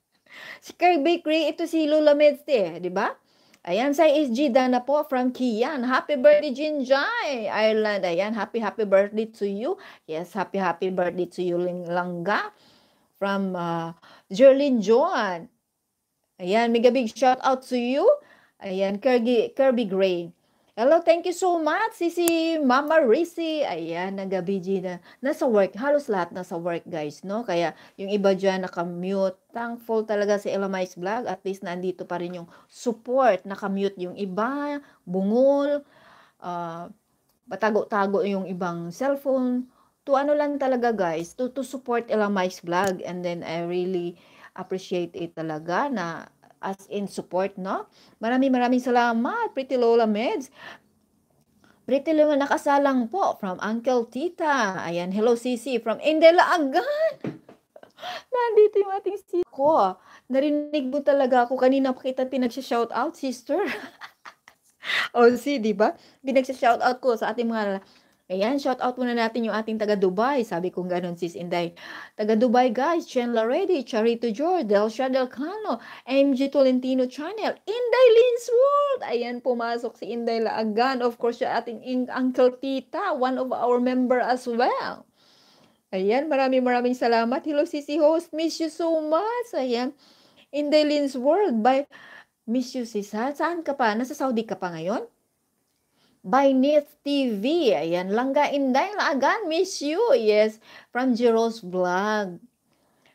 si Kirby Cree, ito si Lola Mids eh. Di ba? Ayan, sa ESG Dana po from Kian. Happy birthday, Jinjay! Ireland, ayan. Happy, happy birthday to you. Yes, happy, happy birthday to you, Ling Langga. From uh, Jerlyn Joan. Ayan, mega big shout out to you. Ayan, Kirby, Kirby Gray. Hello, thank you so much, Sisi Mama Risi. Ayan, nag-BG na. Nasa work, halos lahat nasa work guys, no? Kaya yung iba dyan nakamute. Thankful talaga si Elamais Vlog. At least nandito pa rin yung support. Nakamute yung iba, bungol, uh, patago-tago yung ibang cellphone. To ano lang talaga guys, to, to support Elamais Vlog. And then I really appreciate it talaga na as in support, no? Maraming maraming salamat, Pretty Lola Meds. Pretty Lola nakasalang po from Uncle Tita. Ayan, hello Sisi from Indela Agan. Nandito yung ating si ko. Narinig mo talaga ako kanina pakita kita pinagsha-shout out, sister. o oh, si, di ba? Pinagsha-shout out ko sa ating mga Ayan, shout out muna natin yung ating taga Dubai. Sabi kong ganun sis Inday. Taga Dubai guys, Chen Laredi, Charito Jor, Delcia Del Cano, MG Tolentino Channel, Inday Lins World. Ayan, pumasok si Inday Laagan. Of course, siya ating Uncle Tita, one of our member as well. Ayan, maraming maraming salamat. Hello sis Host, miss you so much. Ayan, Inday Lins World. by... Miss you sis ha? Saan ka pa? Nasa Saudi ka pa ngayon? by Nith TV. Ayan, Langga Inday Laagan, miss you. Yes, from Jero's Vlog.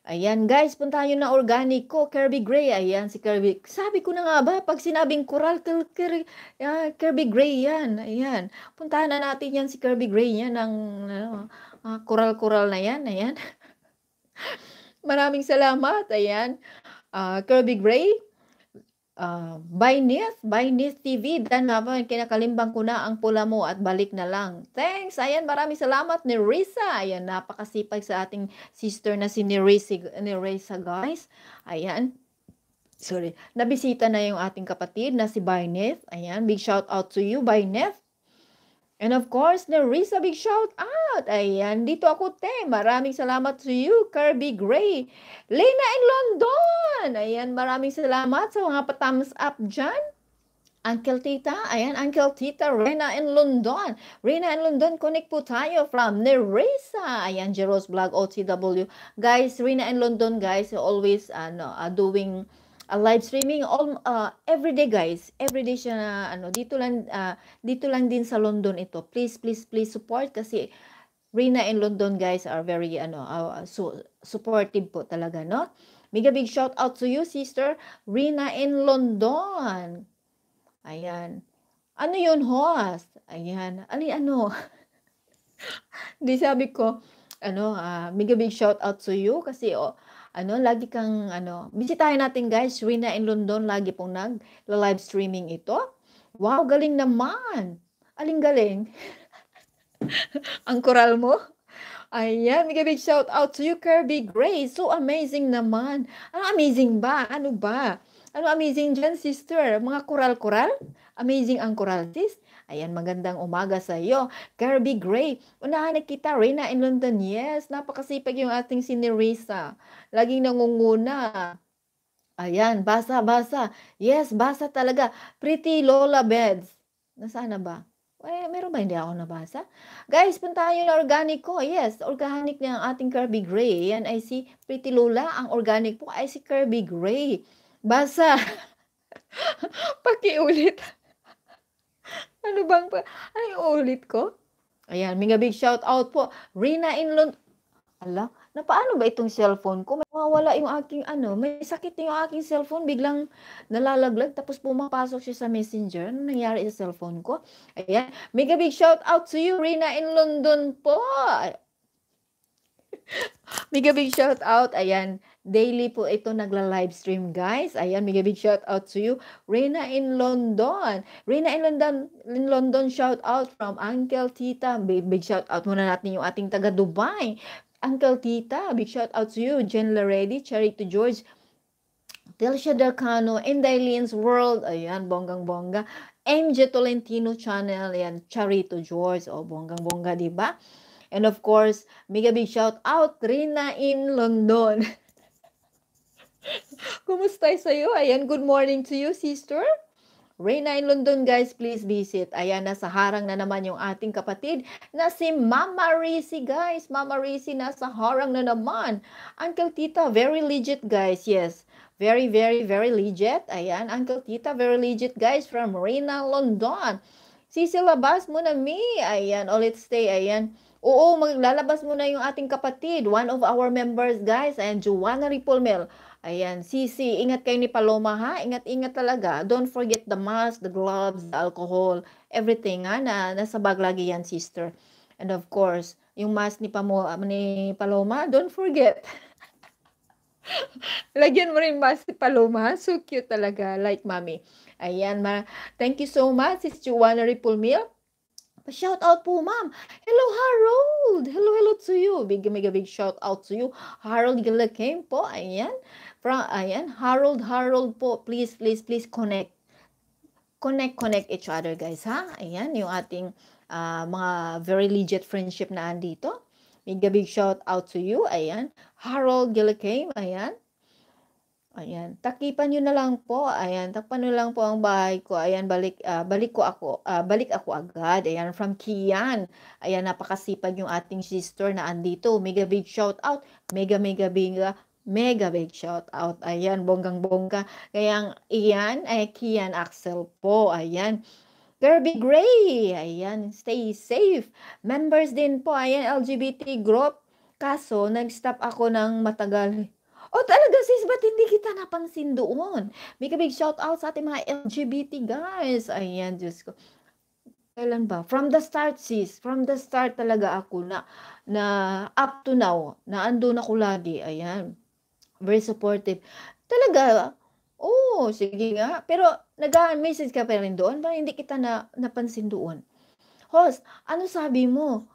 Ayan guys, punta tayo na organic ko, Kirby Gray. Ayan si Kirby. Sabi ko na nga ba, pag sinabing coral, Kirby, Kirby, uh, ah, Kirby Gray yan. Ayan. Puntahan na natin yan si Kirby Gray yan, ng ano, uh, coral-coral na yan. Ayan. Maraming salamat. Ayan. Uh, Kirby Gray, uh, by Nith, by Nith TV. Dan naman, kinakalimbang ko na ang pula mo at balik na lang. Thanks! Ayan, maraming salamat ni Risa. Ayan, napakasipag sa ating sister na si Nerisa, Nerisa guys. Ayan. Sorry. Nabisita na yung ating kapatid na si Byneth. Ayan, big shout out to you, Byneth. And of course, there is a big shout out. Ayan, dito ako, te. Maraming salamat to you, Kirby Gray. Lena in London. Ayan, maraming salamat sa mga pa-thumbs up dyan. Uncle Tita, ayan, Uncle Tita, Rena in London. Rena in London, connect po tayo from Neresa. Ayan, Jero's Blog, OTW. Guys, Rena in London, guys, always, ano, uh, doing uh, live streaming all uh, ah, every day guys every day siya na ano dito lang uh, dito lang din sa London ito please please please support kasi Rina and London guys are very ano uh, so supportive po talaga no mega big shout out to you sister Rina in London ayan ano yun host ayan ano ano di sabi ko ano uh, mega big shout out to you kasi oh, ano, lagi kang, ano, bisitahin natin guys, Rina in London, lagi pong nag-live streaming ito. Wow, galing naman! Aling galing? Ang koral mo? Ayan, big, big shout out to you, Kirby Grace. So amazing naman. Ano amazing ba? Ano ba? Ano amazing dyan, sister? Mga koral-koral? Amazing ang koral, sis. Ayan, magandang umaga sa iyo. Kirby Gray, unahan na kita, Rena in London. Yes, napakasipag yung ating si Nerisa. Laging nangunguna. Ayan, basa, basa. Yes, basa talaga. Pretty Lola Beds. Nasaan na ba? Eh, meron ba hindi ako nabasa? Guys, punta tayo organic ko. Yes, organic na ang ating Kirby Gray. Yan ay si Pretty Lola. Ang organic po ay si Kirby Gray. Basa. Pakiulit. Ano bang, ano Ay, ulit ko? Ayan, mga big shout out po. Rina in London. Ala, na paano ba itong cellphone ko? May mawala yung aking ano, may sakit yung aking cellphone, biglang nalalaglag, tapos pumapasok siya sa messenger. Ano nangyari sa cellphone ko? Ayan, mega big shout out to you, Rina in London po. mega big shout out, ayan. Daily po ito nagla-live stream guys. Ayan, mega big shout out to you. Reina in London. Reina in London, in London shout out from Uncle Tita. Big, big shout out muna natin yung ating taga Dubai. Uncle Tita, big shout out to you. Jen Laredi, Charity George, Telsha Delcano, Indailean's World, ayan, bonggang-bongga. MJ Tolentino Channel, ayan, Charito George, o oh, bonggang-bongga, di ba? And of course, mega big shout out, Rina in London. Kumusta sa iyo? Ayan, good morning to you, sister. Reyna in London, guys, please visit. Ayan, nasa harang na naman yung ating kapatid na si Mama Risi, guys. Mama Risi, nasa harang na naman. Uncle Tita, very legit, guys. Yes, very, very, very legit. Ayan, Uncle Tita, very legit, guys, from Reyna, London. Sisilabas mo na me. Ayan, oh, let's stay. Ayan. Oo, maglalabas muna yung ating kapatid. One of our members, guys. Ayan, Joanna Ripolmel. Ayan, Sisi, ingat kayo ni Paloma ha. Ingat-ingat talaga. Don't forget the mask, the gloves, the alcohol, everything ha. Na, nasa bag lagi yan, sister. And of course, yung mask ni, Pamo, ah, ni Paloma, don't forget. Lagyan mo rin mask si Paloma. Ha? So cute talaga, like mommy. Ayan, ma. Thank you so much, Sis Juana Ripulmil. Shout out po, ma'am. Hello, Harold. Hello, hello to you. Big, mega big shout out to you. Harold Gilakame po. Ayan. From, ayan, Harold, Harold po, please, please, please connect. Connect, connect each other guys ha. Ayan, yung ating uh, mga very legit friendship na andito. Big, big shout out to you. Ayan, Harold Gillicame, ayan. Ayan, takipan nyo na lang po. Ayan, takpan nyo lang po ang bahay ko. Ayan, balik, uh, balik ko ako. Uh, balik ako agad. Ayan, from Kian. Ayan, napakasipag yung ating sister na andito. Mega big shout out. Mega, mega, mega Mega big shout out. Ayan, bonggang-bongga. Kaya iyan ay Kian Axel po. Ayan. Kirby Gray. Ayan, stay safe. Members din po, ayan, LGBT group. Kaso, nag-stop ako ng matagal. O oh, talaga sis, ba't hindi kita napansin doon? Make big shout out sa ating mga LGBT guys. Ayan, Diyos ko. Kailan ba? From the start sis, from the start talaga ako na, na up to now, na andun ako lagi. Ayan very supportive. Talaga, oh, sige nga. Pero nag-message ka pa rin doon, parang hindi kita na, napansin doon. Host, ano sabi mo?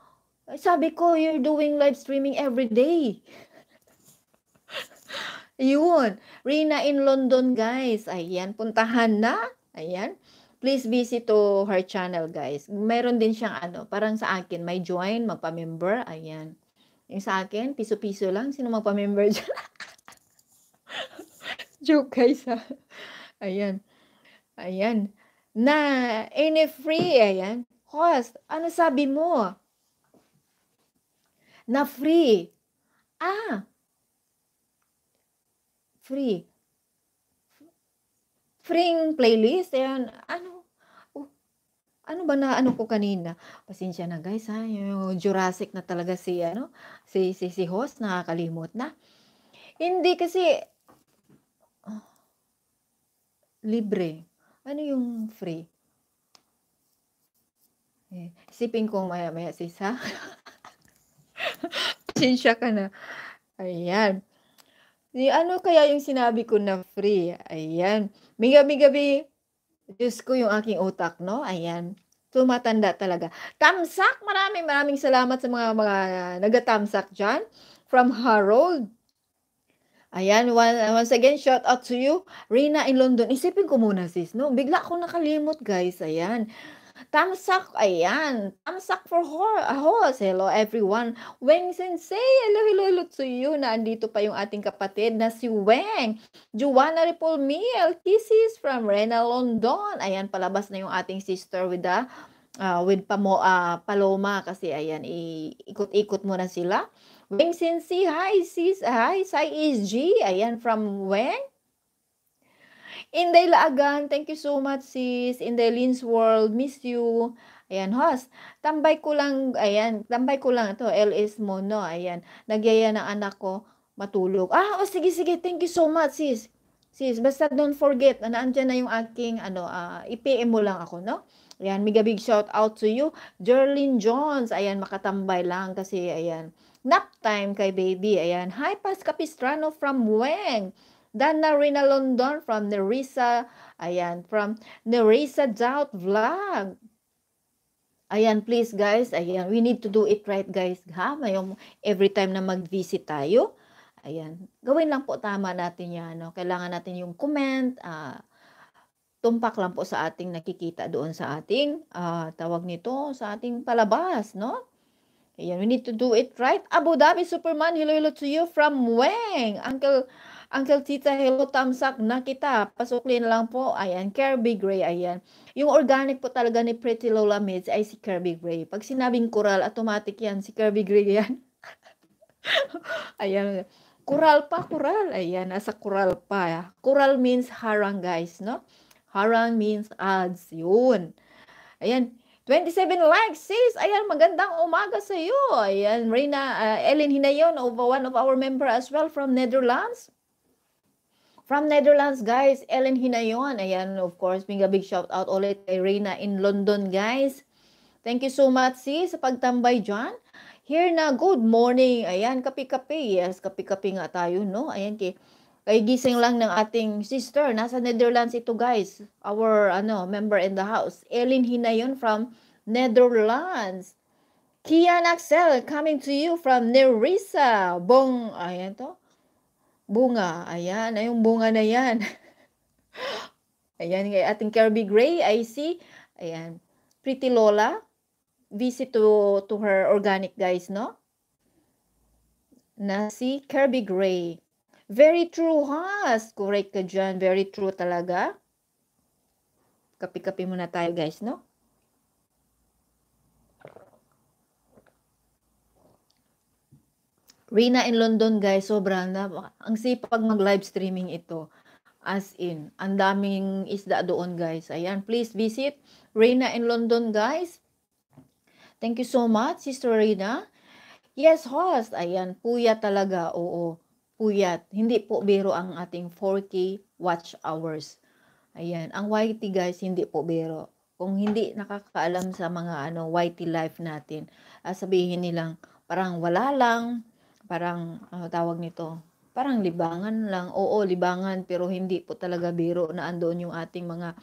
Sabi ko, you're doing live streaming every day. Yun. Rina in London, guys. Ayan, puntahan na. Ayan. Please visit to her channel, guys. Meron din siyang ano, parang sa akin, may join, magpa-member. Ayan. Yung sa akin, piso-piso lang. Sino magpa-member dyan? Joke guys ha. Ayan. Ayan. Na any free, ayan. Host, ano sabi mo? Na free. Ah. Free. Free playlist, ayan. Ano? Oh, ano ba na ano ko kanina? Pasensya na guys ha, yung Jurassic na talaga si ano, si si, si host nakakalimot na. Hindi kasi libre. Ano yung free? Eh, isipin ko maya-maya sis ha. Pasensya ka na. Ayan. Di, ano kaya yung sinabi ko na free? Ayan. May gabi-gabi, Diyos ko yung aking utak, no? Ayan. Tumatanda talaga. Tamsak, maraming maraming salamat sa mga mga uh, nagatamsak dyan. From Harold Ayan, once again, shout out to you. Rina in London. Isipin ko muna sis, no? Bigla akong nakalimot guys. Ayan. Tamsak, ayan. Tamsak for host. Hello everyone. Weng Sensei, hello, hello, hello to you. Naandito pa yung ating kapatid na si Weng. Juana Repolmiel, kisses from Rena London. Ayan, palabas na yung ating sister with the uh, with pamo, uh, Paloma kasi ayan, ikot-ikot muna sila. Weng Sinsi, hi sis, hi Sai ESG. Ayan, from Weng. Inday Laagan, thank you so much sis. Inday Lynn's World, miss you. Ayan, host. Tambay ko lang, ayan, tambay ko lang ito, LS mo, no? Ayan, nagyaya ng anak ko matulog. Ah, oh, sige, sige, thank you so much sis. Sis, basta don't forget, na naandyan na yung aking, ano, uh, ah, i-PM mo lang ako, no? Ayan, mega big shout out to you. Jerlyn Jones, ayan, makatambay lang kasi, ayan, Nap time kay baby. Ayan. Hi, Paz Capistrano from Weng. Dana Rina London from Nerissa. Ayan. From Nerissa Doubt Vlog. Ayan, please guys. Ayan, we need to do it right guys. Ha? Mayong every time na mag-visit tayo. Ayan. Gawin lang po tama natin yan. No? Kailangan natin yung comment. Uh, tumpak lang po sa ating nakikita doon sa ating uh, tawag nito sa ating palabas. No? Ayan, we need to do it right. Abu Dhabi Superman, hello, hello to you from Wang. Uncle, Uncle Tita, hello, tamsak na kita. Pasuklin lang po. Ayan, Kirby Gray, ayan. Yung organic po talaga ni Pretty Lola Mids ay si Kirby Gray. Pag sinabing coral, automatic yan. Si Kirby Gray yan. ayan. coral pa, coral. Ayan, nasa coral pa. Coral means harang, guys, no? Harang means ads. Yun. Ayan. 27 likes. Sis, ayan, magandang umaga sa iyo. Ayan, Reina, uh, Ellen Hinayon, over one of our members as well from Netherlands. From Netherlands, guys, Ellen Hinayon. Ayan, of course, big big shout out ulit kay Reina in London, guys. Thank you so much, sis, sa pagtambay dyan. Here na, good morning. Ayan, kapi-kapi. Yes, kapi-kapi nga tayo, no? Ayan, kay... Kagigising lang ng ating sister. Nasa Netherlands ito guys. Our ano member in the house. Elin Hinayon from Netherlands. Kian Axel coming to you from Nerissa. Bong, ayan to. Bunga, ayan. Ayong bunga na yan. ayan kay ating Kirby Gray. I see. Ayan. Pretty Lola. Visit to, to her organic guys, no? Na si Kirby Gray. Very true, Hans. Correct ka dyan. Very true talaga. Kapi-kapi muna tayo, guys, no? Rina in London, guys, sobrang na, ang sipag mag-live streaming ito. As in, ang daming isda doon, guys. Ayan, please visit Rina in London, guys. Thank you so much, Sister Rina. Yes, host. Ayan, puya talaga. Oo puyat. Hindi po biro ang ating 4K watch hours. Ayan. Ang YT guys, hindi po biro. Kung hindi nakakaalam sa mga ano YT life natin, uh, sabihin nilang parang wala lang, parang ano tawag nito, parang libangan lang. Oo, libangan pero hindi po talaga biro na andoon yung ating mga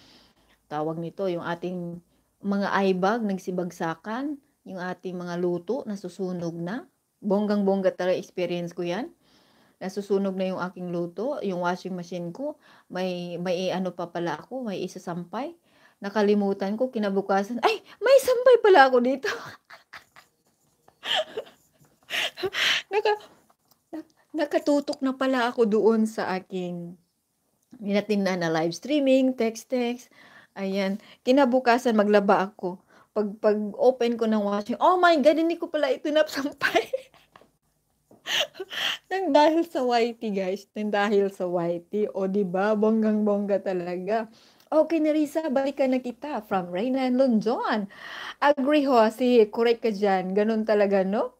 tawag nito, yung ating mga eyebag nagsibagsakan, yung ating mga luto nasusunog na. Bonggang-bongga talaga experience ko 'yan nasusunog na yung aking luto, yung washing machine ko, may, may ano pa pala ako, may isasampay. Nakalimutan ko, kinabukasan, ay, may sampay pala ako dito. Naka, nakatutok na pala ako doon sa aking minatinda na live streaming, text-text. Ayan, kinabukasan maglaba ako. Pag, pag open ko ng washing, oh my God, hindi ko pala ito napsampay. nang dahil sa YT guys, nang dahil sa YT, o oh, di ba bonggang bongga talaga. Okay na Risa, balikan na kita from Reyna and Lonjon. Agree ho, ah, si correct ka dyan. Ganun talaga, no?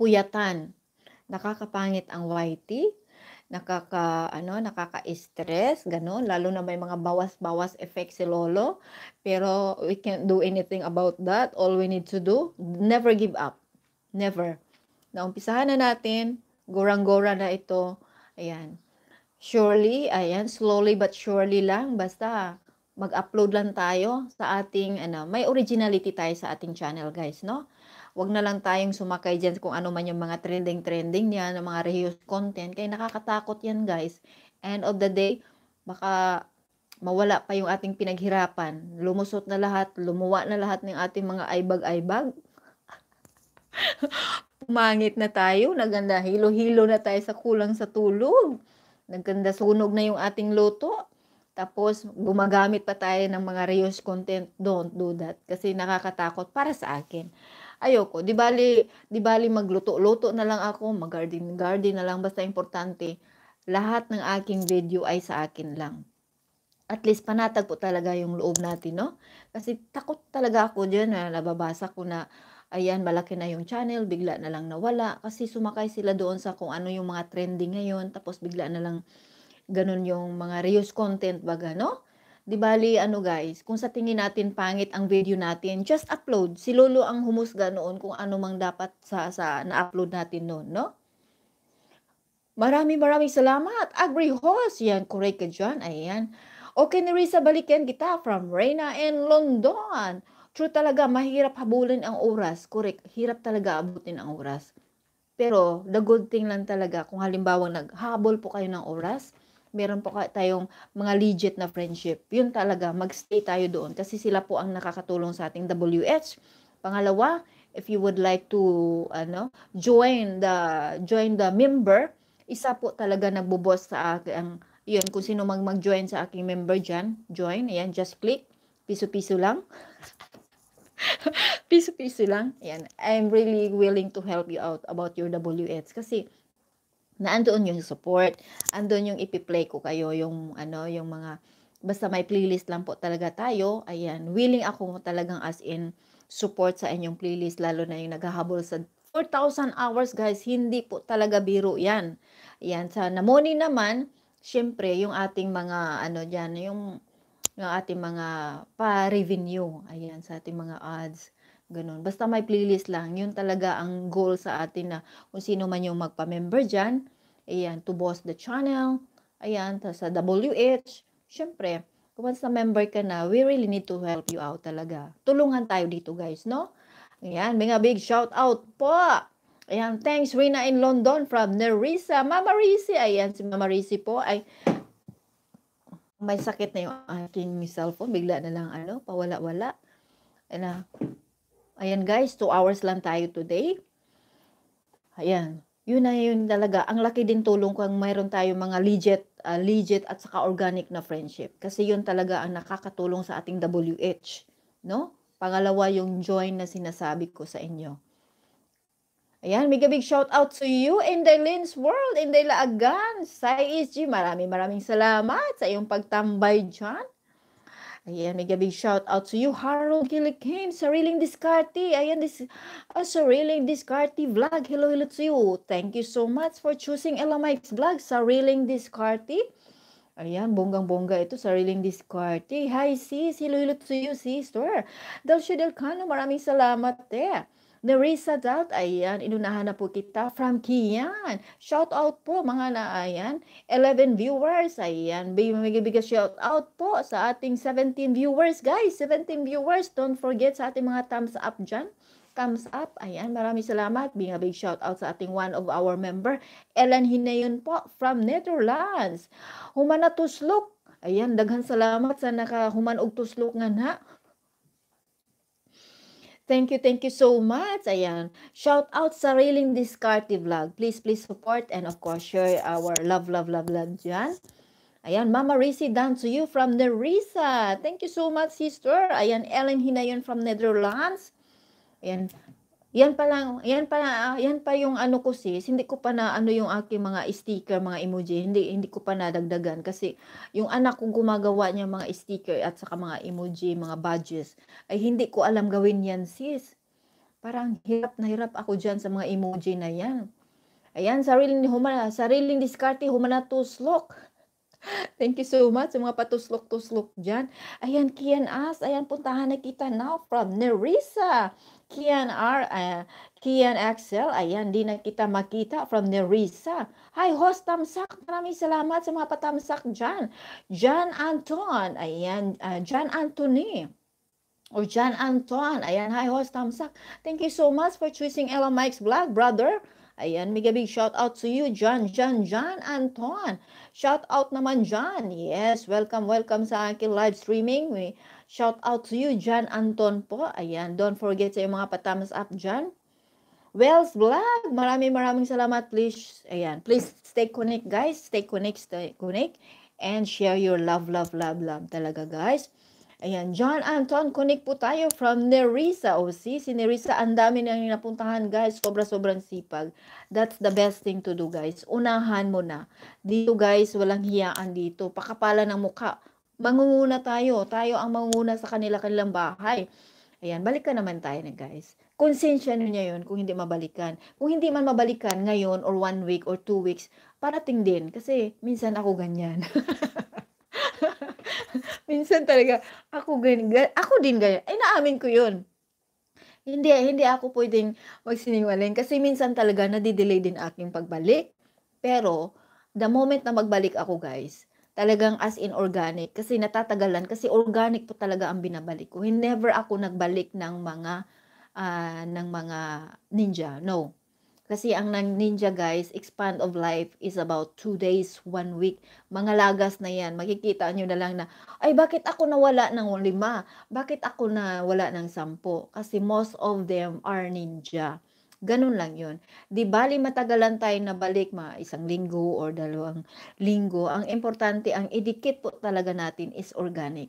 Puyatan. Nakakapangit ang YT. Nakaka, ano, nakaka-stress, ganun. Lalo na may mga bawas-bawas effect si Lolo. Pero we can't do anything about that. All we need to do, never give up. Never Naumpisahan na natin. Gorang-gora na ito. Ayan. Surely, ayan, slowly but surely lang. Basta mag-upload lang tayo sa ating, ano, may originality tayo sa ating channel, guys, no? Huwag na lang tayong sumakay dyan kung ano man yung mga trending-trending niya, ng mga reuse content. Kaya nakakatakot yan, guys. End of the day, baka mawala pa yung ating pinaghirapan. Lumusot na lahat, lumuwa na lahat ng ating mga aybag-aybag. pumangit na tayo, naganda hilo-hilo na tayo sa kulang sa tulog, naganda sunog na yung ating luto, tapos gumagamit pa tayo ng mga Rios content, don't do that kasi nakakatakot para sa akin. Ayoko, di bali, di bali magluto-luto na lang ako, mag-garden-garden na lang basta importante lahat ng aking video ay sa akin lang. At least panatag po talaga yung loob natin, no? Kasi takot talaga ako dyan na nababasa ko na ayan, malaki na yung channel, bigla na lang nawala. Kasi sumakay sila doon sa kung ano yung mga trending ngayon, tapos bigla na lang ganun yung mga reuse content baga, no? Di bali, ano guys, kung sa tingin natin pangit ang video natin, just upload. Si Lolo ang humusga noon kung ano mang dapat sa, sa na-upload natin noon, no? Marami maraming salamat. Agri-host. Yan, correct ka dyan. Ayan. Okay, Nerissa, balikan kita from Reina and London. True talaga, mahirap habulin ang oras. Correct, hirap talaga abutin ang oras. Pero, the good thing lang talaga, kung halimbawa naghabol po kayo ng oras, meron po tayong mga legit na friendship. Yun talaga, magstay tayo doon kasi sila po ang nakakatulong sa ating WH. Pangalawa, if you would like to ano, join the join the member, isa po talaga nagbo sa akin ang yun kung sino mag mag-join sa aking member diyan, join, ayan just click, piso-piso lang. Piso-piso lang. Ayan. I'm really willing to help you out about your WH. Kasi, naandoon yung support. Andoon yung ipi-play ko kayo. Yung, ano, yung mga, basta may playlist lang po talaga tayo. Ayan. Willing ako talagang as in, support sa inyong playlist. Lalo na yung naghahabol sa 4,000 hours guys, hindi po talaga biro yan. Ayan, sa Namoni naman, syempre, yung ating mga ano dyan, yung ng ating mga pa-revenue, ayan, sa ating mga ads. Ganun. Basta may playlist lang. Yun talaga ang goal sa atin na kung sino man yung magpa-member dyan. Ayan, to boss the channel. Ayan, sa WH. Siyempre, kung once na member ka na, we really need to help you out talaga. Tulungan tayo dito guys, no? Ayan, mga big shout out po. Ayan, thanks Rina in London from Nerissa. Mama Risi, ayan si Mama Risi po ay may sakit na yung aking cellphone, bigla na lang ano, pawala-wala. Ano, ayan guys, 2 hours lang tayo today. Ayan, yun na yun talaga. Ang laki din tulong kung mayroon tayo mga legit, uh, legit at saka organic na friendship. Kasi yun talaga ang nakakatulong sa ating WH. No? Pangalawa yung join na sinasabi ko sa inyo. Ayan, mega big shout out to you in the Lens World, in the Laagan, sa ESG. Maraming maraming salamat sa iyong pagtambay dyan. Ayan, mega big shout out to you, Harold Gillikin, Sariling Discarte. Ayan, this, a ah, Sariling Discarte vlog. Hello, hello to you. Thank you so much for choosing Ella Mike's vlog, Sariling Discarte. Ayan, bonggang-bongga ito, sariling discarte. Hi sis, hello, hello to you sister. Dalsha Delcano, maraming salamat eh. Nerissa Dalt, ayan, inunahan na po kita from Kian. Shout out po mga na, ayan, 11 viewers, ayan, bigay shout out po sa ating 17 viewers, guys, 17 viewers, don't forget sa ating mga thumbs up dyan thumbs up. Ayan, maraming salamat. Being big shout out sa ating one of our member, Ellen Hinayon po from Netherlands. Humana tuslok. Ayan, daghan salamat sa nakahuman og tuslok nga na. Thank you, thank you so much. Ayan. Shout out sa Railing Discarte Vlog. Please, please support and of course share our love, love, love, love dyan. Ayan, Mama Risi, down to you from the Thank you so much, sister. Ayan, Ellen Hinayon from Netherlands. Ayan, yan pa lang, yan pa, yan pa yung ano ko sis, hindi ko pa na ano yung aking mga sticker, mga emoji, hindi, hindi ko pa nadagdagan kasi yung anak ko gumagawa niya mga sticker at saka mga emoji, mga badges, ay hindi ko alam gawin yan sis. Parang hirap na hirap ako diyan sa mga emoji na yan. Ayan, sariling, ni humana, sariling diskarte, humana tuslok. Thank you so much sa mga patuslok-tuslok dyan. Ayan, Kian As. Ayan, puntahan na kita now from Nerissa. Kian R, uh, Kian Axel, ayan, di na kita makita from Nerissa. Hi, host Tamsak, maraming salamat sa mga patamsak dyan. John Anton, ayan, uh, John Anthony. Or John Anton, ayan, hi, host Tamsak. Thank you so much for choosing Ella Mike's vlog, brother. Ayan, mega big shout out to you, John, John, John Anton. Shout out naman, John. Yes, welcome, welcome sa aking live streaming. We, Shout out to you, John Anton po. Ayan, don't forget sa mga patamas up, John. Wells Vlog, maraming maraming salamat. Please, ayan, please stay connect, guys. Stay connect, stay connect. And share your love, love, love, love talaga, guys. Ayan, John Anton, connect po tayo from Nerissa OC. Si Nerissa, ang dami na napuntahan, guys. Sobra-sobrang sipag. That's the best thing to do, guys. Unahan mo na. Dito, guys, walang hiyaan dito. Pakapala ng mukha mangunguna tayo. Tayo ang mangunguna sa kanila-kanilang bahay. Ayan, ka naman tayo na guys. Konsensya nyo niya yun kung hindi mabalikan. Kung hindi man mabalikan ngayon or one week or two weeks, parating din. Kasi minsan ako ganyan. minsan talaga ako ganyan. Ako din ganyan. Ay, eh, naamin ko yun. Hindi, hindi ako pwedeng magsinungaling. Kasi minsan talaga nadidelay din aking pagbalik. Pero, the moment na magbalik ako guys, talagang as in organic kasi natatagalan kasi organic po talaga ang binabalik ko. Never ako nagbalik ng mga uh, ng mga ninja. No. Kasi ang nang ninja guys, expand of life is about 2 days, 1 week. Mga lagas na yan. Makikita nyo na lang na, ay bakit ako nawala ng lima? Bakit ako nawala ng sampo? Kasi most of them are ninja. Ganun lang yun. Di bali matagalan tayo nabalik, mga isang linggo or dalawang linggo. Ang importante, ang idikit po talaga natin is organic.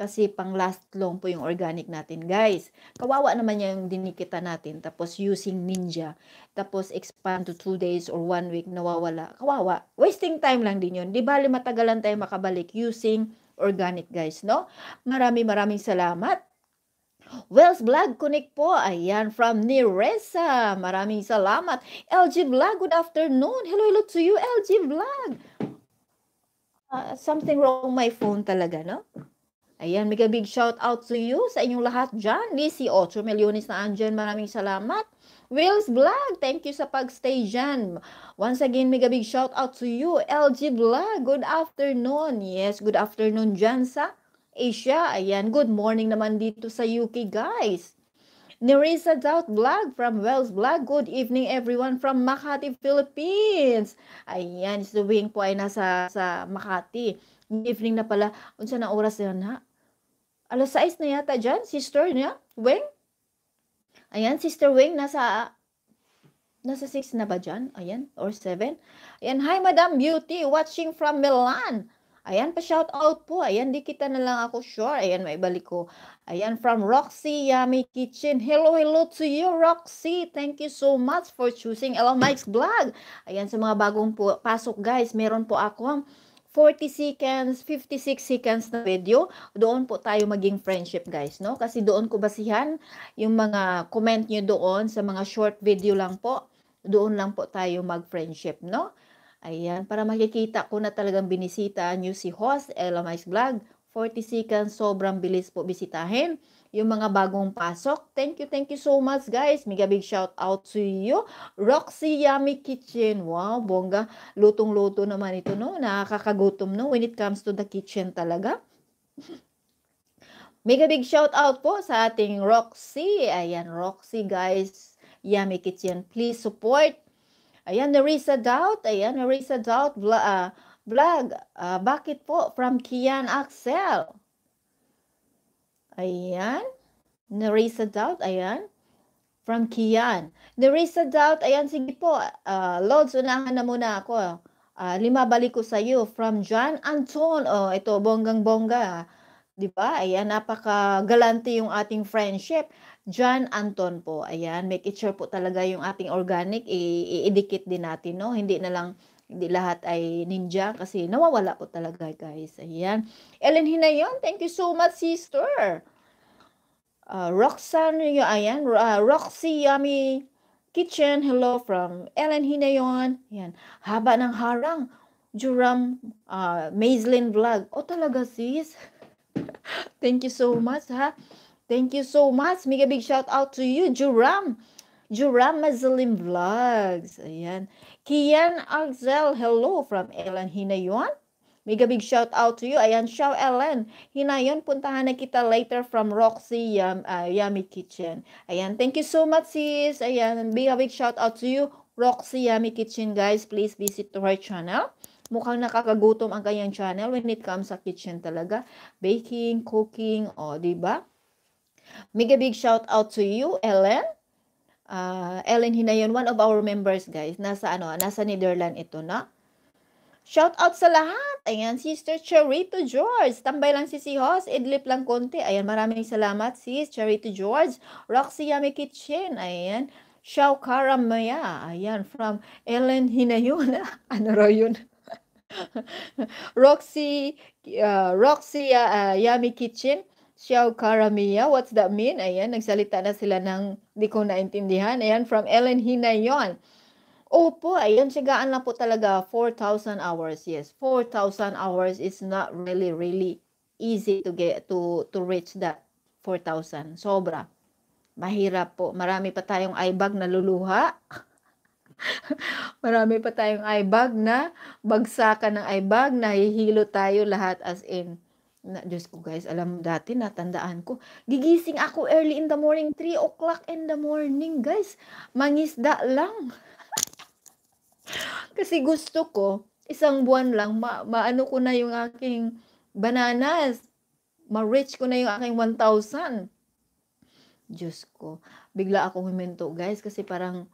Kasi pang last long po yung organic natin, guys. Kawawa naman yung dinikita natin. Tapos using ninja. Tapos expand to 2 days or 1 week, nawawala. Kawawa. Wasting time lang din yun. Di bali matagalan tayo makabalik using organic, guys, no? Marami maraming salamat. Wells Vlog Connect po, ayan, from Neresa. Maraming salamat. LG Vlog, good afternoon. Hello, hello to you, LG Vlog. Uh, something wrong my phone talaga, no? Ayan, mega big shout out to you sa inyong lahat dyan. Lizzie, 8 milyones na andyan. Maraming salamat. Wills Vlog, thank you sa pagstay dyan. Once again, mega big shout out to you. LG Vlog, good afternoon. Yes, good afternoon dyan sa Asia. Ayan, good morning naman dito sa UK, guys. Nerissa Doubt Vlog from Wells Vlog. Good evening everyone from Makati, Philippines. Ayan, si Wing po ay nasa sa Makati. Good evening na pala. Unsa na oras na ha? Alas 6 na yata dyan, sister niya, Wing. Ayan, sister Wing, nasa nasa 6 na ba dyan? Ayan, or 7? Ayan, hi Madam Beauty, watching from Milan. Ayan, pa-shout out po. Ayan, di kita na lang ako sure. Ayan, may balik ko. Ayan, from Roxy Yummy Kitchen. Hello, hello to you, Roxy. Thank you so much for choosing Hello Mike's Vlog. Ayan, sa mga bagong po, pasok guys, meron po akong 40 seconds, 56 seconds na video, doon po tayo maging friendship guys, no? Kasi doon ko basihan yung mga comment nyo doon sa mga short video lang po. Doon lang po tayo mag-friendship, no? Ayan, para makikita ko na talagang binisita nyo si host Elamais Vlog. 40 seconds, sobrang bilis po bisitahin. Yung mga bagong pasok, thank you, thank you so much guys. Mega big shout out to you. Roxy Yummy Kitchen. Wow, bongga. Lutong-luto naman ito, no? Nakakagutom, no? When it comes to the kitchen talaga. Mega big shout out po sa ating Roxy. Ayan, Roxy guys. Yummy Kitchen. Please support Ayan, Nerissa Doubt. Ayan, Nerissa Doubt. Ah, vlog. uh, ah, vlog. Uh, bakit po? From Kian Axel. Ayan. Nerissa Doubt. Ayan. From Kian. Nerissa Doubt. Ayan, sige po. Uh, ah, Lods, unahan na muna ako. Uh, lima balik ko sa iyo. From John Anton. Oh, ito, bonggang-bongga. 'di ba? Ayan, napaka galante yung ating friendship. John Anton po. Ayan, make it sure po talaga yung ating organic i-edikit din natin, no? Hindi na lang hindi lahat ay ninja kasi nawawala po talaga, guys. Ayan. Ellen Hinayon, thank you so much, sister. Uh, Roxanne, ayan. Uh, Roxy Yummy Kitchen, hello from Ellen Hinayon. Ayan. Haba ng harang. Juram uh, Maislin Vlog. O oh, talaga, sis. thank you so much, ha? Thank you so much. Mega big shout out to you, Juram. Juram Muslim Vlogs. Ayan. Kian Arzel, hello from Ellen Hinayon. Mega big shout out to you. Ayan, shout Ellen. Hinayon, puntahan na kita later from Roxy Yum, uh, Yummy Kitchen. Ayan, thank you so much sis. Ayan, big big shout out to you. Roxy Yummy Kitchen guys. Please visit to her channel mukhang nakakagutom ang kanyang channel when it comes sa kitchen talaga. Baking, cooking, o, oh, ba? Diba? Mega big shout out to you, Ellen. Uh, Ellen Hinayon, one of our members, guys. Nasa ano, nasa Netherlands ito na. Shout out sa lahat. Ayan, Sister Charito George. Tambay lang si si Hoss. Idlip lang konti. Ayan, maraming salamat, sis. Charito George. Roxy Yami Kitchen. Ayan. Shao Karamaya. Ayan, from Ellen Hinayon. ano raw yun? Roxy, uh, Roxy uh, uh, Yami Kitchen. Xiao Karamia. What's that mean? Ayan, nagsalita na sila ng di ko naintindihan. Ayan, from Ellen Hinayon. Opo, ayan, sigaan lang po talaga. 4,000 hours. Yes, 4,000 hours is not really, really easy to get to to reach that 4,000. Sobra. Mahirap po. Marami pa tayong ibag na luluha. Marami pa tayong ibag na bagsakan ng ibag, nahihilo tayo lahat as in na, Diyos ko guys, alam dati, natandaan ko, gigising ako early in the morning, 3 o'clock in the morning guys, mangisda lang. Kasi gusto ko, isang buwan lang, ma maano ko na yung aking bananas, ma-reach ko na yung aking 1,000. Diyos ko, bigla ako huminto guys, kasi parang,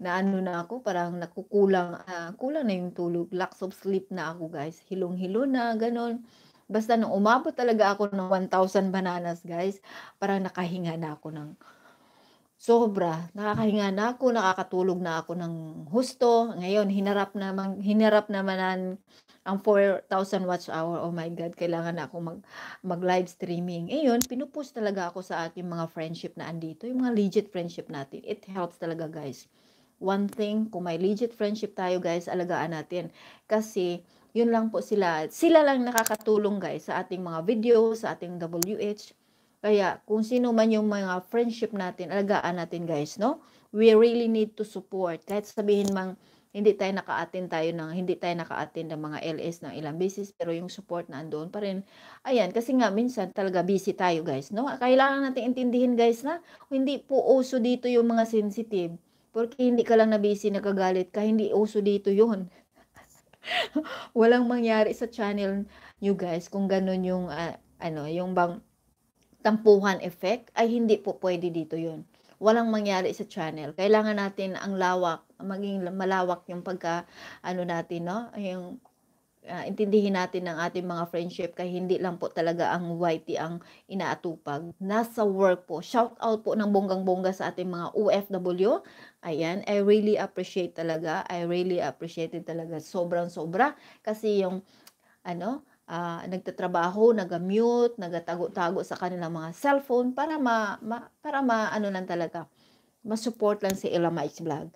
naano na ako, parang nakukulang, uh, kulang na yung tulog, lack of sleep na ako guys, hilong-hilo na, ganon Basta nung umabot talaga ako ng 1,000 bananas, guys, parang nakahinga na ako ng sobra. Nakakahinga na ako, nakakatulog na ako ng husto. Ngayon, hinarap naman, hinarap naman ang, 4,000 watch hour. Oh my God, kailangan na ako mag, mag live streaming. Eh yun, pinupost talaga ako sa aking mga friendship na andito. Yung mga legit friendship natin. It helps talaga guys. One thing, kung may legit friendship tayo guys, alagaan natin. Kasi, yun lang po sila. Sila lang nakakatulong guys sa ating mga video, sa ating WH. Kaya kung sino man yung mga friendship natin, alagaan natin guys, no? We really need to support. Kahit sabihin mang hindi tayo naka-attend tayo ng hindi tayo naka-attend ng mga LS ng ilang beses pero yung support na andoon pa rin. Ayan, kasi nga minsan talaga busy tayo guys, no? Kailangan natin intindihin guys na hindi po uso dito yung mga sensitive. Porque hindi ka lang na busy nagagalit ka, hindi uso dito 'yon. walang mangyari sa channel nyo guys kung ganun yung uh, ano, yung bang tampuhan effect ay hindi po pwede dito yun. Walang mangyari sa channel. Kailangan natin ang lawak, maging malawak yung pagka ano natin, no? Yung uh, intindihin natin ng ating mga friendship kaya hindi lang po talaga ang YT ang inaatupag. Nasa work po. Shout out po ng bonggang-bongga sa ating mga OFW Ayan, I really appreciate talaga. I really appreciate it talaga. Sobrang-sobra. Kasi yung, ano, uh, nagtatrabaho, nag-mute, nagatago-tago sa kanilang mga cellphone para ma, ma para ma, ano lang talaga, masupport lang si Ella Mike's Vlog.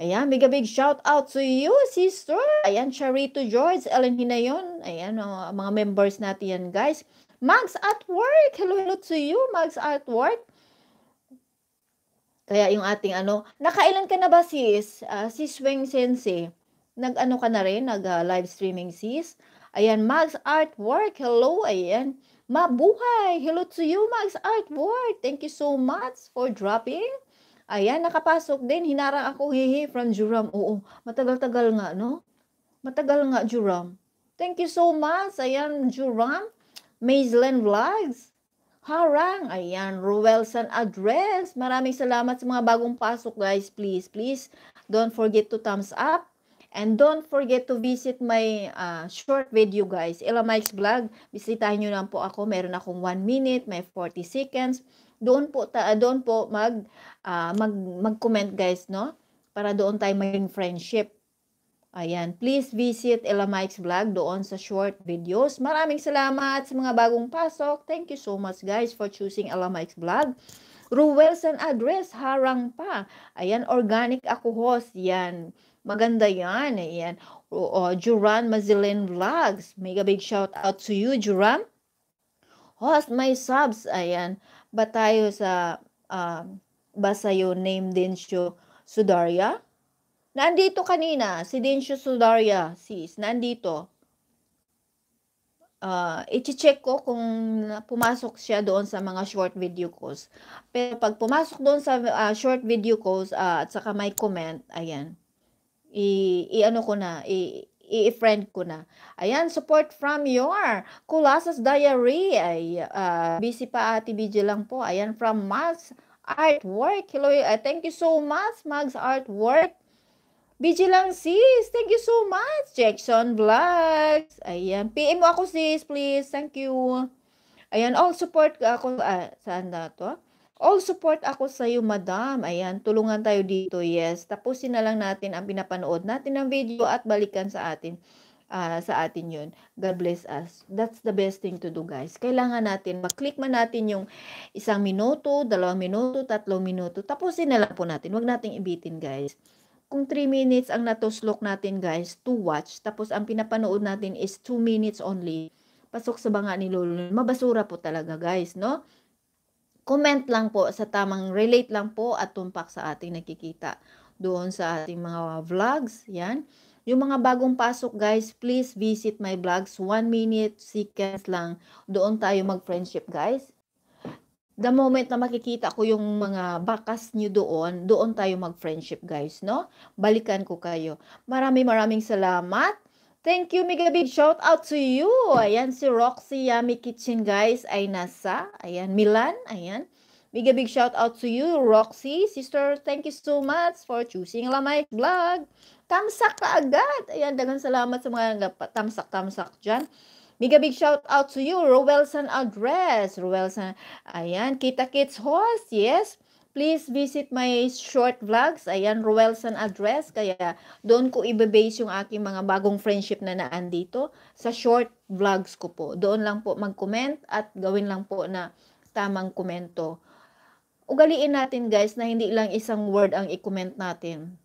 Ayan, big big shout out to you, sister. Ayan, Charito George, Ellen Hinayon. Ayan, uh, mga members natin yan, guys. Mags at work. Hello, hello to you, Mags at work. Kaya yung ating ano, nakailan ka na ba sis? Uh, ah, sis Weng Sensei, nag-ano ka na rin, nag-live ah, uh, streaming sis? Ayan, Mags Artwork, hello, ayan. Mabuhay, hello to you Mags Artwork, thank you so much for dropping. Ayan, nakapasok din, hinarang ako hehe, from Juram. Oo, matagal-tagal nga, no? Matagal nga, Juram. Thank you so much, ayan, Juram. Mazeland Vlogs. Harang. Ayan, Ruel Address. Maraming salamat sa mga bagong pasok guys. Please, please, don't forget to thumbs up. And don't forget to visit my uh, short video guys. Ella Mike's Vlog. Bisitahin nyo lang po ako. Meron akong 1 minute, may 40 seconds. Doon po, ta, doon po mag, uh, mag, mag-comment guys, no? Para doon tayo maging friendship. Ayan, please visit Elamike's vlog doon sa short videos. Maraming salamat sa mga bagong pasok. Thank you so much guys for choosing Elamike's vlog. Ruel San Address, harang pa. Ayan, organic ako host. Yan. Maganda yan. Ayan. O, o, Juran Mazilin Vlogs. Mega big shout out to you, Juran. Host my subs. Ayan. Ba tayo sa, uh, ba sa'yo name din siya, Sudaria? Nandito kanina, si Densyo Sudaria, sis, nandito. Uh, ah, i check ko kung pumasok siya doon sa mga short video calls. Pero pag pumasok doon sa uh, short video calls uh, at saka may comment, ayan. I-ano ko na, i- i-friend ko na. Ayan, support from your Colassas Diary. Ay, uh, busy pa ati BJ lang po. Ayan, from Max Artwork. Hello, uh, thank you so much, Max Artwork lang sis, thank you so much. Jackson Vlogs. Ayan, PM mo ako sis, please. Thank you. Ayan, all support ako. Ah, saan na to? All support ako sa iyo, madam. Ayan, tulungan tayo dito. Yes, tapusin na lang natin ang pinapanood natin ng video at balikan sa atin. Uh, sa atin yun. God bless us. That's the best thing to do, guys. Kailangan natin, mag-click man natin yung isang minuto, dalawang minuto, tatlong minuto. Tapusin na lang po natin. Huwag nating ibitin, guys kung 3 minutes ang natuslok natin guys to watch, tapos ang pinapanood natin is 2 minutes only, pasok sa banga ni Lolo. Mabasura po talaga guys, no? Comment lang po sa tamang relate lang po at tumpak sa ating nakikita doon sa ating mga vlogs. Yan. Yung mga bagong pasok guys, please visit my vlogs. 1 minute seconds lang. Doon tayo mag-friendship guys the moment na makikita ko yung mga bakas nyo doon, doon tayo mag-friendship guys, no? Balikan ko kayo. Maraming maraming salamat. Thank you, Mega Big. Shout out to you. Ayan, si Roxy Yummy Kitchen guys ay nasa, ayan, Milan, ayan. Mega big shout out to you, Roxy. Sister, thank you so much for choosing Lamay Vlog. Tamsak ka agad. Ayan, dagang salamat sa mga tamsak-tamsak dyan. Mega big shout out to you, Rowelson Address. Rowelson, ayan, Kita Kids Host, yes. Please visit my short vlogs. Ayan, Rowelson Address. Kaya doon ko ibe-base yung aking mga bagong friendship na naan dito sa short vlogs ko po. Doon lang po mag-comment at gawin lang po na tamang komento. Ugaliin natin guys na hindi lang isang word ang i-comment natin.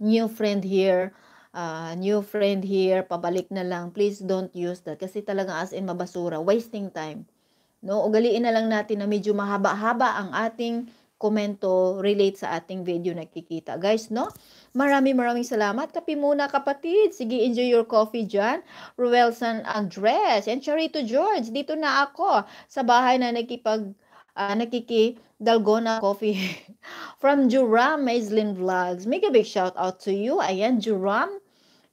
New friend here, uh, new friend here, pabalik na lang. Please don't use that. Kasi talaga as in mabasura, wasting time. No, ugaliin na lang natin na medyo mahaba-haba ang ating komento relate sa ating video nakikita. Guys, no? Marami maraming salamat. Kapi muna kapatid. Sige, enjoy your coffee dyan. Ruelson Andres and Charito George. Dito na ako sa bahay na nakipag uh, ah, nakiki Dalgona Coffee from Juram Maislin Vlogs. Make a big shout out to you. Ayan, Juram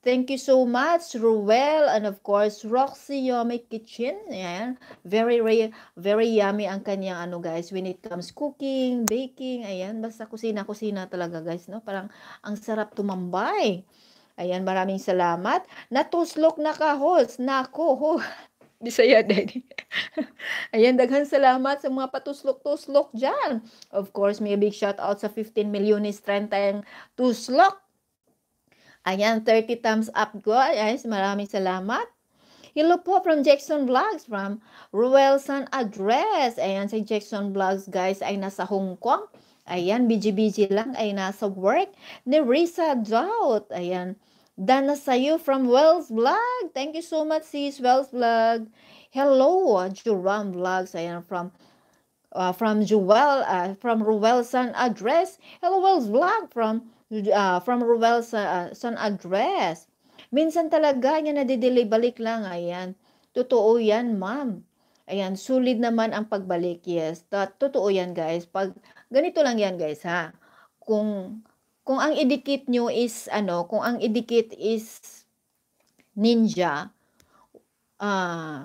Thank you so much, Ruel, and of course, Roxy Yummy Kitchen. Ayan. Very, very yummy ang kanyang ano guys, when it comes cooking, baking, ayan. Basta kusina, kusina talaga guys, no? Parang ang sarap tumambay. Ayan, maraming salamat. Natuslok na ka, host. Nako, ho. Bisaya, Daddy. Ayan, daghan salamat sa mga patuslok-tuslok dyan. Of course, may big shout out sa 15 milyones 30 ang tuslok. Ayan, 30 thumbs up ko. Guys, maraming salamat. Hello po from Jackson Vlogs, from Ruelson Address. Ayan, si Jackson Vlogs guys ay nasa Hong Kong. Ayan, BGBG lang ay nasa work ni Risa Drought. Ayan, Dana Sayo from Wells Vlog. Thank you so much sis, Wells Vlog. Hello, Jerome Vlogs. Ayan, from uh, from Jewel, uh, from Ruelson Address. Hello, Wells Vlog from uh, from Ruel sa uh, San Andres. Minsan talaga yan nadidelay balik lang. Ayan. Totoo yan, ma'am. Ayan, sulit naman ang pagbalik. Yes, totoo yan, guys. Pag ganito lang yan, guys, ha. Kung kung ang idikit nyo is ano, kung ang idikit is ninja, ah uh,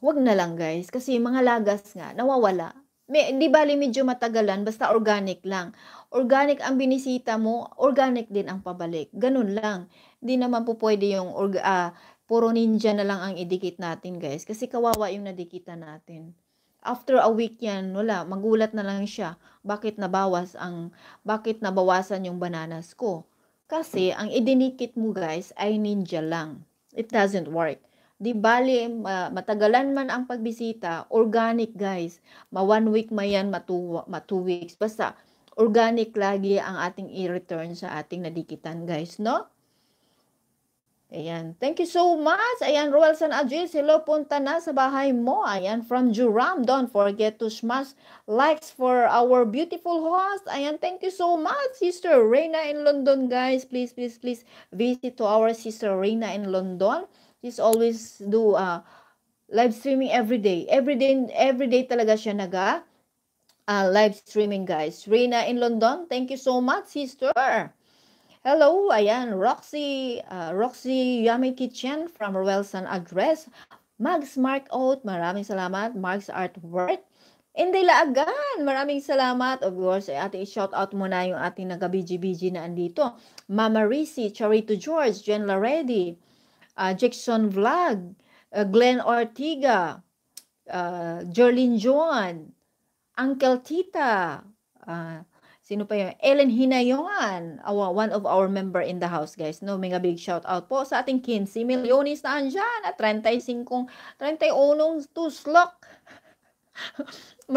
wag na lang guys kasi mga lagas nga nawawala. May, hindi bali medyo matagalan basta organic lang organic ang binisita mo, organic din ang pabalik. Ganun lang. Hindi naman po pwede yung uh, puro ninja na lang ang idikit natin, guys. Kasi kawawa yung nadikita natin. After a week yan, wala, magulat na lang siya. Bakit nabawas ang, bakit nabawasan yung bananas ko? Kasi ang idinikit mo guys ay ninja lang. It doesn't work. Di bali, matagalan man ang pagbisita, organic guys. Ma one week ma yan, ma two, ma two weeks. Basta, organic lagi ang ating i-return sa ating nadikitan, guys, no? Ayan. Thank you so much. Ayan, Ruel San Ajis. Hello, punta na sa bahay mo. Ayan, from Juram. Don't forget to smash likes for our beautiful host. Ayan, thank you so much, Sister Reina in London, guys. Please, please, please visit to our Sister Reina in London. She's always do uh, live streaming every day. Every day, every day talaga siya naga uh, live streaming, guys. Rina in London, thank you so much, sister. Hello, ayan, Roxy, uh, Roxy Yummy Kitchen from Welsan Address. Mags Mark Out, maraming salamat. Mags Artwork. Inday Laagan, maraming salamat. Of course, ay eh, ating shout out muna yung ating naga-BGBG na andito. Mama Risi, Charito George, Jen Laredi, uh, Jackson Vlog, uh, Glenn Ortiga, uh, Jerlyn Joan, Uncle Tita. Uh, sino pa yun? Ellen Hinayongan, our, one of our member in the house, guys. No, mega big shout out po sa ating 15 milyones na andyan at 35, 31 tuslok.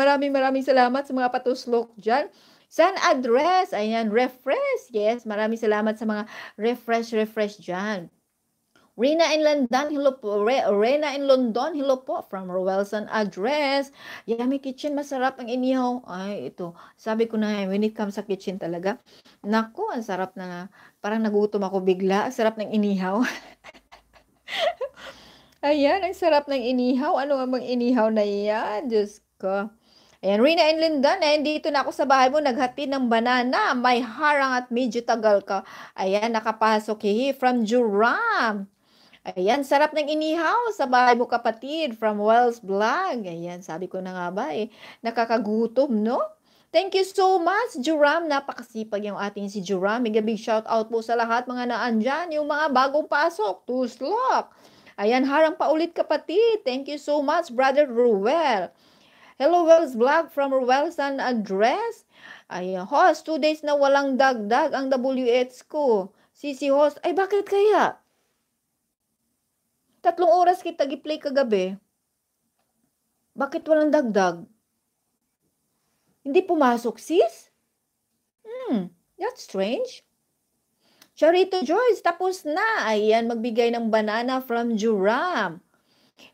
maraming maraming salamat sa mga patuslok dyan. San address? Ayan, refresh. Yes, maraming salamat sa mga refresh, refresh dyan. Rina in London, hello po. Re, Rena in London, hello po. From Rowelson Address. Yummy kitchen, masarap ang inihaw. Ay, ito. Sabi ko na, when it comes sa kitchen talaga, naku, ang sarap na. Parang nagutom ako bigla. Ang sarap ng inihaw. Ayan, ang sarap ng inihaw. Ano nga bang inihaw na yan? Diyos ko. Ayan, Rina and Linda, nandito na ako sa bahay mo, naghati ng banana, may harang at medyo tagal ka. Ayan, nakapasok hihi from Juram. Ayan, sarap ng inihaw sa bahay mo kapatid from Wells Blog. Ayan, sabi ko na nga ba eh, nakakagutom, no? Thank you so much, Juram. Napakasipag yung ating si Juram. Mega big shout out po sa lahat mga naandyan. Yung mga bagong pasok, tuslok. Ayan, harang pa ulit kapatid. Thank you so much, Brother Ruel. Hello, Wells Blog from Ruel and address. Ayan, host, two days na walang dagdag ang WH ko. Sisi host, ay bakit kaya? Tatlong oras kita gi-play kagabi. Bakit walang dagdag? Hindi pumasok, sis? Hmm, that's strange. Charito Joyce, tapos na. Ayan, magbigay ng banana from Juram.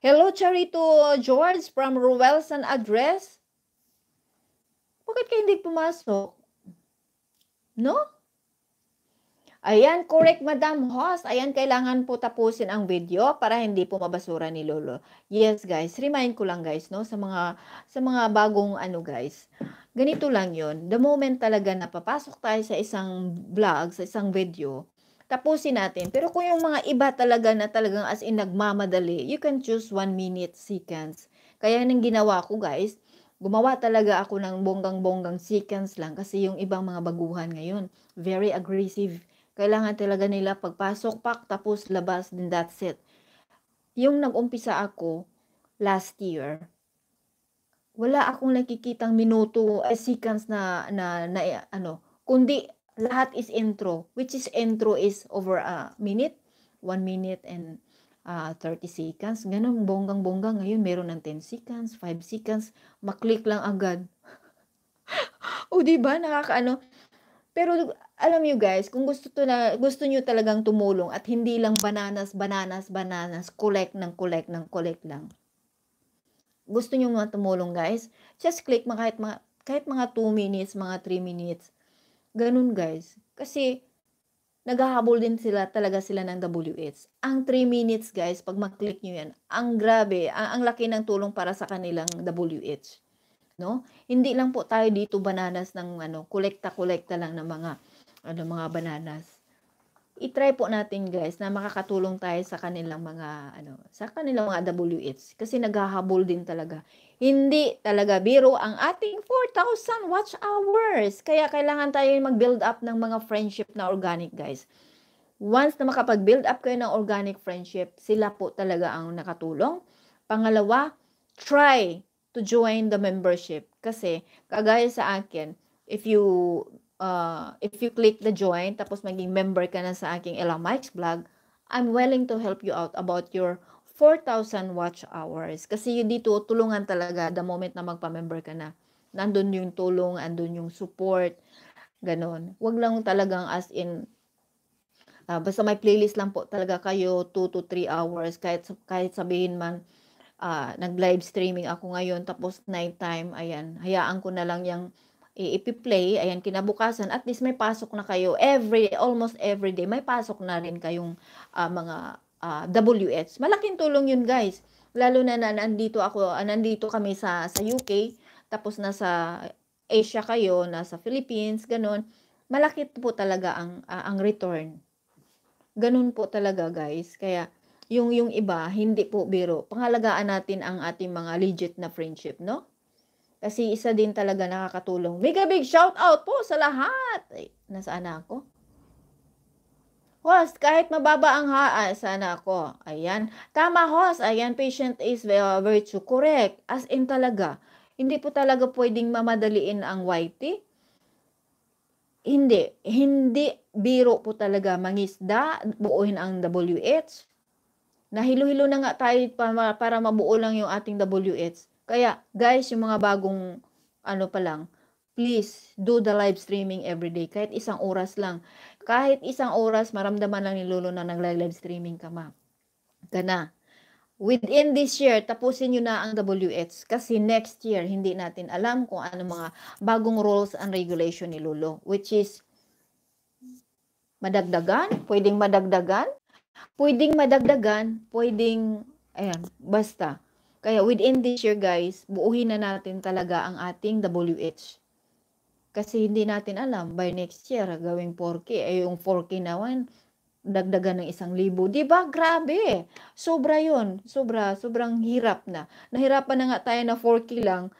Hello, Charito George from Ruelson Address. Bakit ka hindi pumasok? No? Ayan, correct Madam Host. Ayan, kailangan po tapusin ang video para hindi po mabasura ni Lolo. Yes guys, remind ko lang guys no sa mga sa mga bagong ano guys. Ganito lang 'yon. The moment talaga na papasok tayo sa isang vlog, sa isang video, tapusin natin. Pero kung yung mga iba talaga na talagang as in nagmamadali, you can choose 1 minute seconds. Kaya nang ginawa ko guys, gumawa talaga ako ng bonggang-bonggang seconds lang kasi yung ibang mga baguhan ngayon, very aggressive kailangan talaga nila pagpasok, pak, tapos labas, then that's it. Yung nag-umpisa ako last year, wala akong nakikitang minuto, eh, seconds na, na, na, ano, kundi lahat is intro, which is intro is over a minute, 1 minute and uh, 30 seconds. Ganun, bonggang-bongga. Ngayon, meron ng 10 seconds, 5 seconds. Maklik lang agad. o, di ba? Nakakaano. Pero, alam nyo guys, kung gusto, to na, gusto niyo talagang tumulong at hindi lang bananas, bananas, bananas, collect ng collect ng collect lang. Gusto niyo nga tumulong guys, just click mga kahit mga, kahit mga 2 minutes, mga 3 minutes. Ganun guys. Kasi, naghahabol din sila talaga sila ng WH. Ang 3 minutes guys, pag mag-click niyo yan, ang grabe, ang, ang laki ng tulong para sa kanilang WH. No? Hindi lang po tayo dito bananas ng ano, kolekta-kolekta lang ng mga ano, mga bananas. I-try po natin guys na makakatulong tayo sa kanilang mga ano, sa kanilang mga WH kasi naghahabol din talaga. Hindi talaga biro ang ating 4,000 watch hours. Kaya kailangan tayo mag-build up ng mga friendship na organic guys. Once na makapag-build up kayo ng organic friendship, sila po talaga ang nakatulong. Pangalawa, try to join the membership. Kasi, kagaya sa akin, if you uh, if you click the join, tapos maging member ka na sa aking Ella Mike's vlog, I'm willing to help you out about your 4,000 watch hours. Kasi yun dito, tulungan talaga the moment na magpa-member ka na. Nandun yung tulong, andun yung support, ganon. Huwag lang talagang as in, uh, basta may playlist lang po talaga kayo, 2 to 3 hours, kahit, kahit sabihin man, uh, nag-live streaming ako ngayon, tapos night time, ayan, hayaan ko na lang yung ipi-play, ayan, kinabukasan, at least may pasok na kayo. Every, almost every day, may pasok na rin kayong uh, mga uh, ah, WH. Malaking tulong yun, guys. Lalo na, na nandito ako, uh, nandito kami sa, sa UK, tapos nasa Asia kayo, nasa Philippines, ganun. Malaki po talaga ang, uh, ang return. Ganun po talaga, guys. Kaya, yung, yung iba, hindi po biro. Pangalagaan natin ang ating mga legit na friendship, no? Kasi isa din talaga nakakatulong. Mega big shout out po sa lahat. Ay, nasaan na ako? Host, kahit mababa ang haa, sana ako. Ayan. Tama, host. Ayan, patient is uh, virtue. Correct. As in talaga. Hindi po talaga pwedeng mamadaliin ang YT. Hindi. Hindi biro po talaga mangisda, buuhin ang WH. Nahilo-hilo na nga tayo para, para mabuo lang yung ating WH. Kaya, guys, yung mga bagong ano pa lang, please do the live streaming every day. Kahit isang oras lang. Kahit isang oras, maramdaman lang ni Lolo na nag-live streaming ka, ma. Gana. Within this year, tapusin nyo na ang WH kasi next year, hindi natin alam kung ano mga bagong rules and regulation ni Lolo, which is madagdagan, pwedeng madagdagan, pwedeng madagdagan, pwedeng, ayan, basta kaya within this year guys, buuhin na natin talaga ang ating WH. Kasi hindi natin alam, by next year, gawing 4K, eh, yung 4K na one, dagdagan ng isang libo. ba diba? Grabe! Sobra yon Sobra, sobrang hirap na. Nahirapan na nga tayo na 4K lang.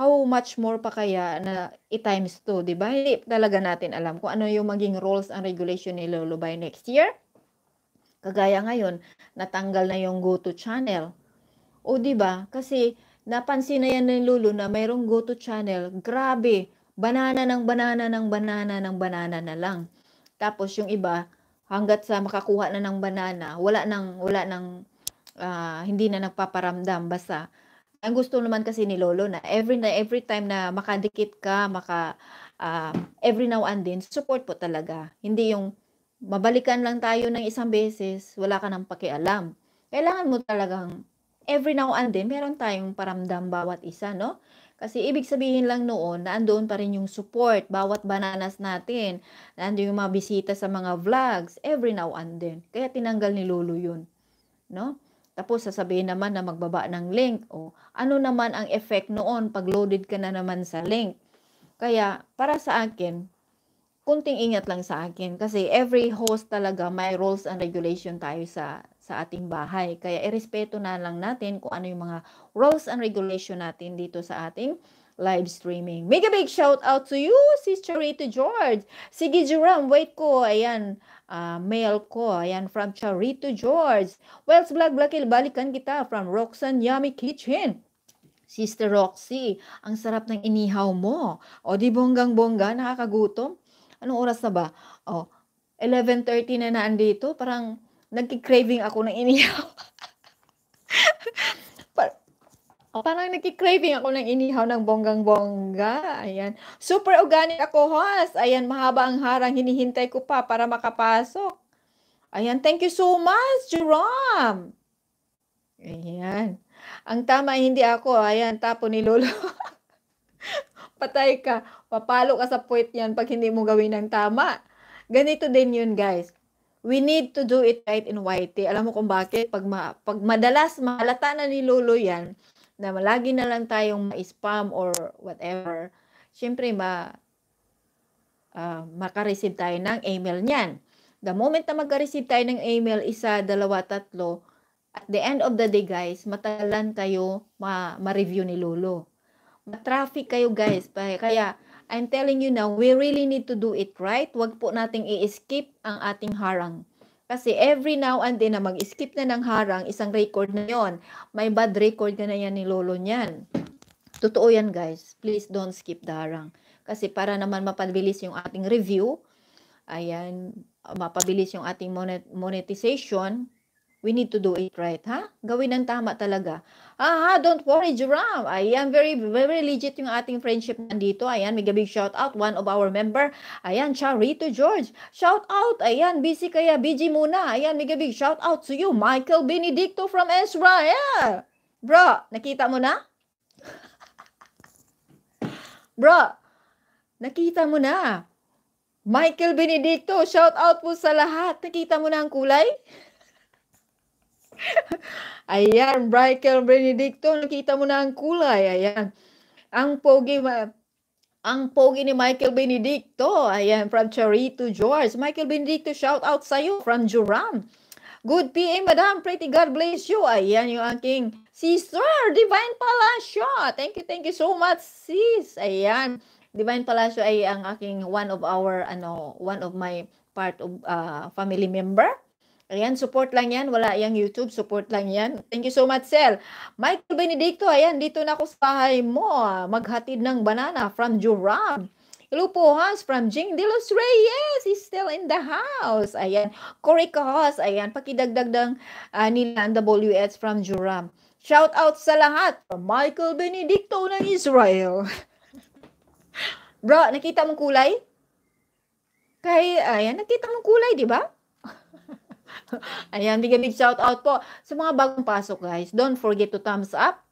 How much more pa kaya na i-times 2, diba? Hindi talaga natin alam kung ano yung maging rules and regulation ni Lolo by next year. Kagaya ngayon, natanggal na yung go-to channel. O di ba? Kasi napansin na yan ng Lulu na mayroong to channel. Grabe, banana ng banana ng banana ng banana na lang. Tapos yung iba hangga't sa makakuha na ng banana, wala nang wala nang uh, hindi na nagpaparamdam basta ang gusto naman kasi ni Lolo na every na every time na makadikit ka, maka uh, every now and then support po talaga. Hindi yung mabalikan lang tayo ng isang beses, wala ka nang pakialam. Kailangan mo talagang every now and then, meron tayong paramdam bawat isa, no? Kasi ibig sabihin lang noon na andoon pa rin yung support, bawat bananas natin, nandoon yung mga bisita sa mga vlogs, every now and then. Kaya tinanggal ni Lulu yun. No? Tapos sasabihin naman na magbaba ng link. O ano naman ang effect noon pag loaded ka na naman sa link. Kaya para sa akin, kunting ingat lang sa akin. Kasi every host talaga may rules and regulation tayo sa sa ating bahay. Kaya irespeto na lang natin kung ano yung mga rules and regulation natin dito sa ating live streaming. Mega big shout out to you, Sister Rita George. Sige, Jerome, wait ko. Ayan, uh, mail ko. Ayan, from Charito George. Wells Black Blackil, balikan kita from Roxanne Yummy Kitchen. Sister Roxy, ang sarap ng inihaw mo. O, di bonggang-bongga, nakakagutom. Anong oras na ba? O, 11.30 na naandito. Parang nagki-craving ako ng inihaw. Oh, parang nagki-craving ako ng inihaw ng bonggang-bongga. Ayan. Super organic ako, host. Ayan, mahaba ang harang. Hinihintay ko pa para makapasok. Ayan, thank you so much, Jerome. Ayan. Ang tama, hindi ako. Ayan, tapo ni Lolo. Patay ka. Papalo ka sa puwet yan pag hindi mo gawin ng tama. Ganito din yun, guys we need to do it right in YT. Eh. Alam mo kung bakit? Pag, ma, pag madalas, mahalata na ni Lolo yan, na malagi na lang tayong ma-spam or whatever, syempre, ma, uh, makareceive tayo ng email niyan. The moment na magka-receive tayo ng email, isa, dalawa, tatlo, at the end of the day, guys, matalan kayo ma- ma-review ni Lolo. Ma-traffic kayo, guys. Kaya, I'm telling you now, we really need to do it right. Huwag po nating i-skip ang ating harang. Kasi every now and then na mag-skip na ng harang, isang record na yon. May bad record na yan ni lolo niyan. Totoo yan guys. Please don't skip the harang. Kasi para naman mapabilis yung ating review, ayan, mapabilis yung ating monet monetization, We need to do it right, ha? Gawin ng tama talaga. Ah, don't worry, Jerome. Ayan, very, very legit yung ating friendship nandito. Ayan, mega big shout out. One of our member. Ayan, Charito George. Shout out. Ayan, busy kaya, BG muna. Ayan, mega big shout out to you, Michael Benedicto from Ezra. Yeah. Bro, nakita mo na? Bro, nakita mo na. Michael Benedicto, shout out po sa lahat. Nakita mo na ang kulay? Ayan, Michael Benedicto, nakita mo na ang kulay. Ayan. Ang pogi, ang pogi ni Michael Benedicto. Ayan, from Charito, George. Michael Benedicto, shout out sa'yo from Joram. Good PM, Madam. Pretty God bless you. Ayan yung aking sister, Divine Palacio. Thank you, thank you so much, sis. Ayan. Divine Palacio ay ang aking one of our, ano, one of my part of uh, family member. Ayan, support lang yan. Wala yung YouTube, support lang yan. Thank you so much, Sel. Michael Benedicto, ayan, dito na ako sa bahay mo. Ah. Maghatid ng banana from Juram. Hello po, Hans, from Jing De Los Reyes. He's still in the house. Ayan, Cory Cahos, ayan, pakidagdag ng uh, ah, nila ang WS from Juram. Shout out sa lahat from Michael Benedicto ng Israel. Bro, nakita mong kulay? Kay, ayan, nakita mong kulay, di ba? Ayan, big big shout out po. Sa mga bagong pasok guys, don't forget to thumbs up.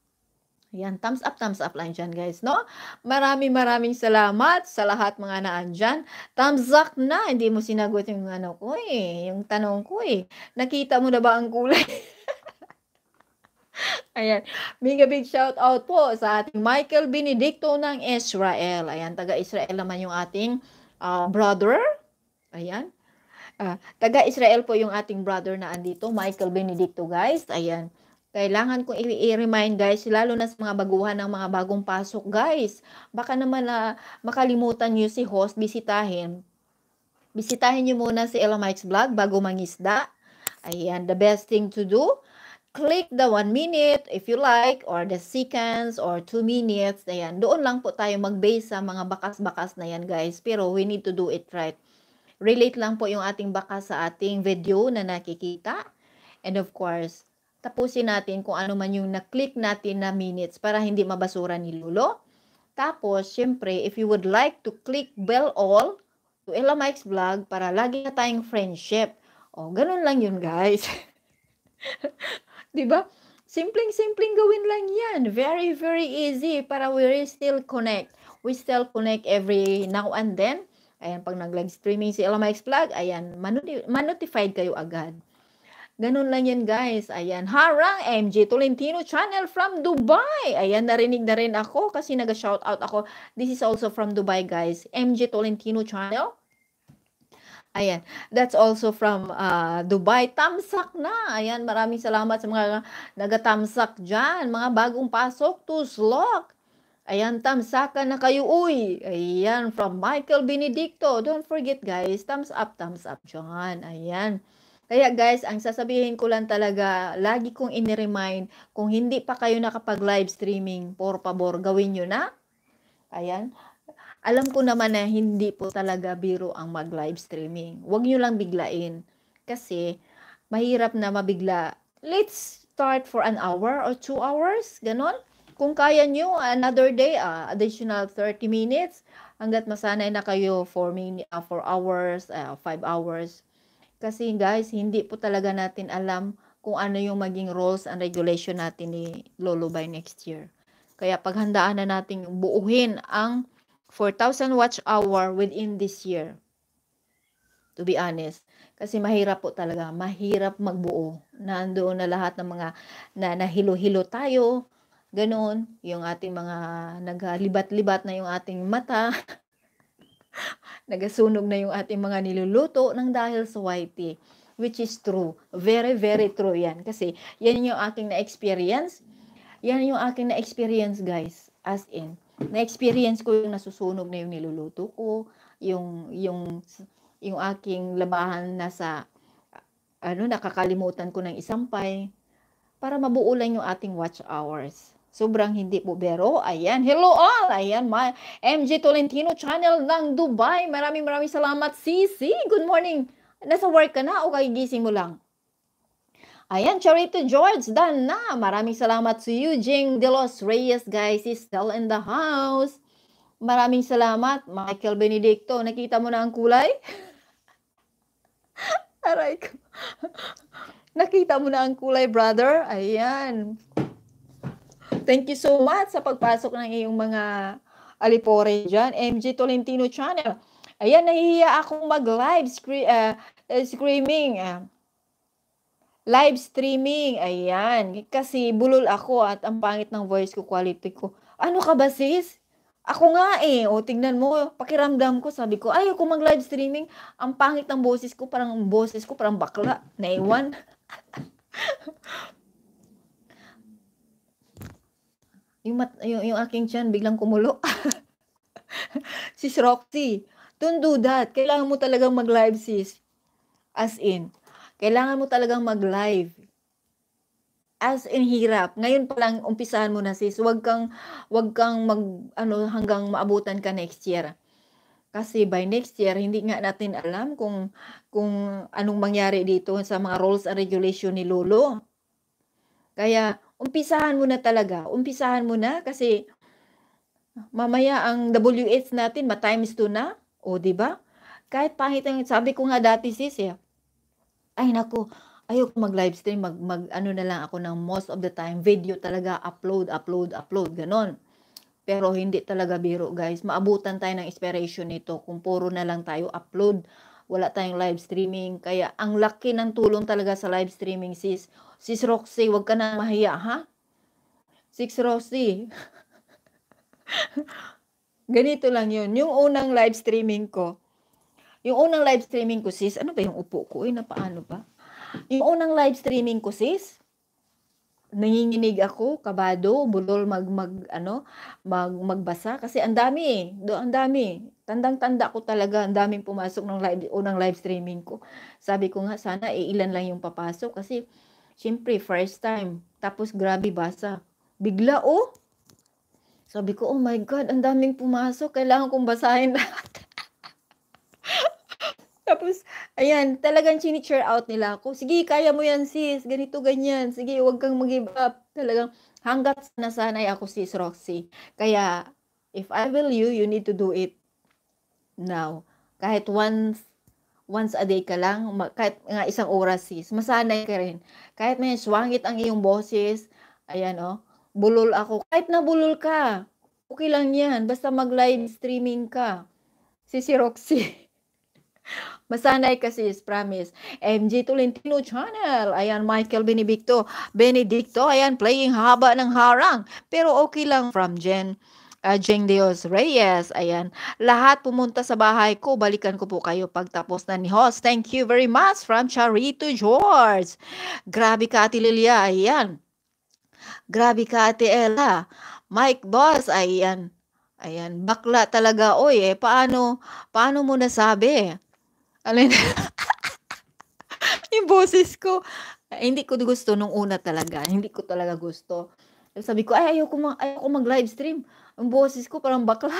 Ayan, thumbs up, thumbs up lang dyan guys, no? Maraming maraming salamat sa lahat mga naan dyan. Thumbs up na, hindi mo sinagot yung ano ko eh, yung tanong ko eh. Nakita mo na ba ang kulay? Ayan. Mega big shout out po sa ating Michael Benedicto ng Israel. Ayan, taga Israel naman yung ating uh, brother. Ayan. Uh, Taga-Israel po yung ating brother na andito, Michael Benedicto guys. Ayan. Kailangan kong i-remind guys, lalo na sa mga baguhan ng mga bagong pasok guys. Baka naman na uh, makalimutan nyo si host, bisitahin. Bisitahin nyo muna si Ella Mike's Vlog bago mangisda. Ayan, the best thing to do click the one minute if you like or the seconds or two minutes. Ayan, doon lang po tayo mag-base sa mga bakas-bakas na yan guys. Pero we need to do it right relate lang po yung ating baka sa ating video na nakikita. And of course, tapusin natin kung ano man yung na-click natin na minutes para hindi mabasura ni Lolo. Tapos, syempre, if you would like to click bell all to Ella Mike's vlog para lagi na tayong friendship. O, ganun lang yun, guys. 'Di ba? Simpleng-simpleng gawin lang 'yan. Very, very easy para we still connect. We still connect every now and then Ayan, pag nag-live streaming si Elma X Vlog, ayan, manotified kayo agad. Ganun lang yan guys. Ayan, Harang MJ Tolentino channel from Dubai. Ayan, narinig na rin ako kasi nag-shout out ako. This is also from Dubai guys. MJ Tolentino channel. Ayan, that's also from uh, Dubai. Tamsak na. Ayan, maraming salamat sa mga nagatamsak dyan. Mga bagong pasok to slog. Ayan, tamsakan na kayo, uy. Ayan, from Michael Benedicto. Don't forget, guys. Thumbs up, thumbs up John. Ayan. Kaya guys, ang sasabihin ko lang talaga, lagi kong iniremind, kung hindi pa kayo nakapag-live streaming, por favor, gawin nyo na. Ayan. Alam ko naman na hindi po talaga biro ang mag-live streaming. Huwag nyo lang biglain. Kasi, mahirap na mabigla. Let's start for an hour or two hours, ganon. Kung kaya nyo, another day, uh, additional 30 minutes hanggat masanay na kayo 4, min- uh, 4 hours, uh, ah, 5 hours. Kasi guys, hindi po talaga natin alam kung ano yung maging rules and regulation natin ni Lolo by next year. Kaya paghandaan na natin buuhin ang 4,000 watch hour within this year. To be honest. Kasi mahirap po talaga. Mahirap magbuo. Nandoon na lahat ng mga na nahilo-hilo tayo ganoon, yung ating mga naglibat-libat na yung ating mata, nagasunog na yung ating mga niluluto ng dahil sa white tea. Which is true. Very, very true yan. Kasi yan yung aking na-experience. Yan yung aking na-experience, guys. As in, na-experience ko yung nasusunog na yung niluluto ko, yung, yung, yung aking labahan na sa, ano, nakakalimutan ko ng isang pay para mabuulan yung ating watch hours. Sobrang hindi po bero. Ayan. Hello all. Ayan. My MG Tolentino channel ng Dubai. Maraming maraming salamat. CC. Good morning. Nasa work ka na o kay gising mo lang? Ayan, Charito George, done na. Maraming salamat to you, Jing De Los Reyes, guys. He's still in the house. Maraming salamat, Michael Benedicto. Nakita mo na ang kulay? Aray ko. Nakita mo na ang kulay, brother? Ayan. Thank you so much sa pagpasok ng iyong mga alipore dyan. MJ Tolentino Channel. Ayan, nahihiya akong mag-live scre- uh, uh, screaming. Uh, live streaming. Ayan. Kasi bulol ako at ang pangit ng voice ko, quality ko. Ano ka ba sis? Ako nga eh. O tignan mo, pakiramdam ko. Sabi ko, ayaw ko mag-live streaming. Ang pangit ng boses ko. Parang boses ko, parang bakla. Naiwan. yung, mat, yung, yung aking chan, biglang kumulo. sis Roxy, don't do that. Kailangan mo talagang mag-live, sis. As in, kailangan mo talagang mag-live. As in hirap. Ngayon pa lang umpisahan mo na sis. Huwag kang wag kang mag ano hanggang maabutan ka next year. Kasi by next year hindi nga natin alam kung kung anong mangyari dito sa mga rules and regulation ni Lolo. Kaya umpisahan mo na talaga. Umpisahan mo na kasi mamaya ang WH natin, ma times 2 na. O, di ba? Kahit pangit ang sabi ko nga dati sis, eh, ay nako, ayoko mag live stream, mag, mag ano na lang ako ng most of the time, video talaga, upload, upload, upload, ganon. Pero hindi talaga biro guys, maabutan tayo ng inspiration nito kung puro na lang tayo upload, wala tayong live streaming. Kaya ang laki ng tulong talaga sa live streaming sis. Sis Roxy, wag ka na mahiya ha. Sis Roxy. Ganito lang yun. Yung unang live streaming ko, yung unang live streaming ko sis, ano ba yung upo ko? Eh, na paano ba? Yung unang live streaming ko sis, nanginginig ako, kabado, bulol mag mag ano, mag magbasa kasi ang dami, do ang dami. Tandang-tanda ko talaga, ang daming pumasok ng live unang live streaming ko. Sabi ko nga sana iilan lang yung papasok kasi syempre first time. Tapos grabe basa. Bigla oh. Sabi ko, oh my god, ang daming pumasok. Kailangan kong basahin lahat. Tapos, ayan, talagang chini out nila ako. Sige, kaya mo yan sis, ganito, ganyan. Sige, huwag kang mag-give up. Talagang hanggat nasanay ako sis Roxy. Kaya, if I will you, you need to do it now. Kahit once once a day ka lang, kahit nga isang oras sis, masanay ka rin. Kahit may swangit ang iyong boses, ayan oh, bulol ako. Kahit na bulol ka, okay lang yan. Basta mag-live streaming ka. Si si Roxy. Masanay kasi is promise. MG Tolentino Channel. Ayan, Michael Benedicto. Benedicto, ayan, playing haba ng harang. Pero okay lang from Jen uh, Jeng Dios Reyes. Ayan. Lahat pumunta sa bahay ko. Balikan ko po kayo pagtapos na ni host. Thank you very much from Charito George. Grabe ka, Ate Lilia. Ayan. Grabe ka, Ate Ella. Mike Boss. Ayan. Ayan. Bakla talaga. Oy, eh, paano, paano mo nasabi? Alin? yung boses ko. Ay, eh, hindi ko gusto nung una talaga. Hindi ko talaga gusto. Eh, sabi ko, ay, ayoko, mag, ayoko mag-live stream. Ang boses ko parang bakla.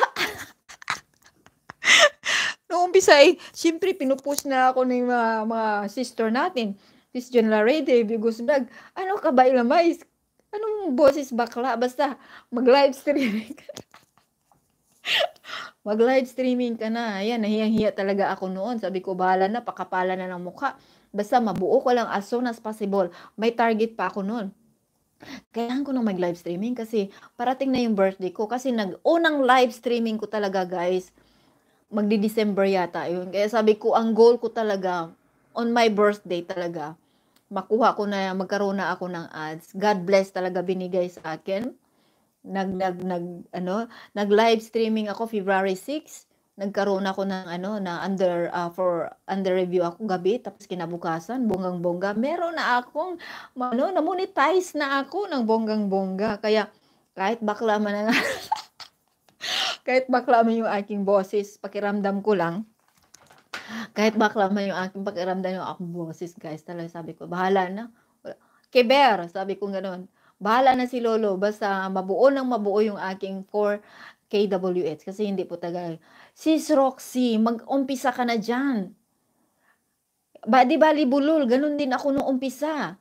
Noong umpisa eh, siyempre pinupush na ako ng mga, mga sister natin. Sis John Larede, Bigos Vlog. Ano ka ba ilamais? Anong boses bakla? Basta mag-live streaming. Wag live streaming ka na. Ayan, nahiyang-hiya talaga ako noon. Sabi ko, bahala na, pakapala na ng mukha. Basta mabuo ko lang as soon as possible. May target pa ako noon. Kailangan ko nang mag-live streaming kasi parating na yung birthday ko. Kasi nag unang live streaming ko talaga, guys. Magdi-December yata yun. Kaya sabi ko, ang goal ko talaga, on my birthday talaga, makuha ko na, magkaroon na ako ng ads. God bless talaga binigay sa akin nag nag nag ano, nag live streaming ako February 6 nagkaroon ako ng ano na under uh, for under review ako gabi tapos kinabukasan bonggang bongga meron na akong ano na monetize na ako ng bonggang bongga kaya kahit bakla man ang kahit bakla man yung aking boses pakiramdam ko lang kahit bakla man yung aking pakiramdam yung aking boses guys talaga sabi ko bahala na keber sabi ko ganoon bahala na si Lolo, basta mabuo ng mabuo yung aking 4 KWH kasi hindi po tagal. Sis Roxy, mag-umpisa ka na dyan. Ba, di bali bulol, ganun din ako nung umpisa.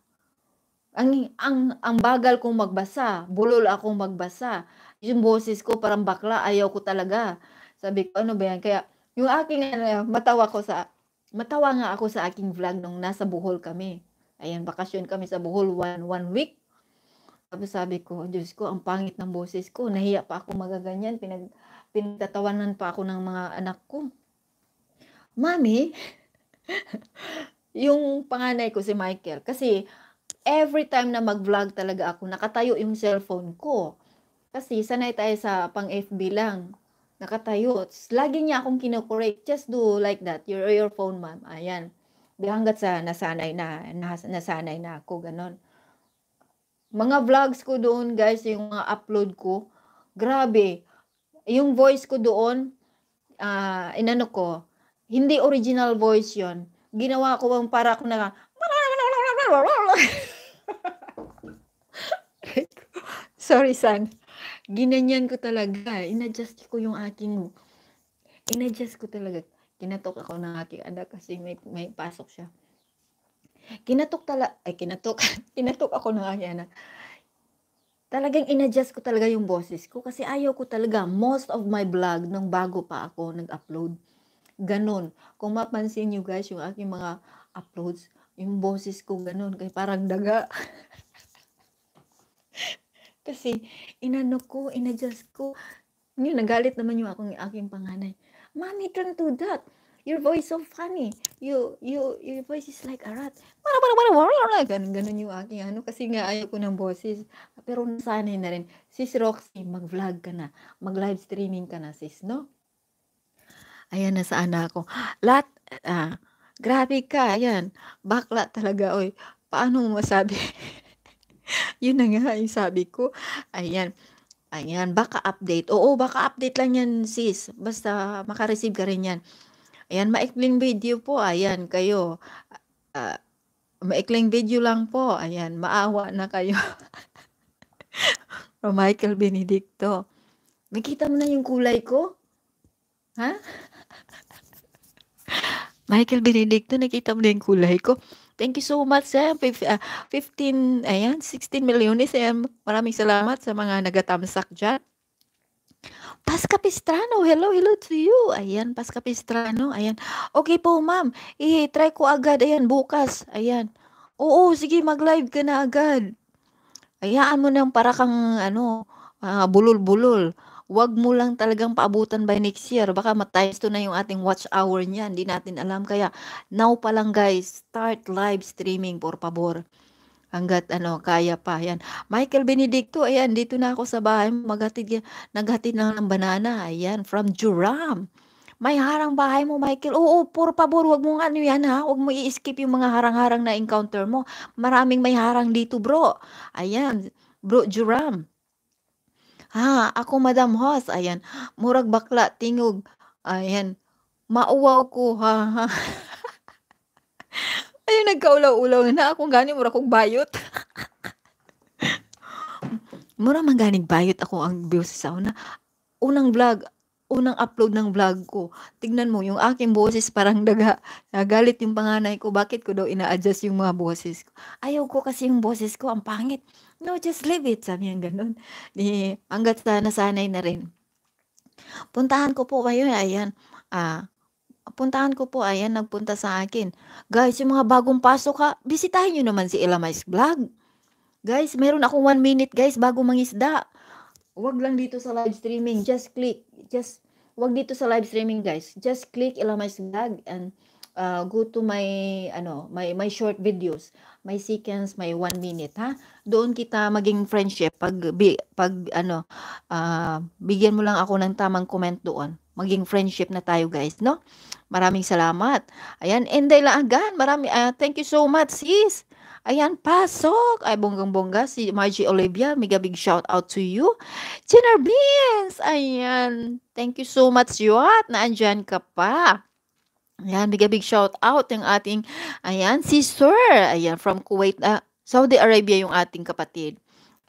Ang, ang, ang bagal kong magbasa, bulol ako magbasa. Yung boses ko parang bakla, ayaw ko talaga. Sabi ko, ano ba yan? Kaya, yung aking, ano, matawa ko sa, matawa nga ako sa aking vlog nung nasa Bohol kami. Ayan, bakasyon kami sa Bohol, one, one week sabi, sabi ko, Diyos ko, ang pangit ng boses ko. Nahiya pa ako magaganyan. Pinag, pinagtatawanan pa ako ng mga anak ko. Mami, yung panganay ko si Michael, kasi every time na mag-vlog talaga ako, nakatayo yung cellphone ko. Kasi sanay tayo sa pang-FB lang. Nakatayo. Lagi niya akong kinokorrect. Just do like that. Your, your phone, ma'am. Ayan. Hanggat sa nasanay na, nas, nasanay na ako. Ganon. Mga vlogs ko doon guys, yung mga upload ko, grabe. Yung voice ko doon, uh, inano ko, hindi original voice yon Ginawa ko bang para ako na, sorry son. Ginanyan ko talaga. Inadjust ko yung aking, inadjust ko talaga. Kinatok ako ng aking anak kasi may, may pasok siya. Kinatok tala, ay kinatok, kinatok ako ng aking anak. Talagang inadjust ko talaga yung boses ko kasi ayaw ko talaga most of my vlog nung bago pa ako nag-upload. Ganon. Kung mapansin nyo guys yung aking mga uploads, yung boses ko ganon, kay parang daga. kasi inano ko, inadjust ko. Ngayon, nagalit naman yung akong aking panganay. Mommy, don't do that your voice so funny. You, you, your voice is like a rat. Wala, wala, wala, wala, wala. Ganun, ganun yung aking ano. Kasi nga ayaw ko ng boses. Pero nasanay na rin. Sis Roxy, mag-vlog ka na. Mag-live streaming ka na, sis, no? Ayan, nasaan na ako. Lahat, ah, grabe ka, ayan. Bakla talaga, oy. Paano mo masabi? Yun na nga yung sabi ko. Ayan. Ayan, baka update. Oo, baka update lang yan sis. Basta makareceive ka rin yan. Ayan, maikling video po. Ayan, kayo. Uh, maikling video lang po. Ayan, maawa na kayo. From oh, Michael Benedicto. Nakita mo na yung kulay ko? Ha? Michael Benedicto, nakita mo na yung kulay ko? Thank you so much, sir. 15, ah, ayan, 16 milyones. Ayan, maraming salamat sa mga nagatamsak dyan. Pasca Capistrano, hello, hello to you. Ayan, Pasca Capistrano, ayan. Okay po, ma'am. I-try ko agad, ayan, bukas. Ayan. Oo, sige, mag-live ka na agad. Ayaan mo nang para kang, ano, uh, bulol-bulol. Huwag mo lang talagang paabutan by next year. Baka matimes to na yung ating watch hour niyan. Hindi natin alam. Kaya now pa lang guys, start live streaming, por favor hanggat ano, kaya pa. Yan. Michael Benedicto, ayan, dito na ako sa bahay. Maghatid, naghatid lang ng banana. Ayan, from Juram. May harang bahay mo, Michael. Oo, puro pabor, wag mong ano yan ha. Wag mo i-skip yung mga harang-harang na encounter mo. Maraming may harang dito, bro. Ayan, bro Juram. Ha, ako Madam Hoss. Ayan, murag bakla, tingog. Ayan, mauwaw ko, ha. Ay, nagkaulaw-ulaw na ako gani mura kong bayot. mura man ganing bayot ako ang views sa una. Unang vlog, unang upload ng vlog ko. Tignan mo, yung aking boses parang daga. Nagalit yung panganay ko. Bakit ko daw ina-adjust yung mga boses ko? Ayaw ko kasi yung boses ko. Ang pangit. No, just leave it. Sabi niya ganun. Di, hanggat sana sanay na rin. Puntahan ko po kayo. Ayan. Ah, puntahan ko po, ayan, nagpunta sa akin. Guys, yung mga bagong pasok ha, bisitahin nyo naman si Elamais Vlog. Guys, meron akong one minute guys bago mangisda. Huwag lang dito sa live streaming. Just click. Just, huwag dito sa live streaming guys. Just click Elamais Vlog and uh, go to my, ano, my, my short videos. My seconds, my one minute ha. Doon kita maging friendship. Pag, bi, pag ano, uh, bigyan mo lang ako ng tamang comment doon. Maging friendship na tayo guys, no? Maraming salamat. Ayan, Enday Laagan, marami, uh, thank you so much, sis. Ayan, pasok. Ay, bonggang-bongga. Si Margie Olivia, mega big shout out to you. Jenner Beans, ayan. Thank you so much, Yuat. Naandyan ka pa. Ayan, big big shout out yung ating, ayan, sister. Ayan, from Kuwait, uh, Saudi Arabia yung ating kapatid.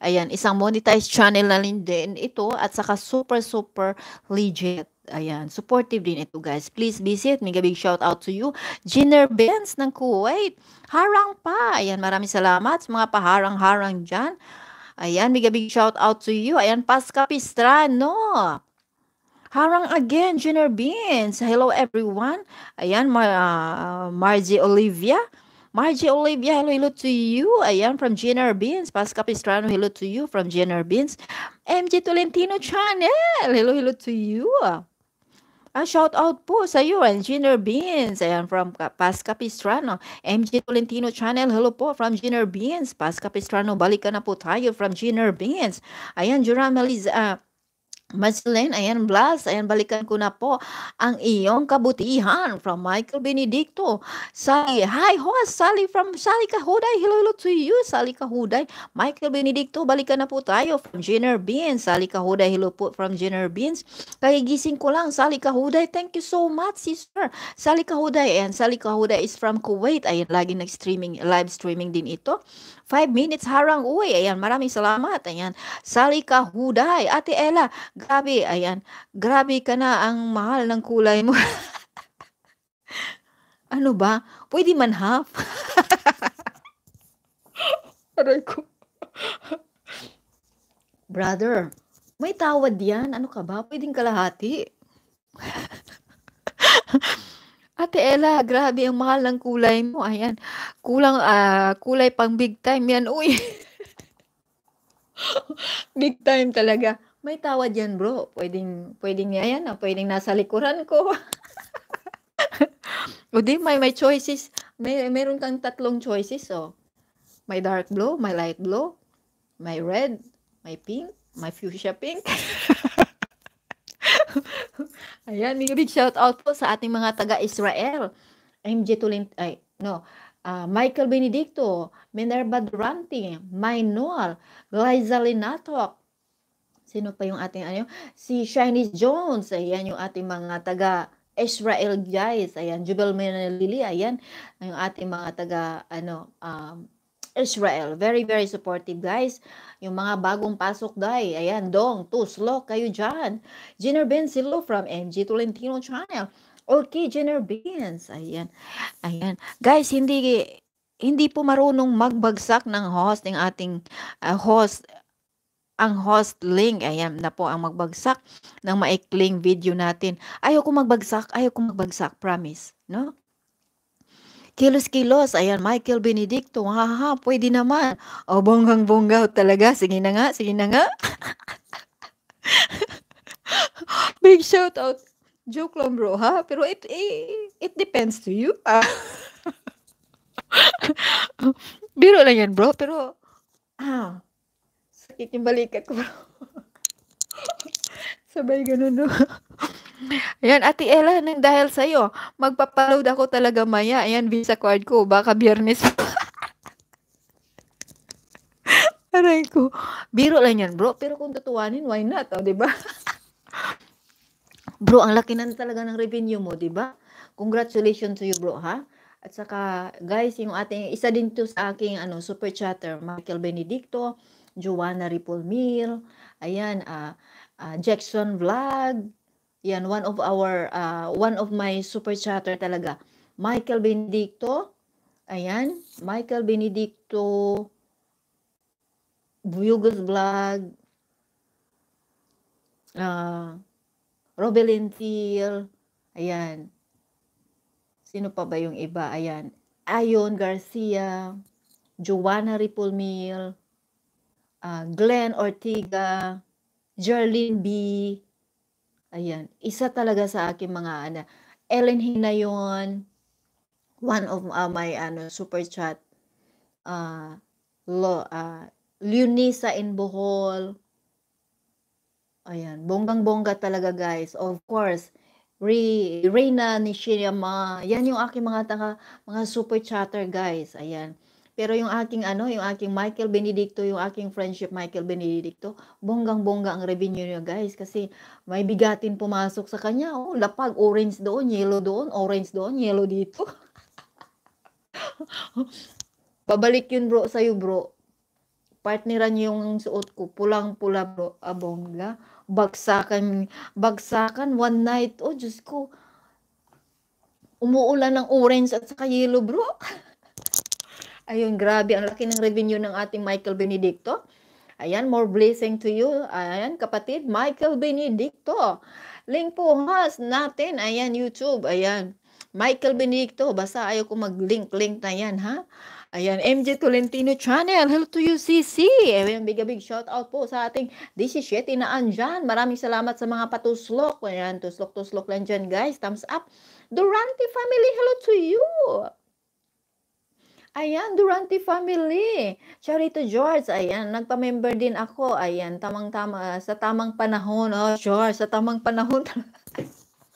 Ayan, isang monetized channel na rin din ito at saka super, super legit. Ayan, supportive din ito guys. Please visit. Mega big shout out to you. Jenner Benz ng Kuwait. Harang pa. Ayan, maraming salamat sa mga paharang-harang dyan. Ayan, mega big shout out to you. Ayan, Pasca Pistrano. Harang again, Jenner Beans. Hello everyone. Ayan, Mar uh, Margie Olivia. Margie Olivia, hello, hello to you. Ayan, from Jenner Beans. Pascal Pistrano, hello to you from Jenner Beans. MJ Tolentino Channel, hello, hello to you. Ah, shout out po sa iyo, Engineer Beans. Ayan, from Paz Capistrano. MG Tolentino Channel, hello po from Engineer Beans. Paz Capistrano, balikan na po tayo from Engineer Beans. Ayan, Jurameliz, ah, uh, Marceline, ayan, bless. Ayan, balikan ko na po ang iyong kabutihan from Michael Benedicto. Sally, hi, ho, Sally from Sally Kahuday. Hello, to you, Sally Kahuday. Michael Benedicto, balikan na po tayo from Jenner Beans. Sally Kahuday, hello po from Jenner Beans. Kagigising ko lang, Sally Kahuday. Thank you so much, sister. Sally Kahuday, ayan, Sally Kahuday is from Kuwait. Ayan, lagi nag-streaming, live streaming din ito. 5 minutes harang uwi. Ayan, maraming salamat. Ayan, Sally ka huday. Ate Ella, grabe. Ayan, grabe ka na ang mahal ng kulay mo. ano ba? Pwede man half? Aray ko. Brother, may tawad yan. Ano ka ba? Pwedeng kalahati. Ate Ella, grabe ang mahal ng kulay mo. Ayan. Kulang uh, kulay pang big time yan. Uy. big time talaga. May tawad yan, bro. Pwedeng pwedeng 'yan, na, ah, pwedeng nasa likuran ko. o di, may, may choices. May, meron kang tatlong choices, oh. May dark blue, may light blue, may red, may pink, may fuchsia pink. Ayan, big, big shout out po sa ating mga taga-Israel. MJ Tulint, ay, no, uh, Michael Benedicto, Minerva Durante, Maynol, Liza Linatok, sino pa yung ating ano, si Shiny Jones, ayan yung ating mga taga Israel guys, ayan, Jubel Manalili, ayan, yung ating mga taga, ano, um, Israel. Very, very supportive, guys. Yung mga bagong pasok, guys. Ayan, Dong, Tuslo, kayo dyan. Jenner Benzilo from MG Tolentino Channel. Okay, Jenner Beans. Ayan. Ayan. Guys, hindi hindi po marunong magbagsak ng host ng ating uh, host ang host link. Ayan na po ang magbagsak ng maikling video natin. Ayoko magbagsak, Ayoko magbagsak, promise. No? Kilos-kilos. Ayan, Michael Benedicto. Ha, ha, pwede naman. O, bonggang-bongga talaga. Sige na nga, sige na nga. Big shout out. Joke lang bro, ha? Pero it, it, it depends to you. Ah. Biro lang yan, bro. Pero, ah, sakit yung balikat ko, bro. Sabay ganun, no? Ayan, Ate Ella, nang ano dahil sa iyo, magpapaload ako talaga maya. Ayan, visa card ko. Baka biyernes pa. Aray ko. Biro lang yan, bro. Pero kung tatuwanin, why not? O, oh, diba? bro, ang laki na talaga ng revenue mo, diba? Congratulations sa iyo, bro, ha? At saka, guys, yung ating, isa din to sa aking ano, super chatter, Michael Benedicto, Joanna Ripolmir, ayan, uh, uh, Jackson Vlog, yan, one of our, uh, one of my super chatter talaga. Michael Benedicto. Ayan, Michael Benedicto. Bugles Vlog. Uh, Robelin Thiel. Ayan. Sino pa ba yung iba? Ayan. Ayon Garcia. Joanna Ripulmil. Uh, Glenn Ortiga. Jerlyn B. Ayan, isa talaga sa aking mga ana. Ellen Hina Hinayon, one of uh, my ano super chat uh lo uh, Lunisa in Bohol. Ayan, bonggang-bongga talaga guys. Of course, Re, Reina Nishiyama. Yan yung aking mga taka, mga super chatter guys. Ayan. Pero yung aking ano, yung aking Michael Benedicto, yung aking friendship Michael Benedicto, bonggang-bongga ang revenue niya guys kasi may bigatin pumasok sa kanya. Oh, lapag, orange doon, yellow doon, orange doon, yellow dito. Babalik yun bro sa'yo bro. Partneran yung suot ko, pulang-pula bro, abongga. Ah, bagsakan, bagsakan, one night, oh Diyos ko. Umuulan ng orange at saka yellow bro. Ayun, grabe. Ang laki ng revenue ng ating Michael Benedicto. Ayan, more blessing to you. Ayan, kapatid, Michael Benedicto. Link po has natin. Ayan, YouTube. Ayan. Michael Benedicto. Basta ayaw ko mag-link. Link na yan, ha? Ayan, MJ Tolentino Channel. Hello to you, CC. Ayan, big, big shout out po sa ating DC7 na andyan. Maraming salamat sa mga patuslok. Ayan, tuslok-tuslok lang dyan, guys. Thumbs up. Durante family, hello to you. Ayan, Durante family. Charito George, ayan, nagpa-member din ako. Ayan, tamang-tama, sa tamang panahon. Oh, George, sa tamang panahon.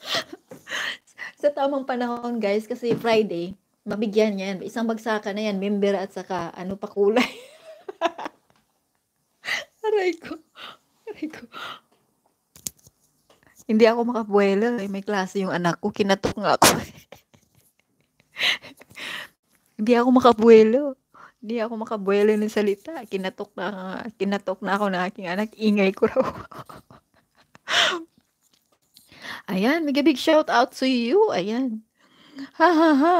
sa tamang panahon, guys, kasi Friday, mabigyan yan. Isang bagsakan na yan, member at saka ano pa kulay. aray ko. Aray ko. Hindi ako makabuelo. Eh. May klase yung anak ko. Kinatok nga ako. Hindi ako makabuelo. Hindi ako makabuelo ng salita. Kinatok na, kinatok na ako ng aking anak. Ingay ko raw. Ayan, mega big shout out to you. Ayan. Ha ha ha.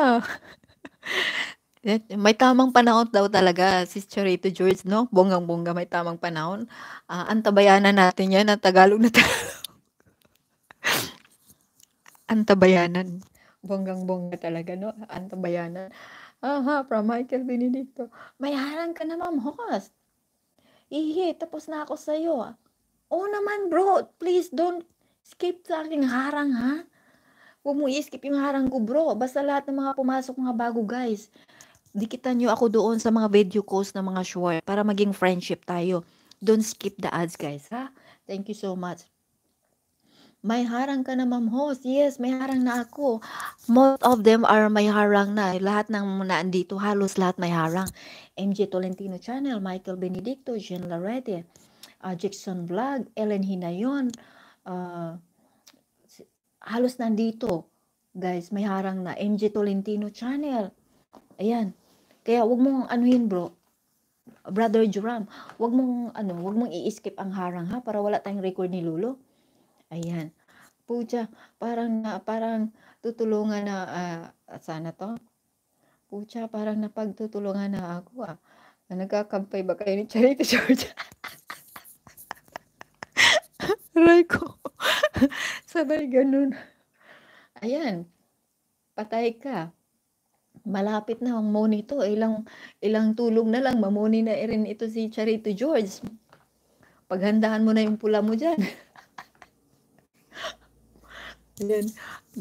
May tamang panahon daw talaga, Sister Rito George, no? Bonggang-bongga, may tamang panahon. Uh, antabayanan natin yan, ang Tagalog na Tagalog. antabayanan. Bonggang-bongga talaga, no? Antabayanan. Aha, from Michael Benedicto. Bayaran ka na, Ma'am Hokas. Ihi, tapos na ako sa'yo. Ah. Oo naman, bro. Please, don't skip sa aking harang, ha? Huwag mo i-skip yung harang ko, bro. Basta lahat ng mga pumasok mga bago, guys. Dikitan nyo ako doon sa mga video calls ng mga short para maging friendship tayo. Don't skip the ads, guys, ha? Thank you so much may harang ka na ma'am host. Yes, may harang na ako. Most of them are may harang na. Lahat ng naandito, halos lahat may harang. MJ Tolentino Channel, Michael Benedicto, Jean Larete, uh, Jackson Vlog, Ellen Hinayon. Uh, halos nandito. Guys, may harang na. MJ Tolentino Channel. Ayan. Kaya wag mong anuhin bro. Brother Juram, wag mong ano, wag mong i-skip ang harang ha para wala tayong record ni Lolo. Ayan. Pucha, parang na parang tutulungan na uh, sana to. Pucha, parang napagtutulungan na ako ah. Nagkakampay ba kayo ni Charity Georgia? Aray ko. Sabay ganun. Ayan. Patay ka. Malapit na ang money to. Ilang, ilang tulog na lang. Mamoni na rin ito si Charito George. Paghandaan mo na yung pula mo dyan. Yan.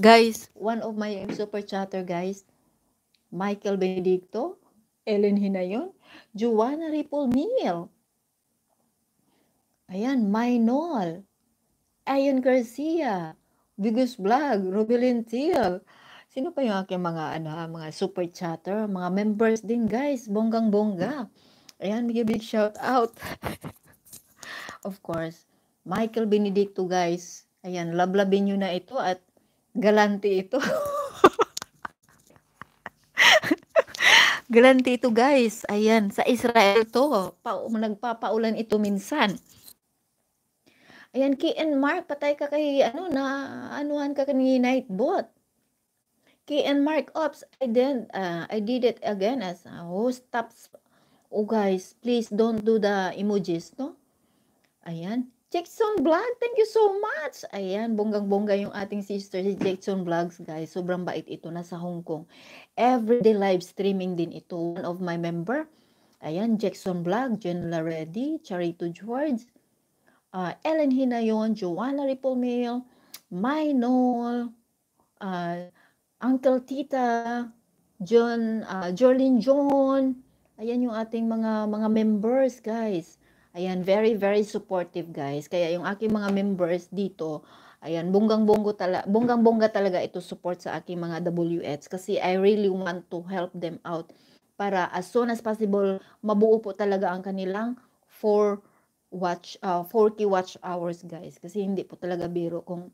Guys, one of my super chatter guys, Michael Benedicto, Ellen Hinayon, Juana Ripple Neal, ayan, Maynol, Ayon Garcia, Bigus Blag, Rubilin Teal, Sino pa yung aking mga ano, ah, mga super chatter, mga members din guys, bonggang bongga. Ayan, big big shout out. of course, Michael Benedicto guys, Ayan, lablabin nyo na ito at galanti ito. galanti ito guys. Ayan, sa Israel to. Pa nagpapaulan ito minsan. Ayan, Key and Mark, patay ka kay, ano, na, anuhan ka kay Nightbot. Key and Mark, ops, I, didn't, uh, I did it again as, oh, stop. Oh guys, please don't do the emojis, no? Ayan. Jackson Vlog, thank you so much. Ayan, bonggang-bongga yung ating sister si Jackson Vlogs, guys. Sobrang bait ito, nasa Hong Kong. Everyday live streaming din ito. One of my member, ayan, Jackson Vlog, Jen Laredi, Charito George, uh, Ellen Hinayon, Joanna Ripolmeo, Minol, uh, Uncle Tita, John, uh, ah, Jorlin John. Ayan yung ating mga mga members, guys. Ayan, very, very supportive guys. Kaya yung aking mga members dito, ayan, bonggang-bonggo talaga, bonggang-bongga talaga ito support sa aking mga WFs kasi I really want to help them out para as soon as possible, mabuo po talaga ang kanilang 4 watch, uh, ah, 40 watch hours guys. Kasi hindi po talaga biro kung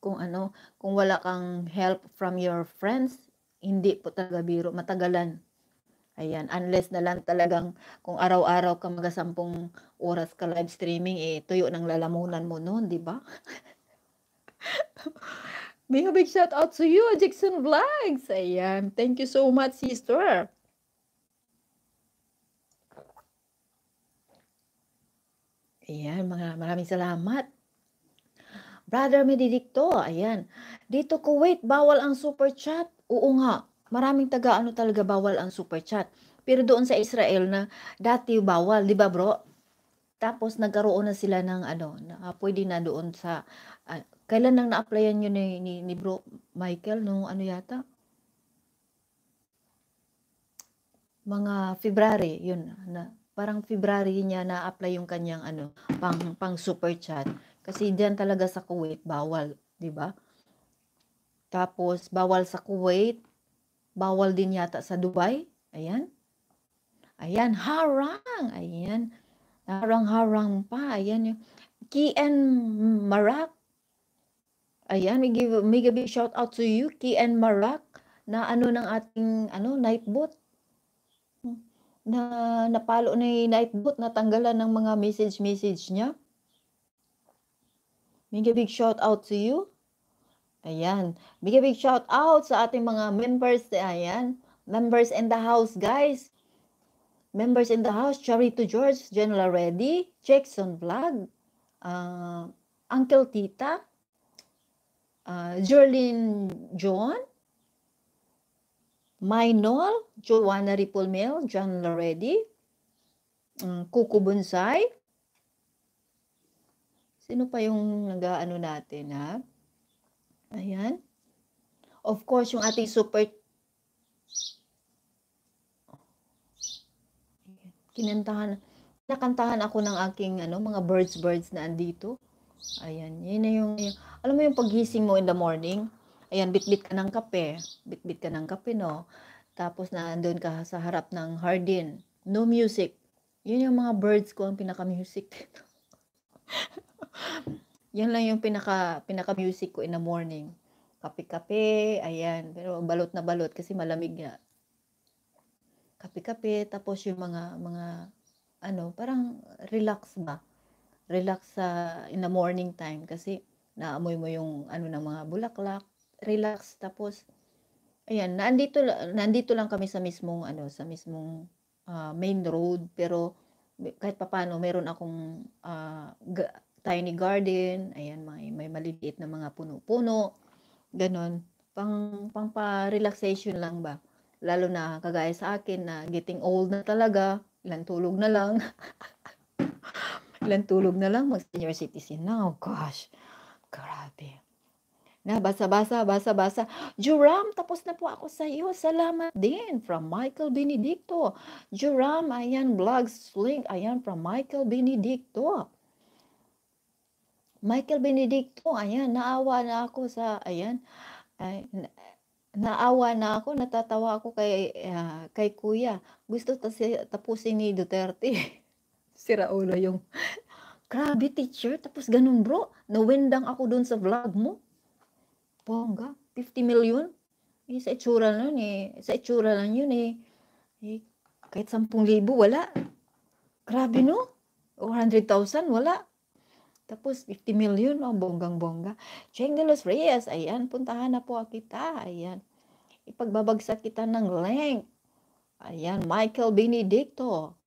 kung ano, kung wala kang help from your friends, hindi po talaga biro, matagalan Ayan, unless na lang talagang kung araw-araw ka magasampung oras ka live streaming, eh, tuyo ng lalamunan mo noon, di ba? Big, big shout out to you, Jackson Vlogs. Ayan, thank you so much, sister. Ayan, mga, maraming salamat. Brother Medidicto, ayan. Dito Kuwait, bawal ang super chat. Oo nga, maraming taga ano talaga bawal ang super chat. Pero doon sa Israel na dati bawal, di ba bro? Tapos nagkaroon na sila ng ano, na, ah, pwede na doon sa uh, kailan nang na-applyan yun ni, ni, ni bro Michael nung ano yata? Mga February, yun na parang February niya na-apply yung kanyang ano, pang pang super chat kasi diyan talaga sa Kuwait bawal, 'di ba? Tapos bawal sa Kuwait, Bawal din yata sa Dubai. Ayan. Ayan, harang. Ayan. Harang-harang pa. Ayan yung Kian Marak. Ayan, we give mega big shout out to you, Kian Marak, na ano ng ating ano night boat. na napalo ni Nightbot na tanggalan ng mga message-message niya. Mega big shout out to you. Ayan. Big big shout out sa ating mga members. Ayan. Members in the house, guys. Members in the house, Charito George, General Laready, Jackson Vlog, uh, Uncle Tita, uh, ah, Jerlyn John, Maynol, Joanna Ripulmel, John Laready, um, mm, Kuku Bonsai. Sino pa yung nag-ano natin, ha? Ayan. Of course, yung ating super kinantahan nakantahan ako ng aking ano mga birds birds na andito. Ayan, yun na yung, yung alam mo yung pagising mo in the morning. Ayan, bitbit -bit ka ng kape. Bitbit -bit ka ng kape, no? Tapos na andun ka sa harap ng hardin. No music. Yun yung mga birds ko ang pinaka-music. Yan lang yung pinaka, pinaka music ko in the morning. Kape-kape, ayan. Pero balot na balot kasi malamig nga. Kape-kape, tapos yung mga, mga, ano, parang relax ba? Relax sa uh, in the morning time kasi naamoy mo yung ano ng mga bulaklak. Relax tapos ayan, nandito nandito lang kami sa mismong ano, sa mismong uh, main road pero kahit papaano meron akong uh, tiny garden, ayan, may, may maliliit na mga puno-puno, ganun, Pang, pang pa-relaxation lang ba? Lalo na kagaya sa akin na getting old na talaga, ilan tulog na lang. ilan tulog na lang, mag senior citizen na. Oh gosh, grabe. Na, basa-basa, basa-basa. Juram, tapos na po ako sa iyo. Salamat din from Michael Benedicto. Juram, ayan, vlog sling. Ayan, from Michael Benedicto. Michael Benedicto, ayan, naawa na ako sa, ayan, ay, naawa na ako, natatawa ako kay, uh, kay kuya. Gusto tasi, tapusin ni Duterte. si Raulo yung, grabe teacher, tapos ganun bro, nawindang ako dun sa vlog mo. Bongga, 50 million? Eh, sa itsura lang eh, sa itsura lang yun eh. eh kahit 10,000 wala. Grabe no? 100,000 wala. Tapos, 50 million, oh, Bonggang-bongga. Cheng de los Reyes, ayan, puntahan na po kita. Ayan. Ipagbabagsak kita ng length. Ayan, Michael Benedicto.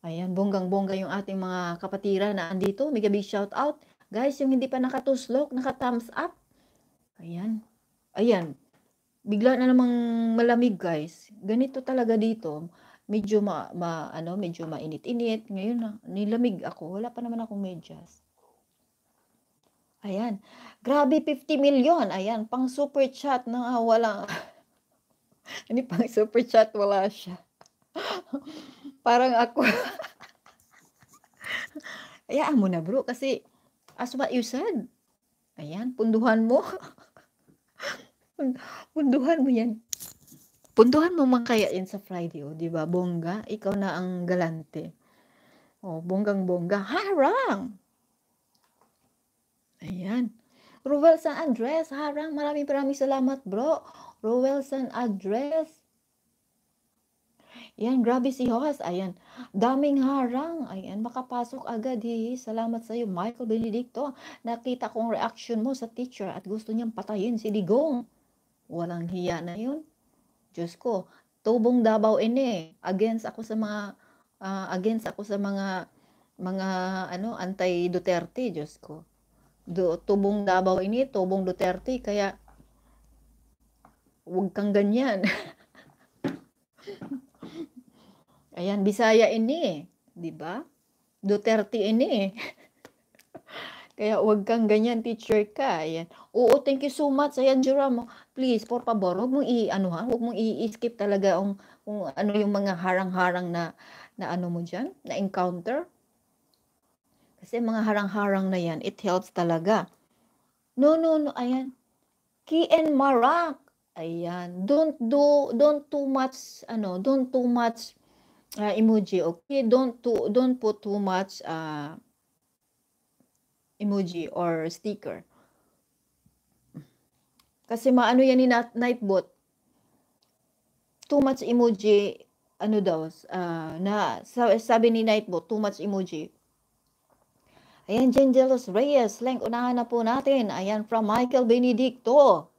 Ayan, bonggang-bongga yung ating mga kapatira na andito. Mega big shout out. Guys, yung hindi pa nakatuslok, naka-thumbs up. Ayan. Ayan. Bigla na namang malamig, guys. Ganito talaga dito medyo ma, ma ano, medyo mainit-init. Ngayon na, ah, nilamig ako. Wala pa naman akong medyas. Ayan. Grabe, 50 million. Ayan, pang super chat na wala. Hindi pang super chat, wala siya. Parang ako. Ayan mo na bro, kasi as what you said. Ayan, punduhan mo. punduhan mo yan. Punduhan mo man kaya yan sa Friday, oh, di ba? Bongga, ikaw na ang galante. oh, bonggang-bongga. Harang! Ayan. Ruel San Andres, harang, maraming maraming salamat bro. Ruel San Andres. Yan, grabe si Hoas. Ayan, daming harang. Ayan, makapasok agad. Hi. Salamat sa iyo, Michael Benedicto. Nakita kong reaction mo sa teacher at gusto niyang patayin si Digong. Walang hiya na yun. Diyos ko, tubong Davao ini. Against ako sa mga uh, against ako sa mga mga ano anti Duterte, Diyos ko do, tubong Davao ini, tubong Duterte, kaya huwag kang ganyan. Ayan, Bisaya ini, di ba? Duterte ini. Kaya huwag kang ganyan, teacher ka. Ayan. Oo, thank you so much. Ayan, Jerome. Please, por favor, huwag mong i-ano ha, huwag mong i-skip talaga kung, kung ano yung mga harang-harang na, na ano mo dyan, na encounter. Kasi mga harang-harang na yan, it helps talaga. No, no, no, ayan. Ki and marak. Ayan. Don't do, don't too much, ano, don't too much uh, emoji, okay? Don't too, don't put too much uh, emoji or sticker. Kasi maano yan ni Nightbot. Too much emoji, ano daw, uh, na, sabi ni Nightbot, too much emoji, Ayan, Jen Reyes. Leng, unahan na po natin. Ayan, from Michael Benedicto.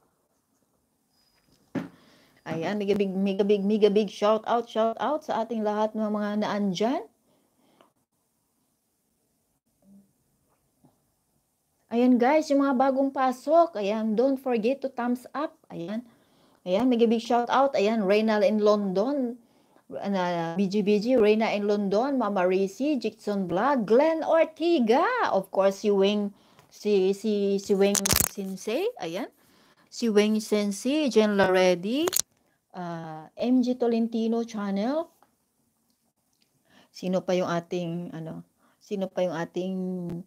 Ayan, mega big, mega big, mega big shout out, shout out sa ating lahat ng mga naandyan. Ayan guys, yung mga bagong pasok, ayan, don't forget to thumbs up. Ayan, ayan, mega big shout out. Ayan, Reynal in London na BGBG, Reina in London, Mama Racy, Jackson Vlog, Glenn Ortiga, of course si Wing si si si Wing Sensei, ayan. Si Wing Sensei, Jen Laredi, uh, MG Tolentino channel. Sino pa yung ating ano? Sino pa yung ating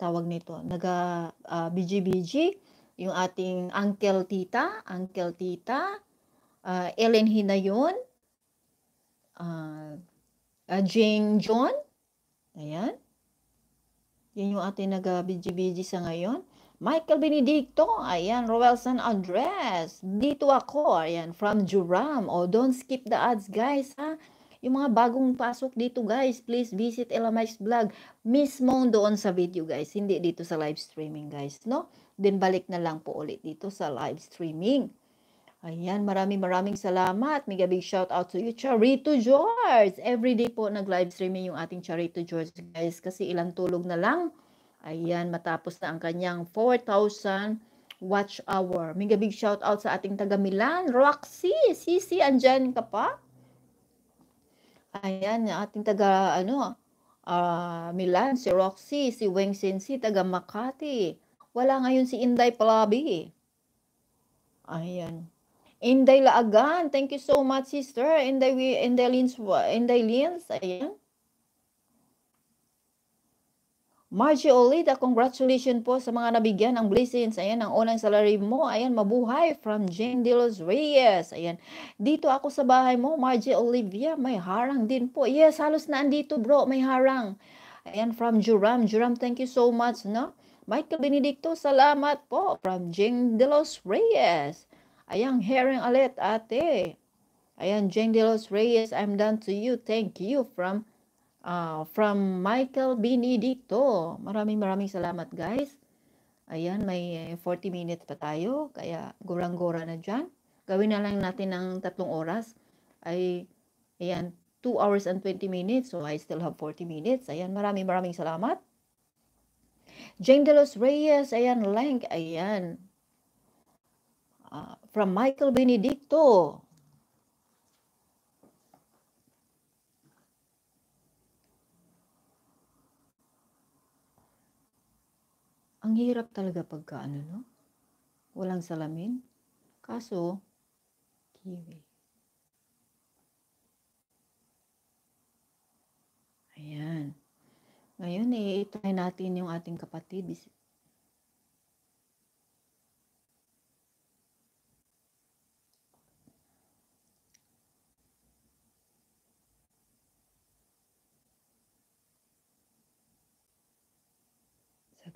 tawag nito? Naga uh, BGBG, yung ating Uncle Tita, Uncle Tita, uh, Ellen Hinayon, uh, uh, Jing John. Ayan. Yan yung ating nag-BGBG sa ngayon. Michael Benedicto, ayan, Roelson Andres, dito ako, ayan, from Juram. O, oh, don't skip the ads, guys, ha? Yung mga bagong pasok dito, guys, please visit Elamite's blog. mismo doon sa video, guys, hindi dito sa live streaming, guys, no? Then, balik na lang po ulit dito sa live streaming. Ayan, maraming maraming salamat. Mega big shout out to you, Charito George. Every day po nag-live streaming yung ating Charito George, guys. Kasi ilang tulog na lang. Ayan, matapos na ang kanyang 4,000 watch hour. Mega big shout out sa ating taga Milan, Roxy, Sisi, andyan ka pa? Ayan, ating taga ano, uh, Milan, si Roxy, si Weng Sensi, taga Makati. Wala ngayon si Inday Palabi. Ayan. Inday Laagan, thank you so much, sister. Inday, Inday Lins, Inday Lins, ayan. Margie Olita, ah, congratulations po sa mga nabigyan ng blessings. Ayan, ang unang salary mo. Ayan, mabuhay from Jane De Los Reyes. Ayan, dito ako sa bahay mo, Margie Olivia, may harang din po. Yes, halos na andito bro, may harang. Ayan, from Juram. Juram, thank you so much, no? Michael Benedicto, salamat po. From Jane De Los Reyes. Ayan, herring alit, ate. Ayan, Jane De Los Reyes, I'm done to you. Thank you from uh, from Michael Benedicto. Maraming maraming salamat, guys. Ayan, may 40 eh, minutes pa tayo. Kaya, gurang-gura na dyan. Gawin na lang natin ng tatlong oras. Ay, ayan, 2 hours and 20 minutes. So, I still have 40 minutes. Ayan, maraming maraming salamat. Jane De Los Reyes, ayan, Lang, ayan. Uh, from Michael Benedicto. Ang hirap talaga pagka ano, no? Walang salamin. Kaso, kiwi. Ayan. Ngayon, i-try eh, natin yung ating kapatid,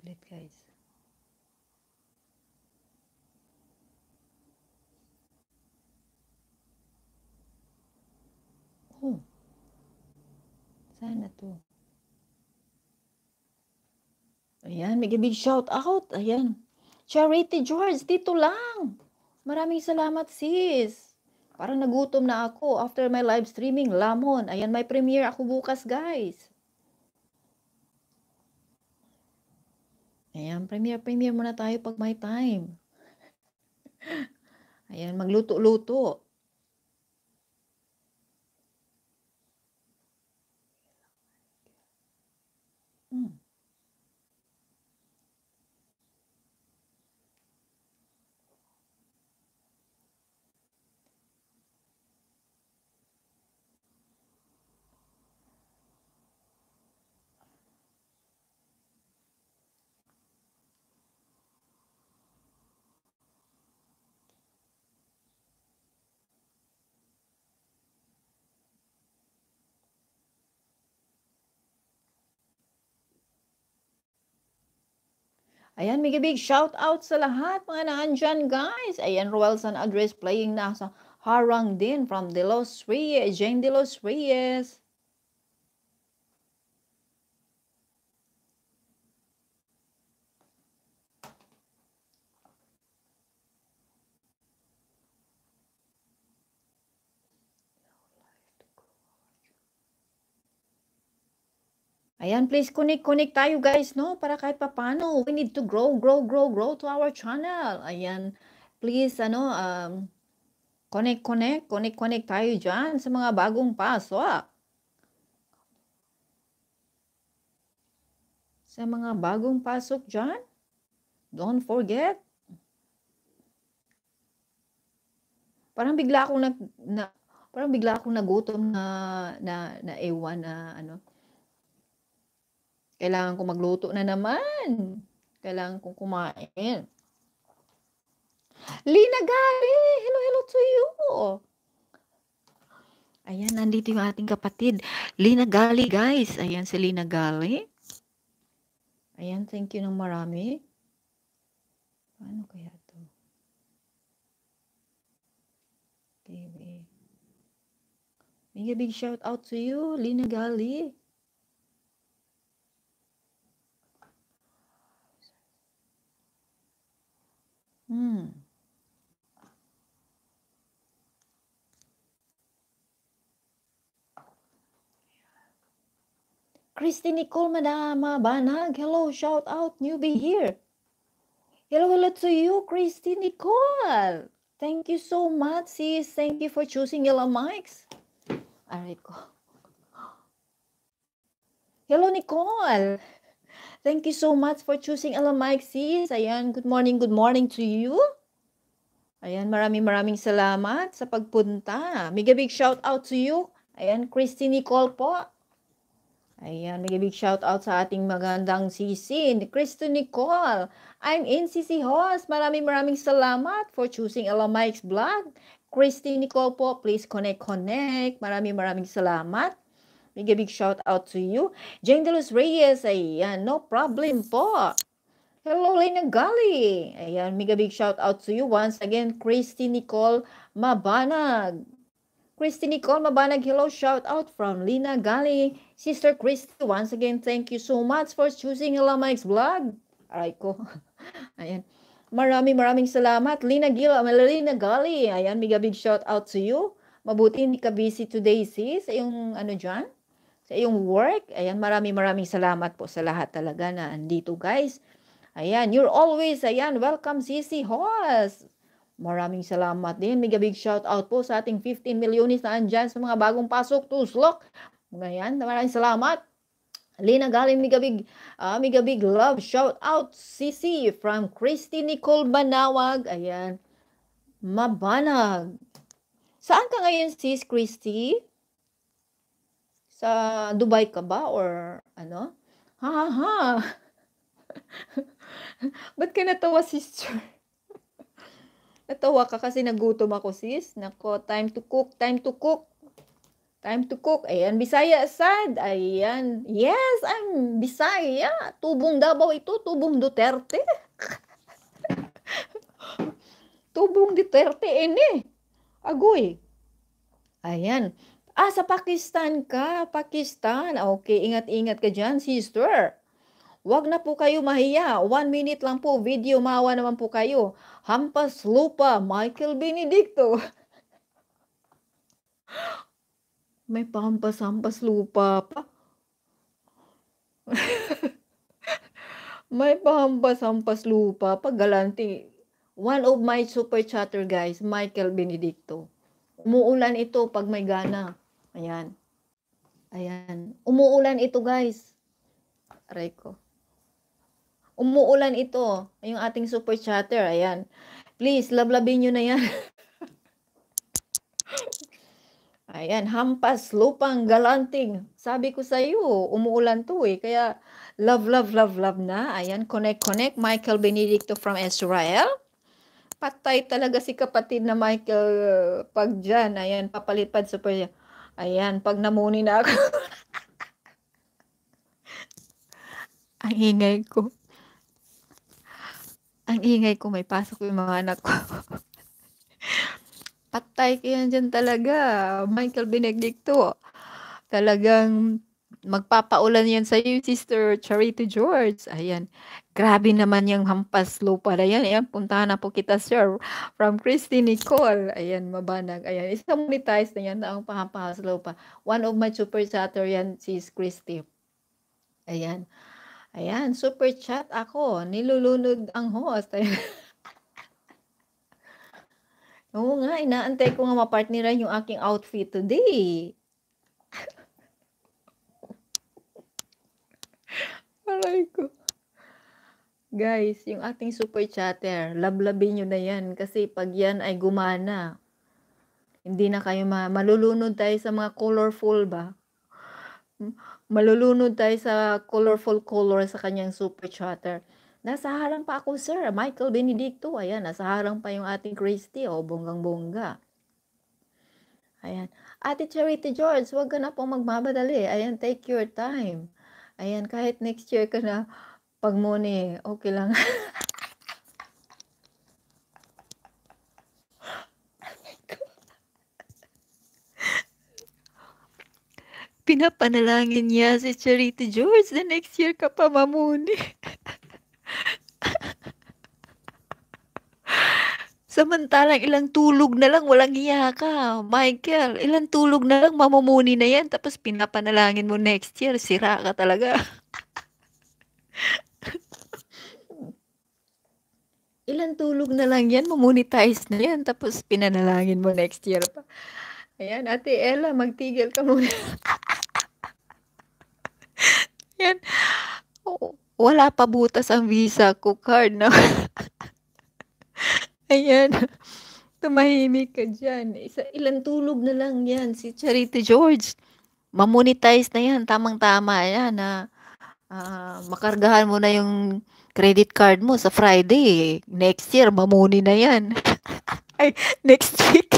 ulit guys oh sana to ayan may big shout out ayan Charity George dito lang maraming salamat sis Parang nagutom na ako after my live streaming, lamon. Ayan, may premiere ako bukas, guys. Ayan, premier-premier muna tayo pag may time. Ayan, magluto-luto. Ayan, big big shout out sa lahat mga naandyan guys. Ayan, Roel San Andres playing na sa Harang din from De Los Reyes, Jane De Los Reyes. Ayan, please connect, connect tayo guys, no? Para kahit pa papano, we need to grow, grow, grow, grow to our channel. Ayan, please, ano, um, connect, connect, connect, connect tayo dyan sa mga bagong pasok. Ah. Sa mga bagong pasok dyan, don't forget. Parang bigla akong nag, na, parang bigla akong nagutom na, na, na ewan na, ano, kailangan ko magluto na naman. Kailangan kong kumain. Lina Gary, hello, hello to you. Ayan, nandito yung ating kapatid. Lina Gali, guys. Ayan si Lina Gali. Ayan, thank you ng marami. Ano kaya to? Okay, big, big shout out to you, Lina Gali. Hmm. Christine Nicole Madama uh, Banag, hello, shout out newbie here. Hello, hello to you, Christine Nicole. Thank you so much, sis. Thank you for choosing Yellow Mics. All right, go. Hello, Nicole. Thank you so much for choosing Alamike sis. Ayan, good morning, good morning to you. Ayan, maraming maraming salamat sa pagpunta. Mega big shout out to you. Ayan, Christy Nicole po. Ayan, mega big shout out sa ating magandang sisi, Christy Nicole. I'm NCC Host. Maraming maraming salamat for choosing Alamike's blog. Christy Nicole po, please connect, connect. Maraming maraming salamat. Big big shout out to you. Jane De Los Reyes, ayan, no problem po. Hello, Lena Gali. Ayan, mega big shout out to you once again, Christy Nicole Mabanag. Christy Nicole Mabanag, hello, shout out from Lina Gali. Sister Christy, once again, thank you so much for choosing Hila Mike's vlog. Aray ko. Ayan. Maraming maraming salamat. Lina Gil, ah, Lina Gali. Ayan, mega big shout out to you. Mabuti hindi ka busy today, sis. Yung ano dyan? sa eh, iyong work. Ayan, maraming maraming salamat po sa lahat talaga na andito guys. Ayan, you're always, ayan, welcome CC Hoss. Maraming salamat din. Mega big shout out po sa ating 15 milyonis na andyan sa mga bagong pasok to slok. Ayan, maraming salamat. Lina Galing, mega big, uh, mega big love. Shout out CC from Christy Nicole Banawag. Ayan, mabanag. Saan ka ngayon sis Christy? Sa Dubai ka ba or ano? Ha ha. Ba't ka natawa, sister? natawa ka kasi nagutom ako, sis. Nako, time to cook, time to cook. Time to cook. Ayan, Bisaya sad. Ayan. Yes, I'm Bisaya. Tubong Davao ito, tubong Duterte. tubong Duterte, ini. Agoy. Ayan. Ah, sa Pakistan ka. Pakistan. Ah, okay, ingat-ingat ka dyan, sister. Huwag na po kayo mahiya. One minute lang po video. Mawa naman po kayo. Hampas lupa, Michael Benedicto. May pampas hampas lupa pa. May pampas hampas lupa pa. Galanti. One of my super chatter guys, Michael Benedicto. Umuulan ito pag may gana. Ayan. Ayan. Umuulan ito, guys. Aray ko. Umuulan ito. Yung ating super chatter. Ayan. Please, lablabin nyo na yan. Ayan, hampas, lupang, galanting. Sabi ko sa iyo, umuulan to eh. Kaya love, love, love, love na. Ayan, connect, connect. Michael Benedicto from Israel. Patay talaga si kapatid na Michael eh, pag dyan. Ayan, papalipad super. Ayan, pag namuni na ako. Ang ingay ko. Ang ingay ko, may pasok yung mga anak ko. Patay ko yan dyan talaga. Michael Benedicto. Talagang magpapaulan yan sa iyo, Sister Charity George. Ayan. Grabe naman yung hampas lupa na yan. Ayan, puntahan na po kita, sir. From Christy Nicole. Ayan, mabanag. Ayan, isang monetize na yan na ang pahampas lupa. One of my super chatter yan, si Christy. Ayan. Ayan, super chat ako. Nilulunod ang host. Ayan. Oo nga, inaantay ko nga mapartneran yung aking outfit today. Aray ko. Guys, yung ating super chatter, lablabin nyo na yan kasi pag yan ay gumana, hindi na kayo ma malulunod tayo sa mga colorful ba? Hmm? Malulunod tayo sa colorful color sa kanyang super chatter. Nasa harang pa ako, sir. Michael Benedicto. Ayan, nasa harang pa yung ating Christy. O, oh, bonggang-bongga. Ayan. Ate Charity George, huwag ka na pong magmamadali. Ayan, take your time. Ayan, kahit next year ka na pag money, okay lang. Pinapanalangin niya si Charity George na next year ka pa mamuni. Samantalang ilang tulog na lang, walang hiya ka. Michael, ilang tulog na lang, mamumuni na yan. Tapos pinapanalangin mo next year, sira ka talaga. ilan tulog na lang yan, mamonetize na yan, tapos pinanalangin mo next year pa. Ayan, Ate Ella, magtigil ka muna. yan. Oh, wala pa butas ang visa ko card na. Ayan. Tumahimik ka dyan. Isa, ilan tulog na lang yan. Si Charity George, mamonetize na yan. Tamang-tama yan na ah, uh, makargahan mo na yung credit card mo sa Friday, next year, mamuni na yan. Ay, next week.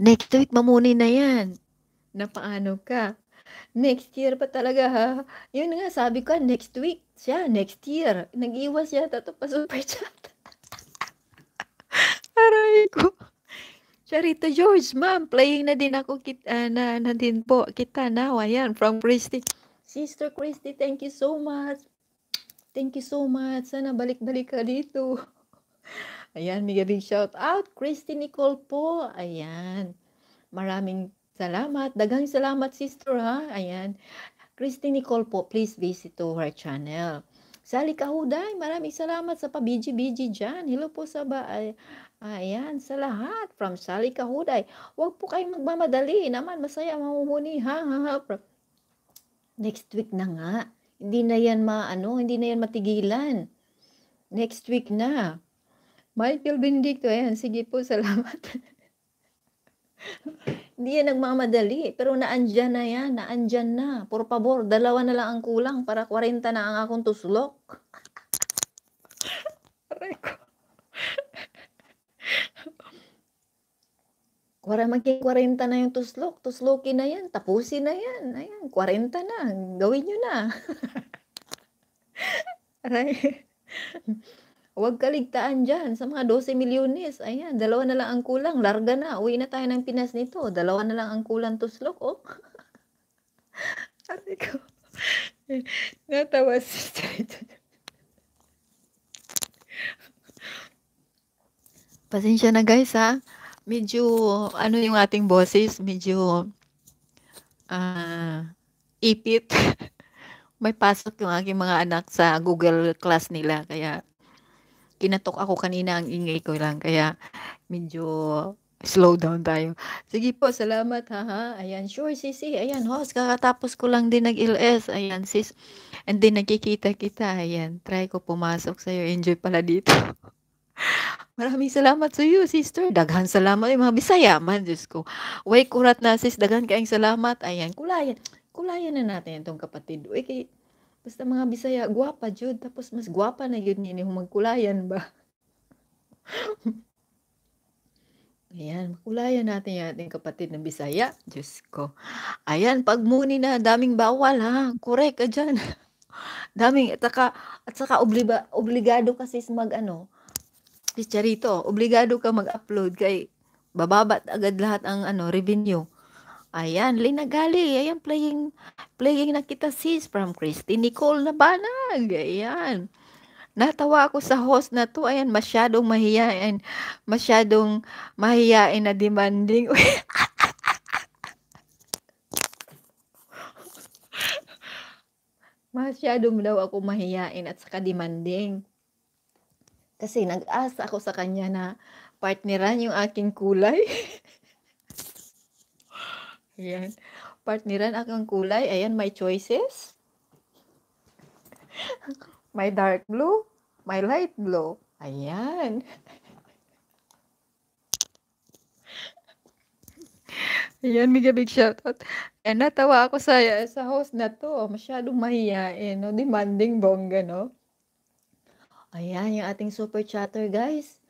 next week, mamuni na yan. Napaano ka? Next year pa talaga ha. Yun nga, sabi ko, next week siya, next year. Nag-iwas siya, tato pa super chat. Aray ko. Charito George, ma'am, playing na din ako kit- uh, na, na din po. Kita na, ayan, from Christy. Sister Christy, thank you so much. Thank you so much. Sana balik-balik ka dito. Ayan, mega big shout out. Christy Nicole po. Ayan. Maraming salamat. Dagang salamat, sister, ha? Ayan. Christy Nicole po, please visit to her channel. Sally Kahuday, maraming salamat sa pabiji-biji dyan. Hello po sa ba, ay, ayan, sa lahat from Sally Kahuday. Huwag po kayong magmamadali naman, masaya mahuhuni, ha, ha, ha. Next week na nga. Hindi na yan maano, hindi na yan matigilan. Next week na. Michael Benedicto, ayan, sige po, salamat. Hindi yan nagmamadali. Pero naandyan na yan. Naandyan na. Por favor, dalawa na lang ang kulang para 40 na ang akong tuslok. Aray ko. Kwara maging 40 na yung tuslok. Tusloki na yan. Tapusin na yan. Ayan, 40 na. Gawin nyo na. Aray. Huwag kaligtaan dyan sa mga 12 milyones. Ayan, dalawa na lang ang kulang. Larga na. Uwi na tayo ng Pinas nito. Dalawa na lang ang kulang tuslok. Oh. Aray ko. Natawa si Pasensya na guys ha medyo ano yung ating boses, medyo uh, ipit. May pasok yung aking mga anak sa Google class nila kaya kinatok ako kanina ang ingay ko lang kaya medyo slow down tayo. Sige po, salamat ha ha. Ayan, sure sisi. Ayan, host, kakatapos ko lang din nag-LS. Ayan, sis. And then nakikita kita. Ayan, try ko pumasok sa'yo. Enjoy pala dito. Maraming salamat sa iyo, sister. Daghan salamat. Ay, mga bisaya man, Diyos ko. Way kurat na, sis. Daghan kaayong salamat. Ayan, kulayan. Kulayan na natin itong kapatid. Uy, kay, basta mga bisaya, guwapa, Jude. Tapos mas guwapa na yun yun yung magkulayan ba? Ayan, kulayan natin yung ating kapatid na bisaya. Diyos ko. Ayan, pagmuni na, daming bawal ha. Correct ka dyan. daming, at saka, at saka obliba, obligado kasi mag ano, Chicharito, obligado ka mag-upload kay bababat agad lahat ang ano revenue. Ayan, Linagali. Ayan, playing, playing na kita sis from Christy Nicole Nabanag. Ayan. Natawa ako sa host na to. Ayan, masyadong mahiyain. Masyadong mahiyain na demanding. masyadong daw ako mahiyain at saka demanding. Kasi nag-asa ako sa kanya na partneran yung aking kulay. Ayan. Partneran aking kulay. Ayan, my choices. my dark blue, my light blue. Ayan. Ayan, mega big shoutout. Ayan, natawa ako sa, sa host na to. Masyadong mahiyain, no? Demanding bongga, no? Ayan yung ating super chatter guys.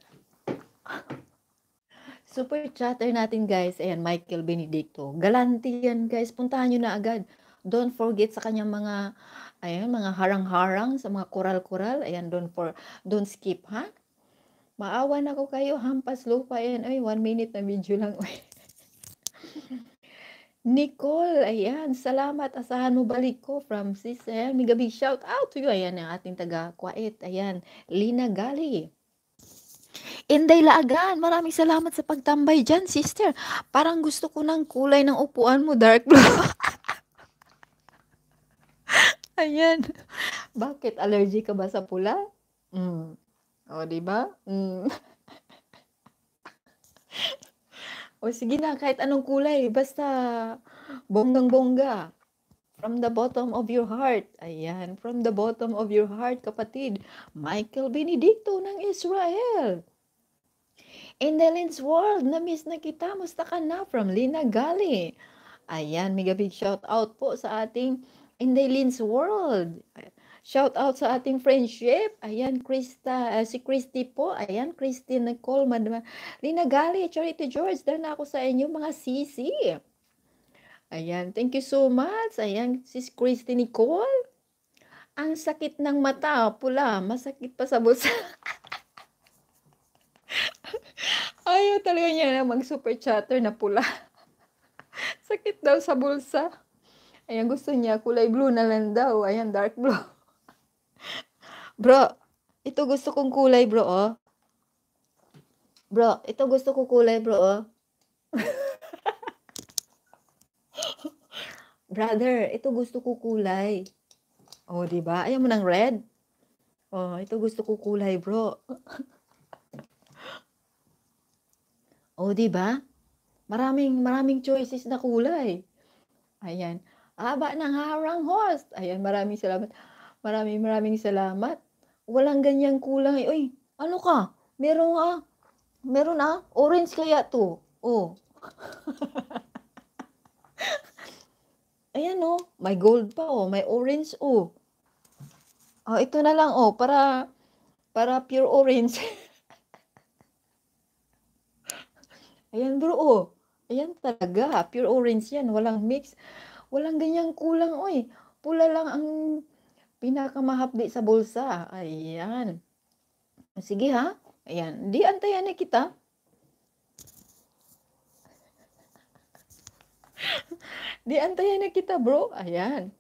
Super chatter natin guys. Ayan, Michael Benedicto. Galante yan guys. Puntahan nyo na agad. Don't forget sa kanyang mga, ayan, mga harang-harang, sa mga kural-kural. Ayan, don't, for, don't skip ha. Maawan ako kayo, hampas lupa. Ayan, ay, one minute na video lang. Nicole, ayan, salamat. Asahan mo balik ko from Sisel. Mega big shout out to you. Ayan ang ating taga quiet Ayan, Lina Gali. Inday Laagan, maraming salamat sa pagtambay dyan, sister. Parang gusto ko ng kulay ng upuan mo, dark blue. ayan. Bakit? Allergy ka ba sa pula? Mm. O, di ba? Mm. O sige na, kahit anong kulay, basta bonggang-bongga. From the bottom of your heart. Ayan, from the bottom of your heart, kapatid. Michael Benedicto ng Israel. In the Lens World, na-miss na kita. Musta ka na? From Lina Gali. Ayan, mega big shout out po sa ating In the Lens World. Shout out sa ating friendship. Ayan, Krista. Uh, si Christy po. Ayan, Christy Nicole. Madam. Lina Gali, Charity George. Dahil na ako sa inyo, mga sisi. Ayan, thank you so much. Ayan, sis Christy Nicole. Ang sakit ng mata, pula. Masakit pa sa bulsa. Ayaw talaga niya na mag-super chatter na pula. Sakit daw sa bulsa. Ayan, gusto niya kulay blue na lang daw. Ayan, dark blue. Bro, ito gusto kong kulay, bro, oh. Bro, ito gusto kong kulay, bro, oh. Brother, ito gusto kong kulay. Oh, di ba? Ayaw mo ng red? Oh, ito gusto kong kulay, bro. oh, di ba? Maraming maraming choices na kulay. Ayan. Aba ng harang host. Ayan, maraming salamat. Maraming maraming salamat walang ganyang kulang eh. Uy, ano ka? Meron ah. Meron ah. Orange kaya to. Oh. Ayan oh. May gold pa oh. May orange oh. Oh, ito na lang oh. Para, para pure orange. Ayan bro oh. Ayan talaga. Ah. Pure orange yan. Walang mix. Walang ganyang kulang oy. Pula lang ang pinakamahapdi sa bulsa. Ayan. Sige ha. Ayan. Di antayan na kita. Di antayan na kita, bro. Ayan.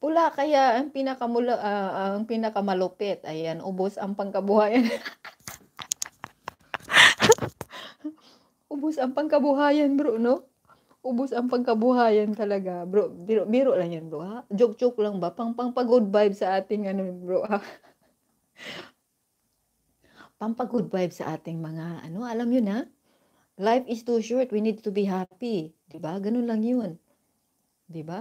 Pula kaya ang pinakamula uh, ang pinakamalupit. Ayan, ubos ang pangkabuhayan. ubos ang pangkabuhayan, bro, no? ubos ang pagkabuhayan talaga. Bro, biro, biro lang yan, bro. Ha? Joke-joke lang ba? Pang, pang pag-good vibe sa ating, ano, bro, ha? pang good vibe sa ating mga, ano, alam yun, ha? Life is too short. We need to be happy. ba diba? Ganun lang yun. ba diba?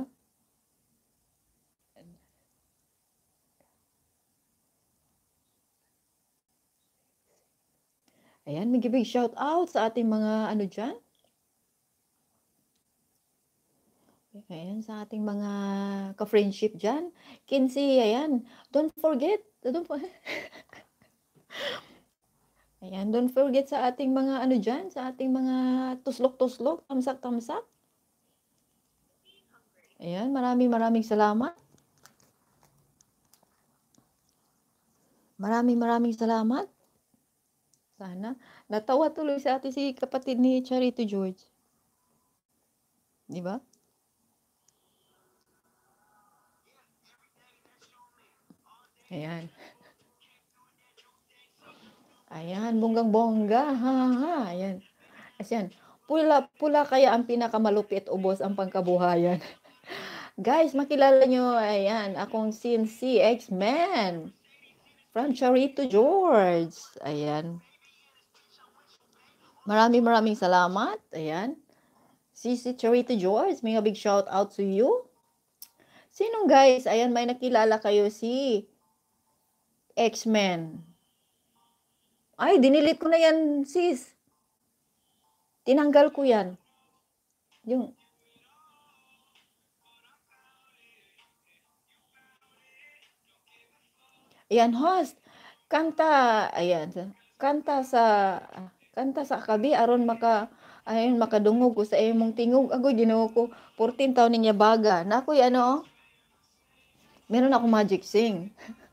Ayan, giving shout out sa ating mga ano dyan, Ayan, sa ating mga ka-friendship dyan. Kinsey, ayan. Don't forget. Don't forget. ayan, don't forget sa ating mga ano dyan, sa ating mga tuslok-tuslok, tamsak-tamsak. Ayan, maraming maraming salamat. Maraming maraming salamat. Sana. Natawa tuloy sa atin si kapatid ni Charito George. Di ba? Ayan. Ayan, bunggang bongga Ha, ha, ayan. Ayan. pula, pula kaya ang pinakamalupit ubos ang pangkabuhayan. Guys, makilala nyo, ayan, akong CNC X-Men from Charito, George. Ayan. Maraming maraming salamat. Ayan. Si, si Charito George, may big shout out to you. Sinong guys? Ayan, may nakilala kayo si X-Men. Ay, dinilit ko na yan, sis. Tinanggal ko yan. Yung... Ayan, host. Kanta, ayan. Kanta sa... Kanta sa kabi, aron maka... Ayun, makadungog ko sa imong tingog. Agoy, ginawa ko 14 taon niya baga. Na ako, ano, Meron ako magic sing.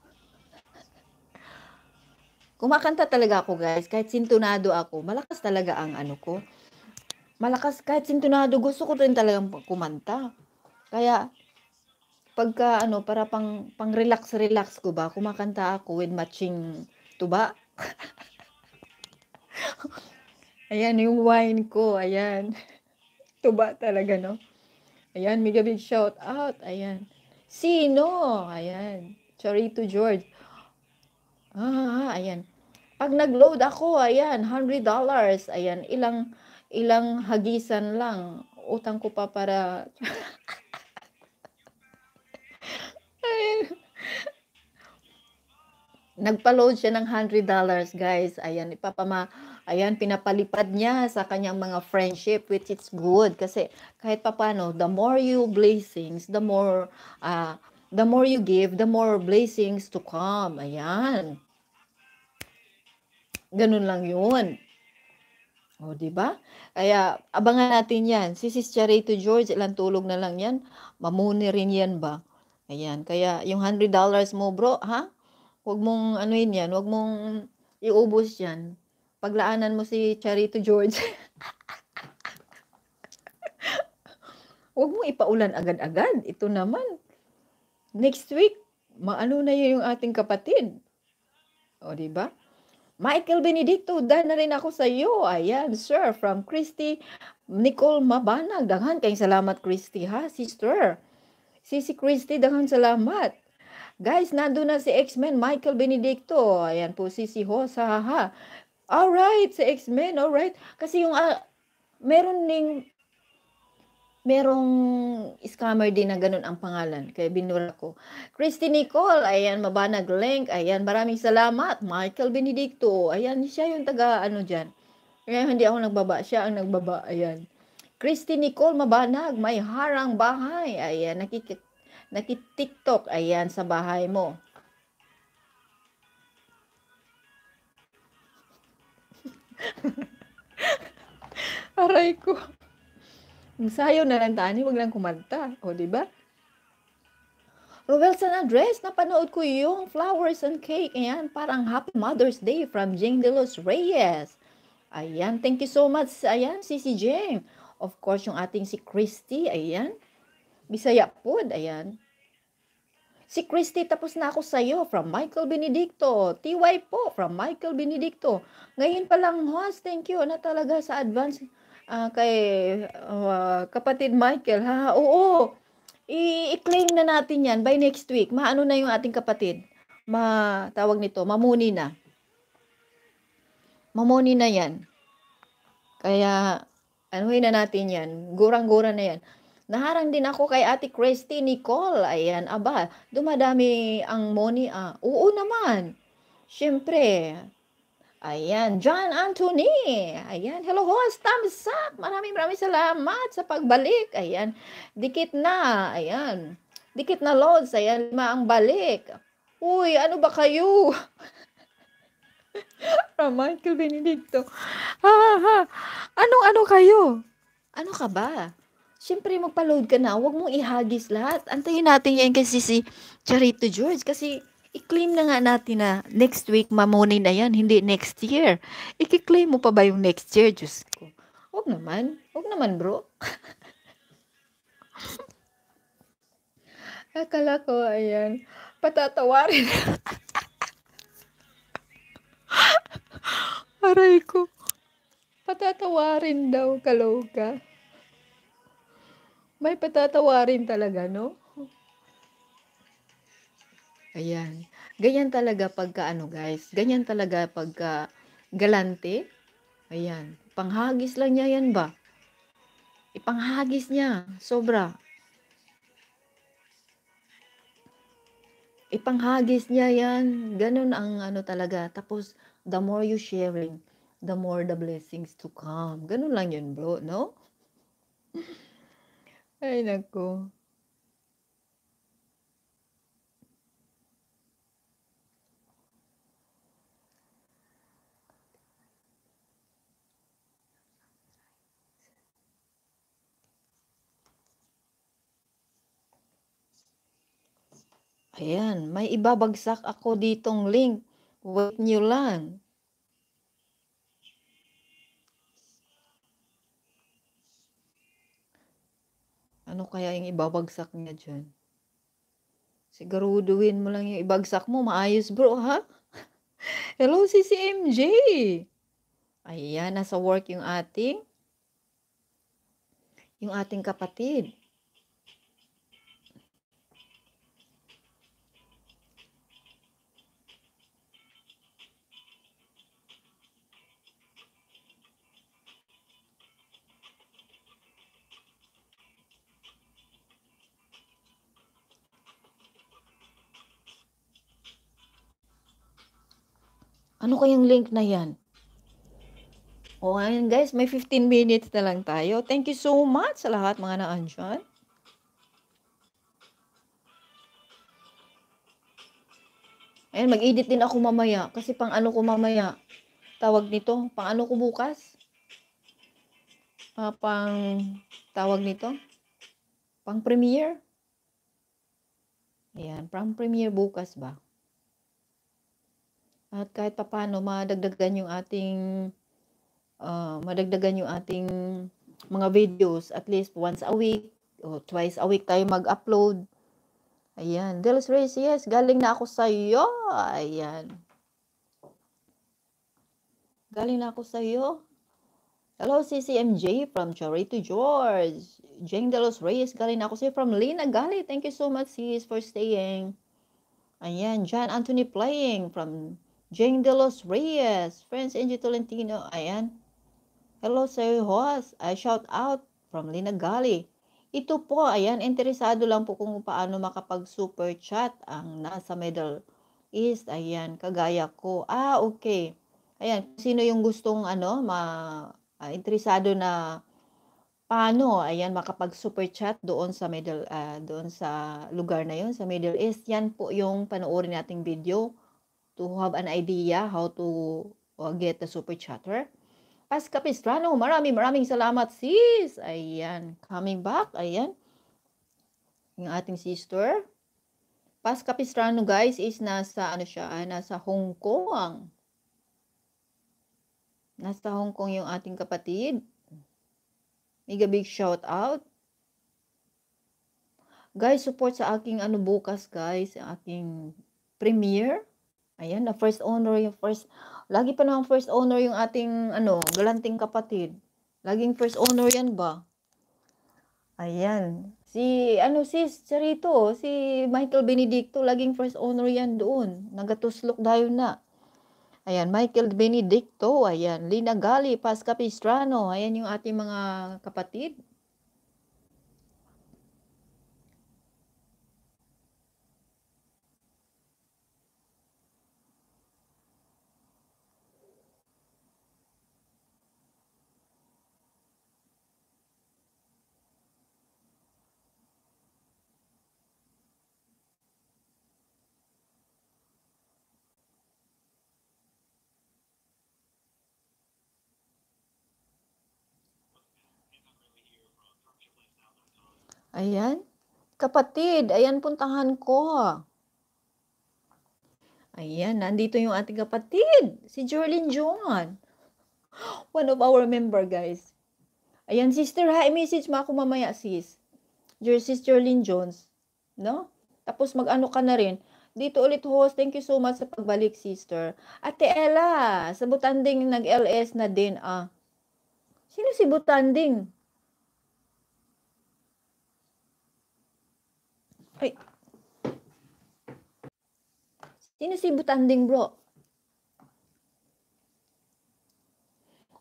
Kumakanta talaga ako, guys. Kahit sintunado ako, malakas talaga ang ano ko. Malakas, kahit sintunado, gusto ko rin talagang kumanta. Kaya, pagka ano, para pang, pang relax, relax ko ba, kumakanta ako with matching tuba. ayan, yung wine ko, ayan. tuba talaga, no? Ayan, mega big shout out. Ayan. Sino? Ayan. Charito George. Ah, ayan. Pag nag-load ako, ayan, $100. Ayan, ilang, ilang hagisan lang. Utang ko pa para... Nagpa-load siya ng $100, guys. Ayan, ipapama... Ayan, pinapalipad niya sa kanyang mga friendship, which is good. Kasi kahit papano, the more you blessings, the more, uh, the more you give, the more blessings to come. Ayan. Ganun lang yun. O, oh, di ba? Kaya, abangan natin yan. Si Sis Charito George, ilang tulog na lang yan. Mamuni rin yan ba? Ayan. Kaya, yung $100 mo, bro, ha? Huwag mong, ano yun yan, huwag mong iubos yan. Paglaanan mo si Charito George. Huwag mong ipaulan agad-agad. Ito naman. Next week, maano na yun yung ating kapatid. O, di ba? Michael Benedicto, dahil na rin ako sa iyo. Ayan, sir, from Christy Nicole Mabanag. Daghan kayong salamat, Christy, ha, sister. Si si Christy, daghan salamat. Guys, nando na si X-Men Michael Benedicto. Ayan po si si Hosa, ha, ha. Alright, si X-Men, alright. Kasi yung, uh, meron ning merong scammer din na ganun ang pangalan. Kaya binura ko. Christy Nicole, ayan, Mabanag Link, ayan, maraming salamat. Michael Benedicto, ayan, siya yung taga, ano dyan. Kaya hindi ako nagbaba, siya ang nagbaba, ayan. Christy Nicole Mabanag, may harang bahay, ayan, nakik nakitiktok, ayan, sa bahay mo. Aray ko. Ang sayaw na lang tani, wag lang kumanta. O, di ba? Rovelson Andres, napanood ko yung Flowers and Cake. Ayan, parang Happy Mother's Day from Jane De Los Reyes. Ayan, thank you so much. Ayan, si si Jane. Of course, yung ating si Christy. Ayan. Bisaya po. Ayan. Si Christy, tapos na ako sa'yo from Michael Benedicto. TY po from Michael Benedicto. Ngayon pa lang, host, thank you na talaga sa advance uh, kay uh, kapatid Michael, ha? Oo, i-claim na natin yan by next week. Maano na yung ating kapatid? Ma, tawag nito, mamuni na. Mamuni na yan. Kaya, anuhin na natin yan. Gurang-gura na yan. Naharang din ako kay Ate Christy Nicole. Ayan, aba, dumadami ang money. Ah. Oo naman. Siyempre, Ayan, John Anthony. Ayan, hello host, thumbs up. Maraming maraming salamat sa pagbalik. Ayan, dikit na. Ayan, dikit na loads. Ayan, lima ang balik. Uy, ano ba kayo? Ramon Michael Benedicto. Ha, ha. Anong-ano ano kayo? Ano ka ba? Siyempre, magpa-load ka na. Huwag mong ihagis lahat. Antayin natin yan kasi si Charito George. Kasi i-claim na nga natin na next week mamuni na yan, hindi next year. I-claim mo pa ba yung next year? Diyos ko. Huwag naman. Huwag naman, bro. Akala ko, ayan, patatawarin. Aray ko. Patatawarin daw, kaloka. May patatawarin talaga, no? Ayan. Ganyan talaga pagka ano guys. Ganyan talaga pagka galante. Ayan. Panghagis lang niya yan ba? Ipanghagis niya. Sobra. Ipanghagis niya yan. Ganun ang ano talaga. Tapos, the more you sharing, the more the blessings to come. Ganun lang yun bro, no? Ay, nako. Ayan, may ibabagsak ako ditong link. Wait nyo lang. Ano kaya yung ibabagsak niya dyan? Siguruduhin mo lang yung ibagsak mo. Maayos bro, ha? Hello, CCMJ! Ayan, nasa work yung ating yung ating kapatid. Ano kayang link na yan? O, oh, ayan guys, may 15 minutes na lang tayo. Thank you so much sa lahat mga naandyan. Ayan, mag-edit din ako mamaya. Kasi pang ano ko mamaya. Tawag nito. Pang ano ko bukas? Uh, pang tawag nito. Pang premiere. Ayan, pang premiere bukas ba? at kahit papaano madagdagan yung ating uh, madagdagan yung ating mga videos at least once a week o twice a week tayo mag-upload. Ayan. Delos Reyes, yes, galing na ako sa iyo. Ayan. Galing na ako sa iyo. Hello, CCMJ from Charity George. Jeng Delos Reyes, galing na ako sa iyo. From Lina Gali, thank you so much, sis, for staying. Ayan, John Anthony playing from Jane De Los Reyes, Friends Angie Tolentino, ayan. Hello sa'yo, host. I shout out from Lina Gali. Ito po, ayan, interesado lang po kung paano makapag-super chat ang nasa Middle East. Ayan, kagaya ko. Ah, okay. Ayan, sino yung gustong ano, ma, uh, interesado na paano, ayan, makapag-super chat doon sa Middle, uh, doon sa lugar na yun, sa Middle East. Yan po yung panoorin nating video to have an idea how to uh, get the super chatter. Pas Capistrano, maraming maraming salamat sis. Ayan, coming back, ayan. Yung ating sister. Pas Capistrano guys is nasa ano siya, ah, nasa Hong Kong. Nasa Hong Kong yung ating kapatid. Mega big shout out. Guys, support sa aking ano bukas guys, aking premiere Ayan, na first owner yung first. Lagi pa naman first owner yung ating ano, galanting kapatid. Laging first owner yan ba? Ayan. Si ano sis, Charito, si Michael Benedicto, laging first owner yan doon. Nagatuslok dayo na. Ayan, Michael Benedicto, ayan, Lina Gali, Pasca Pistrano, ayan yung ating mga kapatid. Ayan. Kapatid, ayan puntahan ko. Ayan, nandito yung ating kapatid, si Jorlyn John. One of our member, guys. Ayan, sister, ha, i-message mo ako mamaya, sis. Your sister Lynn Jones. No? Tapos mag-ano ka na rin. Dito ulit, host. Thank you so much sa pagbalik, sister. Ate Ella, sa Butanding nag-LS na din, ah. Sino si Butanding? Ay. Sino si Butanding, bro?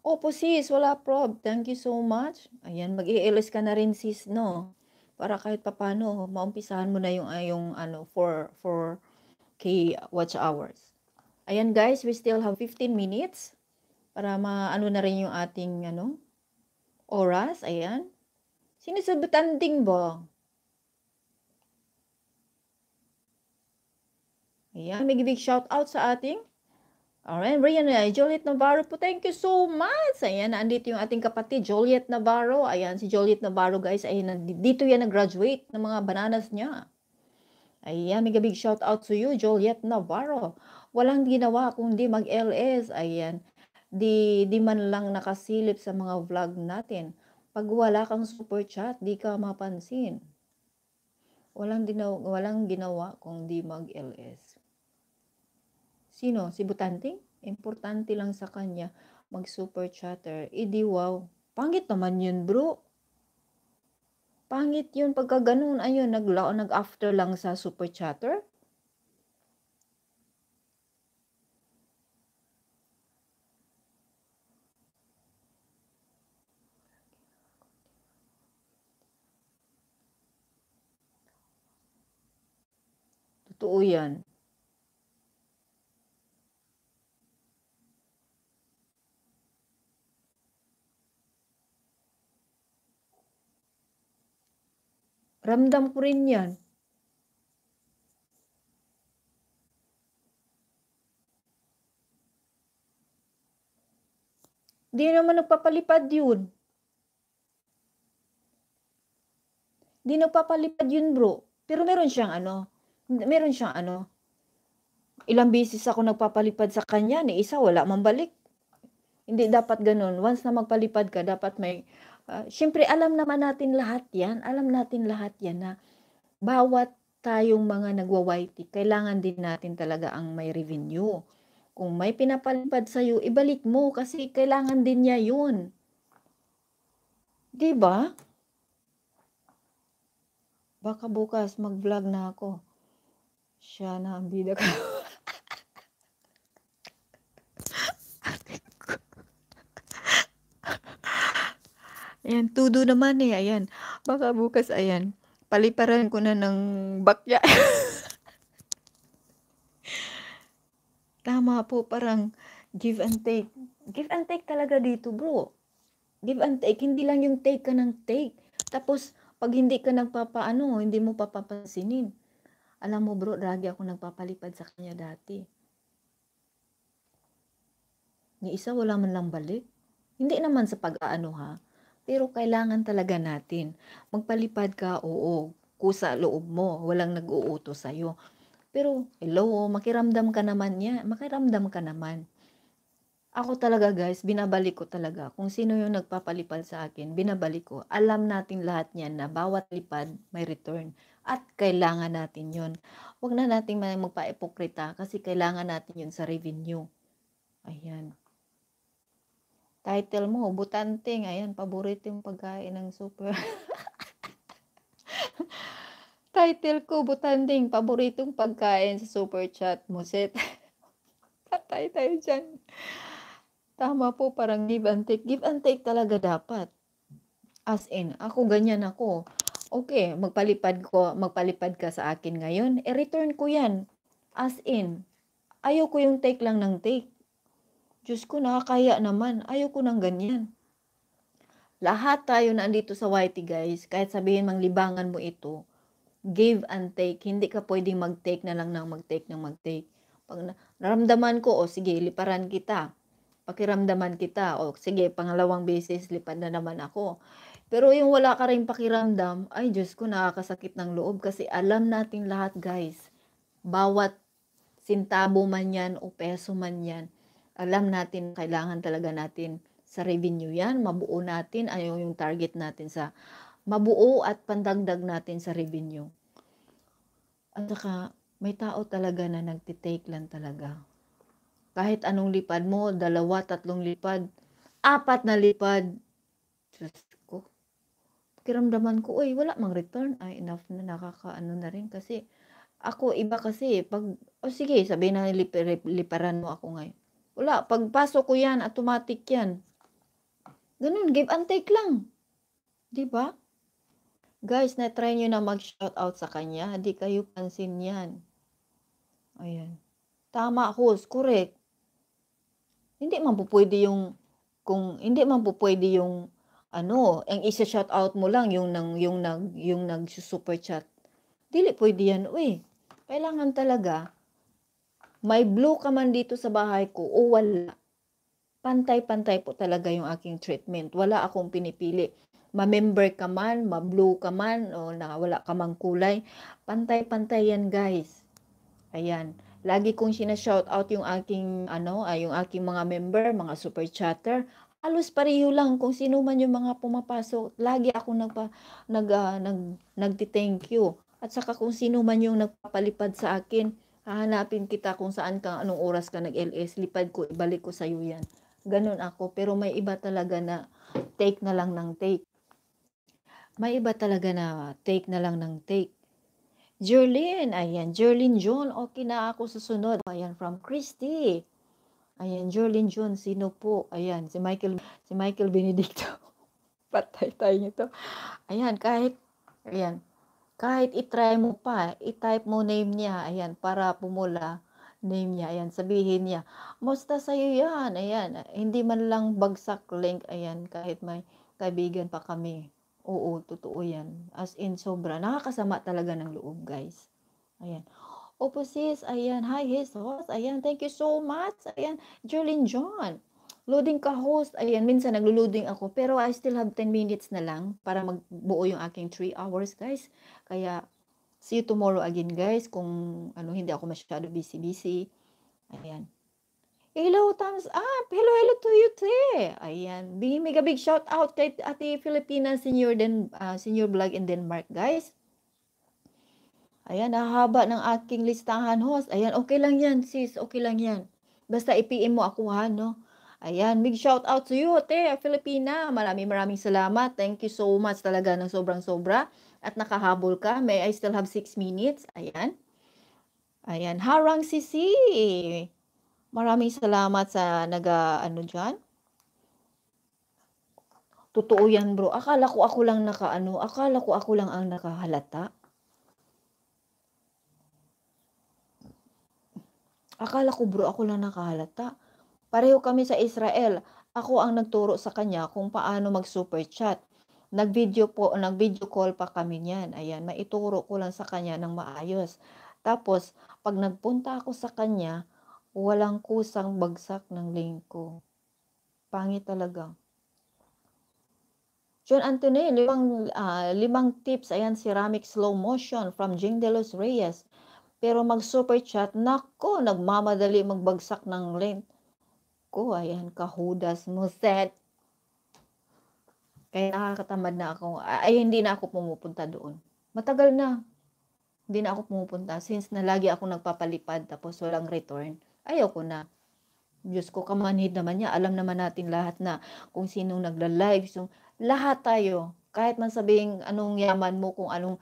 Opo, sis. Wala, prob. Thank you so much. Ayan, mag -i ka na rin, sis, no? Para kahit papano, maumpisahan mo na yung, ah, yung ano, for, for k watch hours. Ayan, guys. We still have 15 minutes para maano na rin yung ating, ano, oras. Ayan. Sino sa Butanding, bro? Ayan, may big shout out sa ating Alright, Rian, Juliet Navarro po, thank you so much. Ayan, nandito yung ating kapatid, Juliet Navarro. Ayan, si Juliet Navarro, guys, ay dito yan nag-graduate ng mga bananas niya. Ayan, mega big shout out to you, Juliet Navarro. Walang ginawa kundi mag-LS. Ayan, di, di man lang nakasilip sa mga vlog natin. Pag wala kang super chat, di ka mapansin. Walang, dinaw, walang ginawa kundi mag-LS. Sino? Si Butanting? Importante lang sa kanya mag-super chatter. Idi e wow. Pangit naman yun, bro. Pangit yun. Pagka ganun, ayun, naglao, nag-after lang sa super chatter. Totoo yan. Ramdam ko rin yan. Di naman nagpapalipad yun. Di nagpapalipad yun, bro. Pero meron siyang ano, meron siyang ano, ilang beses ako nagpapalipad sa kanya, ni isa wala mambalik. Hindi dapat ganun. Once na magpalipad ka, dapat may Uh, ah, Siyempre, alam naman natin lahat yan. Alam natin lahat yan na bawat tayong mga nagwa-YT, kailangan din natin talaga ang may revenue. Kung may pinapalipad iyo ibalik mo kasi kailangan din niya yun. di ba? Baka bukas mag-vlog na ako. Siya na ang bida ka Ayan, do naman eh. Ayan. Baka bukas, ayan. Paliparan ko na ng bakya. Tama po, parang give and take. Give and take talaga dito, bro. Give and take. Hindi lang yung take ka ng take. Tapos, pag hindi ka nagpapaano, hindi mo papapansinin. Alam mo bro, lagi ako nagpapalipad sa kanya dati. Ni isa, wala man lang balik. Hindi naman sa pag-aano ha. Pero kailangan talaga natin. Magpalipad ka, oo. Kusa loob mo. Walang nag-uuto sa'yo. Pero, hello, makiramdam ka naman niya. Makiramdam ka naman. Ako talaga guys, binabalik ko talaga. Kung sino yung nagpapalipad sa akin, binabalik ko. Alam natin lahat niyan na bawat lipad may return. At kailangan natin yon. Huwag na natin magpa-epokrita kasi kailangan natin yun sa revenue. Ayan. Title mo, Butanting. Ayan, paborito yung pagkain ng super. Title ko, Butanting. Paboritong pagkain sa super chat mo, set. Patay tayo dyan. Tama po, parang give and take. Give and take talaga dapat. As in, ako ganyan ako. Okay, magpalipad ko, magpalipad ka sa akin ngayon. E return ko yan. As in, ayaw ko yung take lang ng take. Diyos ko, nakakahiya naman. Ayoko ng ganyan. Lahat tayo na andito sa YT guys, kahit sabihin mang libangan mo ito, give and take. Hindi ka pwedeng mag-take na lang ng mag-take ng mag-take. Pag naramdaman ko, o oh, sige, liparan kita. Pakiramdaman kita. O oh, sige, pangalawang beses, lipad na naman ako. Pero yung wala ka rin pakiramdam, ay Diyos ko, nakakasakit ng loob. Kasi alam natin lahat guys, bawat sintabo man yan o peso man yan, alam natin kailangan talaga natin sa revenue yan, mabuo natin, ayaw yung target natin sa mabuo at pandagdag natin sa revenue. At saka, may tao talaga na nagtitake lang talaga. Kahit anong lipad mo, dalawa, tatlong lipad, apat na lipad. Diyos ko. Pakiramdaman ko, uy, wala mang return. Ay, enough na nakakaano na rin kasi ako iba kasi pag, o oh, sige, sabihin na liparan mo ako ngayon wala, pagpasok ko yan, automatic yan. Ganun, give and take lang. Di ba? Guys, na-try nyo na mag-shoutout sa kanya. Hindi kayo pansin yan. Ayan. Tama, host. Correct. Hindi man po pwede yung, kung, hindi man po pwede yung, ano, ang isa shoutout mo lang, yung, nang, yung, nag, yung nag-super chat. Dili pwede yan, uy. Kailangan talaga, may blue ka man dito sa bahay ko o wala. Pantay-pantay po talaga yung aking treatment. Wala akong pinipili. Ma-member ka man, ma-blue ka man, o wala ka mang kulay. Pantay-pantay yan guys. Ayan. Lagi kong sina-shout out yung aking, ano, ay, ah, yung aking mga member, mga super chatter halos pareho lang kung sino man yung mga pumapasok. Lagi ako nagpa, nag, uh, nag, nagti-thank you. At saka kung sino man yung nagpapalipad sa akin, hahanapin kita kung saan ka, anong oras ka nag-LS, lipad ko, ibalik ko sa'yo yan. Ganun ako. Pero may iba talaga na take na lang ng take. May iba talaga na take na lang ng take. Jolene, ayan. Jolene June, okay na ako susunod. Ayan, from Christy. Ayan, Jolene June, sino po? Ayan, si Michael, si Michael Benedicto. Patay tayo nito. Ayan, kahit, ayan, kahit itry mo pa, itype mo name niya, ayan, para pumula name niya, ayan, sabihin niya, musta sa'yo yan, ayan, hindi man lang bagsak link, ayan, kahit may kaibigan pa kami. Oo, totoo yan. As in, sobra. Nakakasama talaga ng loob, guys. Ayan. Opo sis, ayan, hi his host, ayan, thank you so much, ayan, Jolene John loading ka host. Ayan, minsan naglo-loading ako. Pero I still have 10 minutes na lang para magbuo yung aking 3 hours, guys. Kaya, see you tomorrow again, guys. Kung ano, hindi ako masyado busy-busy. Ayan. Hello, thumbs up. Hello, hello to you, te. Ayan. Big, mega big shout out kay Ate Filipina Senior, Den, uh, ah, Senior Vlog in Denmark, guys. Ayan, nahaba ng aking listahan, host. Ayan, okay lang yan, sis. Okay lang yan. Basta i-PM mo ako, ha, no? Ayan, big shout out to you, Hote, ah, Filipina. Maraming maraming salamat. Thank you so much talaga ng sobrang sobra. At nakahabol ka. May I still have 6 minutes? Ayan. Ayan, Harang Sisi. Maraming salamat sa naga ano diyan. Totoo yan, bro. Akala ko ako lang nakaano. Akala ko ako lang ang nakahalata. Akala ko, bro, ako lang nakahalata. Pareho kami sa Israel. Ako ang nagturo sa kanya kung paano mag-super chat. Nag-video po, nag-video call pa kami niyan. Ayan, maituro ko lang sa kanya ng maayos. Tapos, pag nagpunta ako sa kanya, walang kusang bagsak ng link ko. Pangit talaga. John Anthony, limang, uh, limang tips. Ayan, ceramic slow motion from Jing De Los Reyes. Pero mag super chat, nako, nagmamadali magbagsak ng link ko, ayan, kahudas mo set. Kaya nakakatamad na ako. Ay, hindi na ako pumupunta doon. Matagal na. Hindi na ako pumupunta since na lagi ako nagpapalipad tapos walang return. Ayoko na. Diyos ko, kamanhid naman niya. Alam naman natin lahat na kung sinong nagla-live. So, lahat tayo. Kahit man sabihin anong yaman mo, kung anong...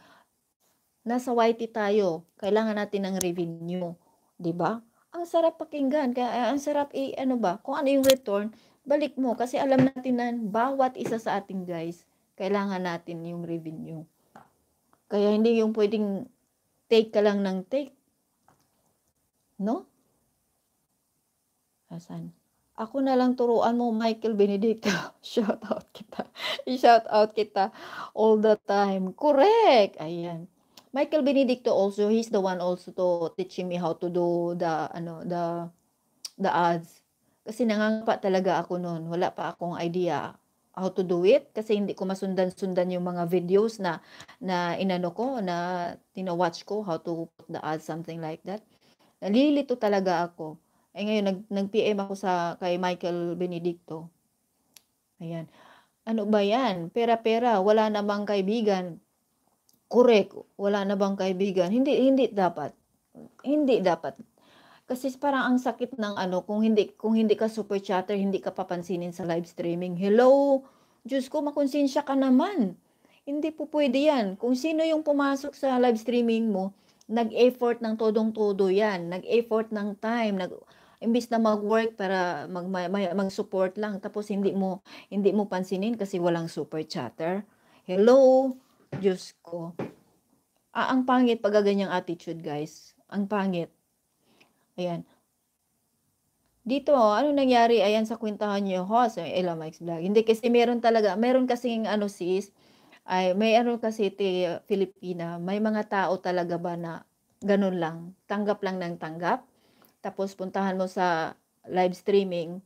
Nasa YT tayo. Kailangan natin ng revenue. ba? Diba? ang sarap pakinggan. Kaya ah, ang sarap i ano ba, kung ano yung return, balik mo kasi alam natin na bawat isa sa ating guys, kailangan natin yung revenue. Kaya hindi yung pwedeng take ka lang ng take. No? Asan? Ako na lang turuan mo, Michael Benedicto. Shout out kita. I-shout out kita all the time. Correct! Ayan. Michael Benedicto also, he's the one also to teaching me how to do the, ano, the, the ads. Kasi nangangapa talaga ako noon. Wala pa akong idea how to do it kasi hindi ko masundan-sundan yung mga videos na na inano ko na tinawatch ko how to put the ads something like that. Nalilito talaga ako. eh ngayon nag nag PM ako sa kay Michael Benedicto. Ayan. Ano ba 'yan? Pera-pera, wala namang kaibigan correct, wala na bang kaibigan? Hindi hindi dapat. Hindi dapat. Kasi parang ang sakit ng ano kung hindi kung hindi ka super chatter, hindi ka papansinin sa live streaming. Hello, Diyos ko, makonsensya ka naman. Hindi po pwede yan. Kung sino yung pumasok sa live streaming mo, nag-effort ng todong-todo yan. Nag-effort ng time, nag imbis na mag-work para mag, mag-support lang tapos hindi mo hindi mo pansinin kasi walang super chatter. Hello, Diyos ko. Ah, ang pangit pag ganyang attitude, guys. Ang pangit. Ayan. Dito, ano nangyari ayan sa kwentahan niyo, host, Ella Mike's Vlog. Hindi kasi meron talaga, meron kasing ano sis, ay may ano kasi ti Filipina, may mga tao talaga ba na ganun lang, tanggap lang ng tanggap. Tapos puntahan mo sa live streaming,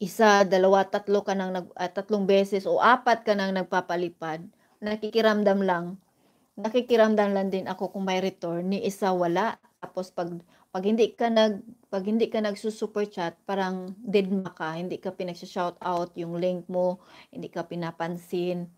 isa, dalawa, tatlo ka nang nag, uh, tatlong beses o apat ka nang nagpapalipad nakikiramdam lang. Nakikiramdam lang din ako kung may return, ni isa wala. Tapos pag pag hindi ka nag pag hindi ka nagsusuper chat, parang dead ka, hindi ka pinag-shout out yung link mo, hindi ka pinapansin,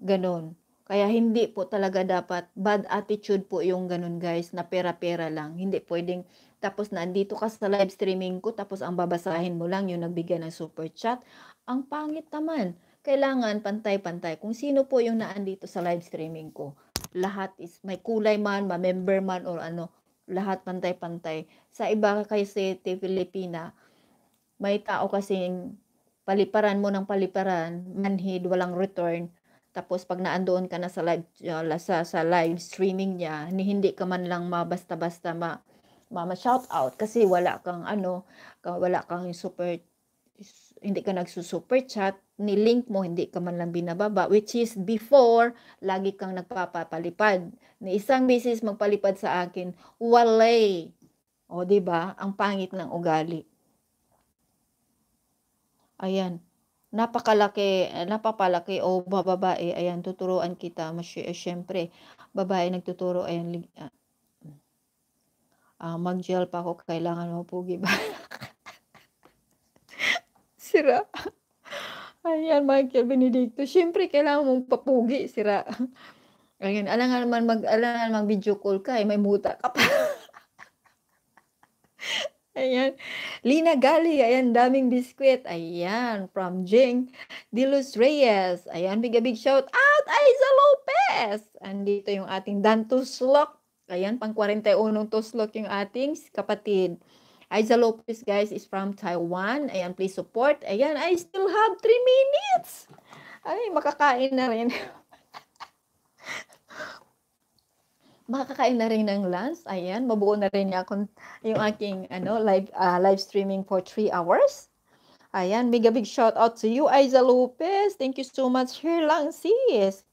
ganun. Kaya hindi po talaga dapat bad attitude po yung ganun guys na pera-pera lang. Hindi pwedeng tapos nandito ka sa live streaming ko tapos ang babasahin mo lang yung nagbigay ng super chat. Ang pangit naman kailangan pantay-pantay. Kung sino po yung naandito sa live streaming ko, lahat is may kulay man, ma-member man or ano, lahat pantay-pantay. Sa iba kasi Filipina, may tao kasi paliparan mo ng paliparan, manhid, walang return. Tapos pag naandoon ka na sa live uh, sa, sa live streaming niya, ni hindi ka man lang mabasta-basta ma mama shout out kasi wala kang ano, wala kang super hindi ka nagsu-super chat, nilink mo, hindi ka man lang binababa, which is before, lagi kang nagpapapalipad. Ni isang bisis magpalipad sa akin, walay. O, ba diba? Ang pangit ng ugali. Ayan. Napakalaki, napapalaki o oh, babae. Ayan, tuturuan kita. Siyempre, eh, babae nagtuturo. Ayan, uh, mag-gel pa ako. Kailangan mo po, giba. Sira. Ayan, Michael Benedicto. Siyempre, kailangan mong papugi, sira. Ayan, alangan naman mag, alangan mag video call ka, eh, may muta ka pa. ayan. Lina Gali, ayan, daming biskwit. Ayan, from Jing. Dilus Reyes. Ayan, big big shout out, Aiza Lopez. Andito yung ating Dan Tuslok. Ayan, pang 41 Tuslok yung ating kapatid. Aiza Lopez, guys, is from Taiwan. Ayan, please support. Ayan, I still have 3 minutes. Ay, makakain na rin. makakain na rin ng lunch. Ayan, mabuo na rin niya kung yung aking ano, live, uh, live streaming for 3 hours. Ayan, mega big shout out to you, Aiza Lopez. Thank you so much. Here lang, sis.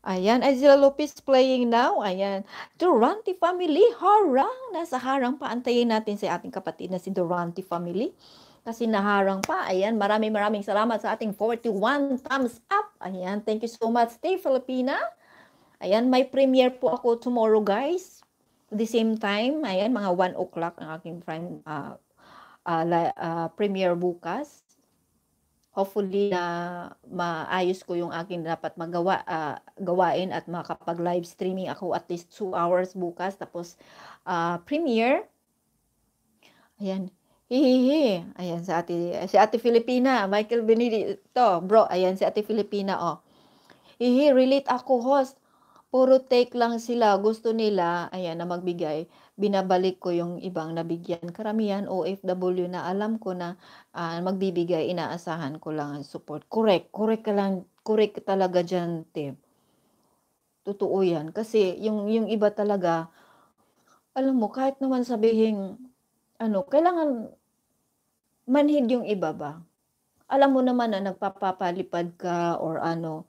Ayan, Angela Lopez playing now. Ayan, Durante Family, harang. Nasa harang pa, antayin natin si ating kapatid na si Durante Family. Kasi naharang pa. Ayan, maraming maraming salamat sa ating 41 thumbs up. Ayan, thank you so much. Stay Filipina. Ayan, may premiere po ako tomorrow, guys. The same time, ayan, mga 1 o'clock ang aking prime, uh, uh, uh, premiere bukas hopefully na maayos ko yung akin dapat magawa uh, gawain at makapag live streaming ako at least 2 hours bukas tapos uh, premiere ayan hihihi ayan sa ate si ate Filipina Michael Benedito bro ayan si ate Filipina oh hihi relate ako host puro take lang sila gusto nila ayan na magbigay binabalik ko yung ibang nabigyan. Karamihan OFW na alam ko na uh, magbibigay, inaasahan ko lang ang support. Correct, correct ka lang, correct talaga dyan, Tim. Totoo yan. Kasi yung, yung iba talaga, alam mo, kahit naman sabihin, ano, kailangan manhid yung iba ba? Alam mo naman na nagpapapalipad ka or ano.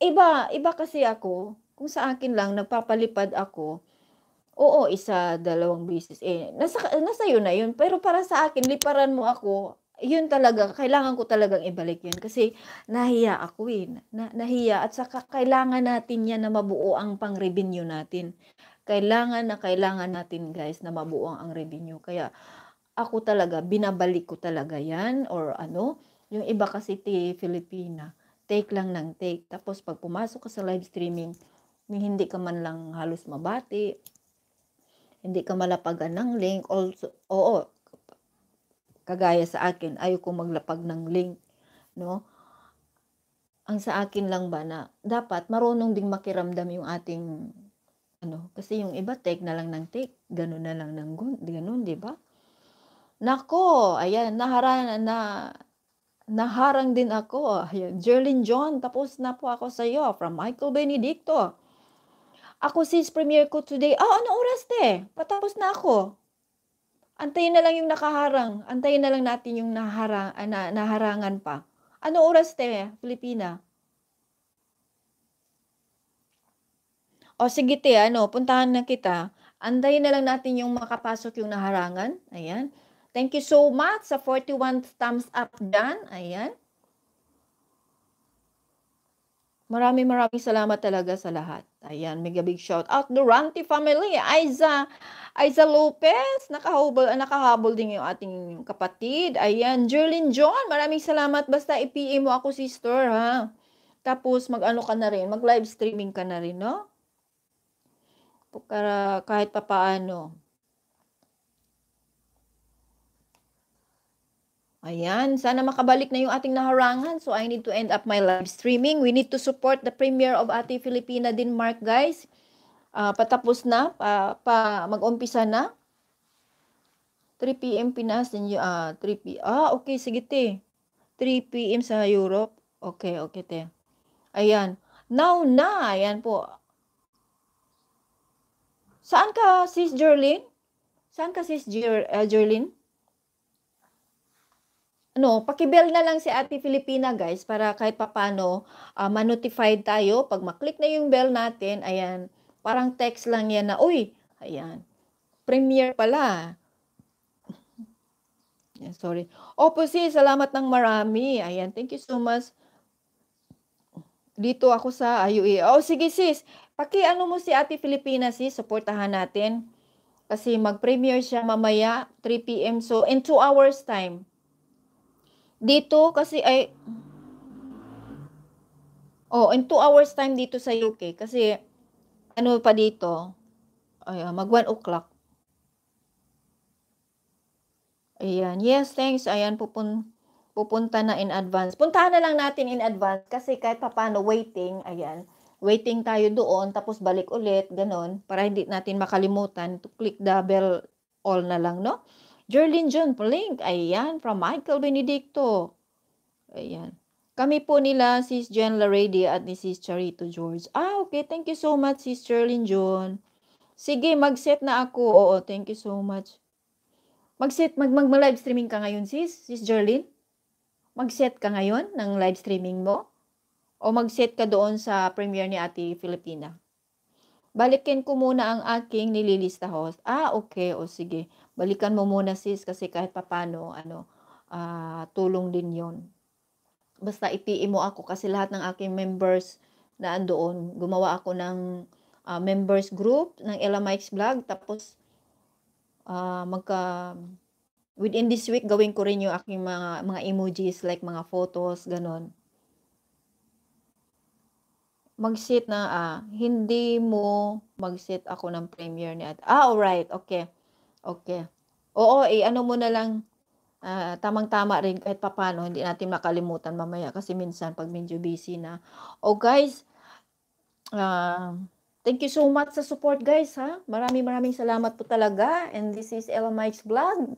Iba, iba kasi ako, kung sa akin lang nagpapalipad ako, Oo, isa, dalawang beses eh. Nasa nasa iyo na 'yun, pero para sa akin liparan mo ako. 'Yun talaga kailangan ko talagang ibalik 'yun kasi nahiya ako eh. Na, nahiya at saka kailangan natin 'yan na mabuo ang pang-revenue natin. Kailangan na kailangan natin guys na mabuo ang revenue. Kaya ako talaga binabalik ko talaga 'yan or ano, yung iba kasi ti Filipina take lang ng take. Tapos pag pumasok ka sa live streaming, hindi ka man lang halos mabati, hindi ka malapagan ng link. Also, oo, kagaya sa akin, ayaw ko maglapag ng link. No? Ang sa akin lang ba na dapat marunong ding makiramdam yung ating ano, kasi yung iba take na lang ng take, ganun na lang ng gun, ganun, di ba? Nako, ayan, nahara na, naharang din ako. Ayan, Jerlyn John, tapos na po ako sa iyo from Michael Benedicto. Ako sis, premiere ko today. Ah, ano oras te? Patapos na ako. Antayin na lang yung nakaharang. Antayin na lang natin yung naharang, ah, na, naharangan pa. Ano oras te, Filipina? O sige te, ano, puntahan na kita. Antayin na lang natin yung makapasok yung naharangan. Ayan. Thank you so much sa 41 thumbs up dyan. Ayan. Maraming maraming salamat talaga sa lahat. Ayan, mega big shout out Durante family, Aiza, Aiza Lopez, nakahabol, ah, nakahabol din yung ating kapatid. Ayan, Jerlyn John, maraming salamat basta i-PM mo ako sister ha. Tapos mag-ano ka na rin, mag-live streaming ka na rin, no? Para kahit papaano. Ayan, sana makabalik na yung ating naharangan. So I need to end up my live streaming. We need to support the premiere of Ate Filipina din, Mark, guys. Uh, patapos na, pa, pa mag-umpisa na. 3 p.m. Pinas, then uh, 3 p.m. Ah, okay, sige te. 3 p.m. sa Europe. Okay, okay te. Ayan. Now na, ayan po. Saan ka, sis Jerlyn? Saan ka, sis Jer uh, ah, Jerlyn? ano, paki-bell na lang si Ate Filipina guys para kahit papano uh, manotified tayo. Pag maklik na yung bell natin, ayan, parang text lang yan na, uy, ayan, premiere pala. Ayan, sorry. Opo si, salamat ng marami. Ayan, thank you so much. Dito ako sa IUE. Oh, sige sis, paki ano mo si Ate Filipina sis, supportahan natin. Kasi mag-premiere siya mamaya, 3 p.m. So, in 2 hours time dito kasi ay Oh, in 2 hours time dito sa UK kasi ano pa dito? Ay, ah, mag 1 o'clock. Ayan. Yes, thanks. Ayan, pupun pupunta na in advance. Puntahan na lang natin in advance kasi kahit papaano waiting, ayan, waiting tayo doon, tapos balik ulit, ganun, para hindi natin makalimutan to click the bell all na lang, no? Jerlyn John Palink, ayan, from Michael Benedicto. Ayan. Kami po nila, Sis Jen Larady at ni Sis Charito George. Ah, okay. Thank you so much, Sis Jerlyn John. Sige, mag-set na ako. Oo, thank you so much. Mag-set, mag, mag, mag live streaming ka ngayon, sis? Sis Jerlyn? Mag-set ka ngayon ng live streaming mo? O mag-set ka doon sa premiere ni Ate Filipina? Balikin ko muna ang aking nililista host. Ah, okay. O sige balikan mo muna sis kasi kahit papano ano uh, tulong din yon basta ipiin mo ako kasi lahat ng aking members na andoon gumawa ako ng uh, members group ng Ella Mike's vlog tapos uh, magka within this week gawin ko rin yung aking mga mga emojis like mga photos ganon mag-set na ah, hindi mo mag-set ako ng premiere ni Ad. Ah, alright, okay. Okay. Oo, eh, ano mo na lang, uh, tamang-tama rin kahit papano, hindi natin makalimutan mamaya kasi minsan pag medyo busy na. Oh guys, uh, thank you so much sa support guys ha. Maraming maraming salamat po talaga and this is Ella Mike's vlog.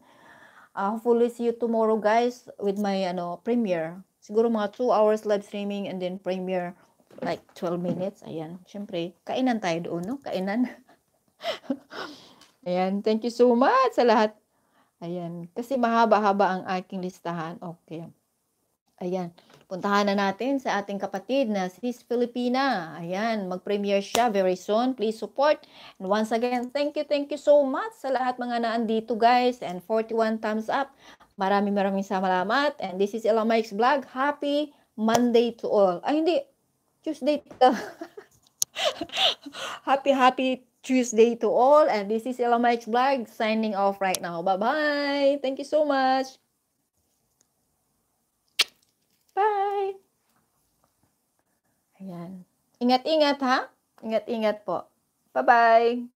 Uh, hopefully see you tomorrow guys with my ano premiere. Siguro mga 2 hours live streaming and then premiere like 12 minutes. Ayan, syempre, kainan tayo doon, no? Kainan. Ayan, thank you so much sa lahat. Ayan, kasi mahaba-haba ang aking listahan. Okay. Ayan, puntahan na natin sa ating kapatid na Sis Filipina. Ayan, mag-premiere siya very soon. Please support. And once again, thank you, thank you so much sa lahat mga naandito guys. And 41 thumbs up. Maraming maraming salamat. And this is Elamike's Vlog. Happy Monday to all. Ay, hindi. Tuesday. Happy, happy Tuesday to all. And this is Elama Black signing off right now. Bye-bye. Thank you so much. Bye. Ayan. Ingat-ingat ha. Ingat-ingat po. Bye-bye.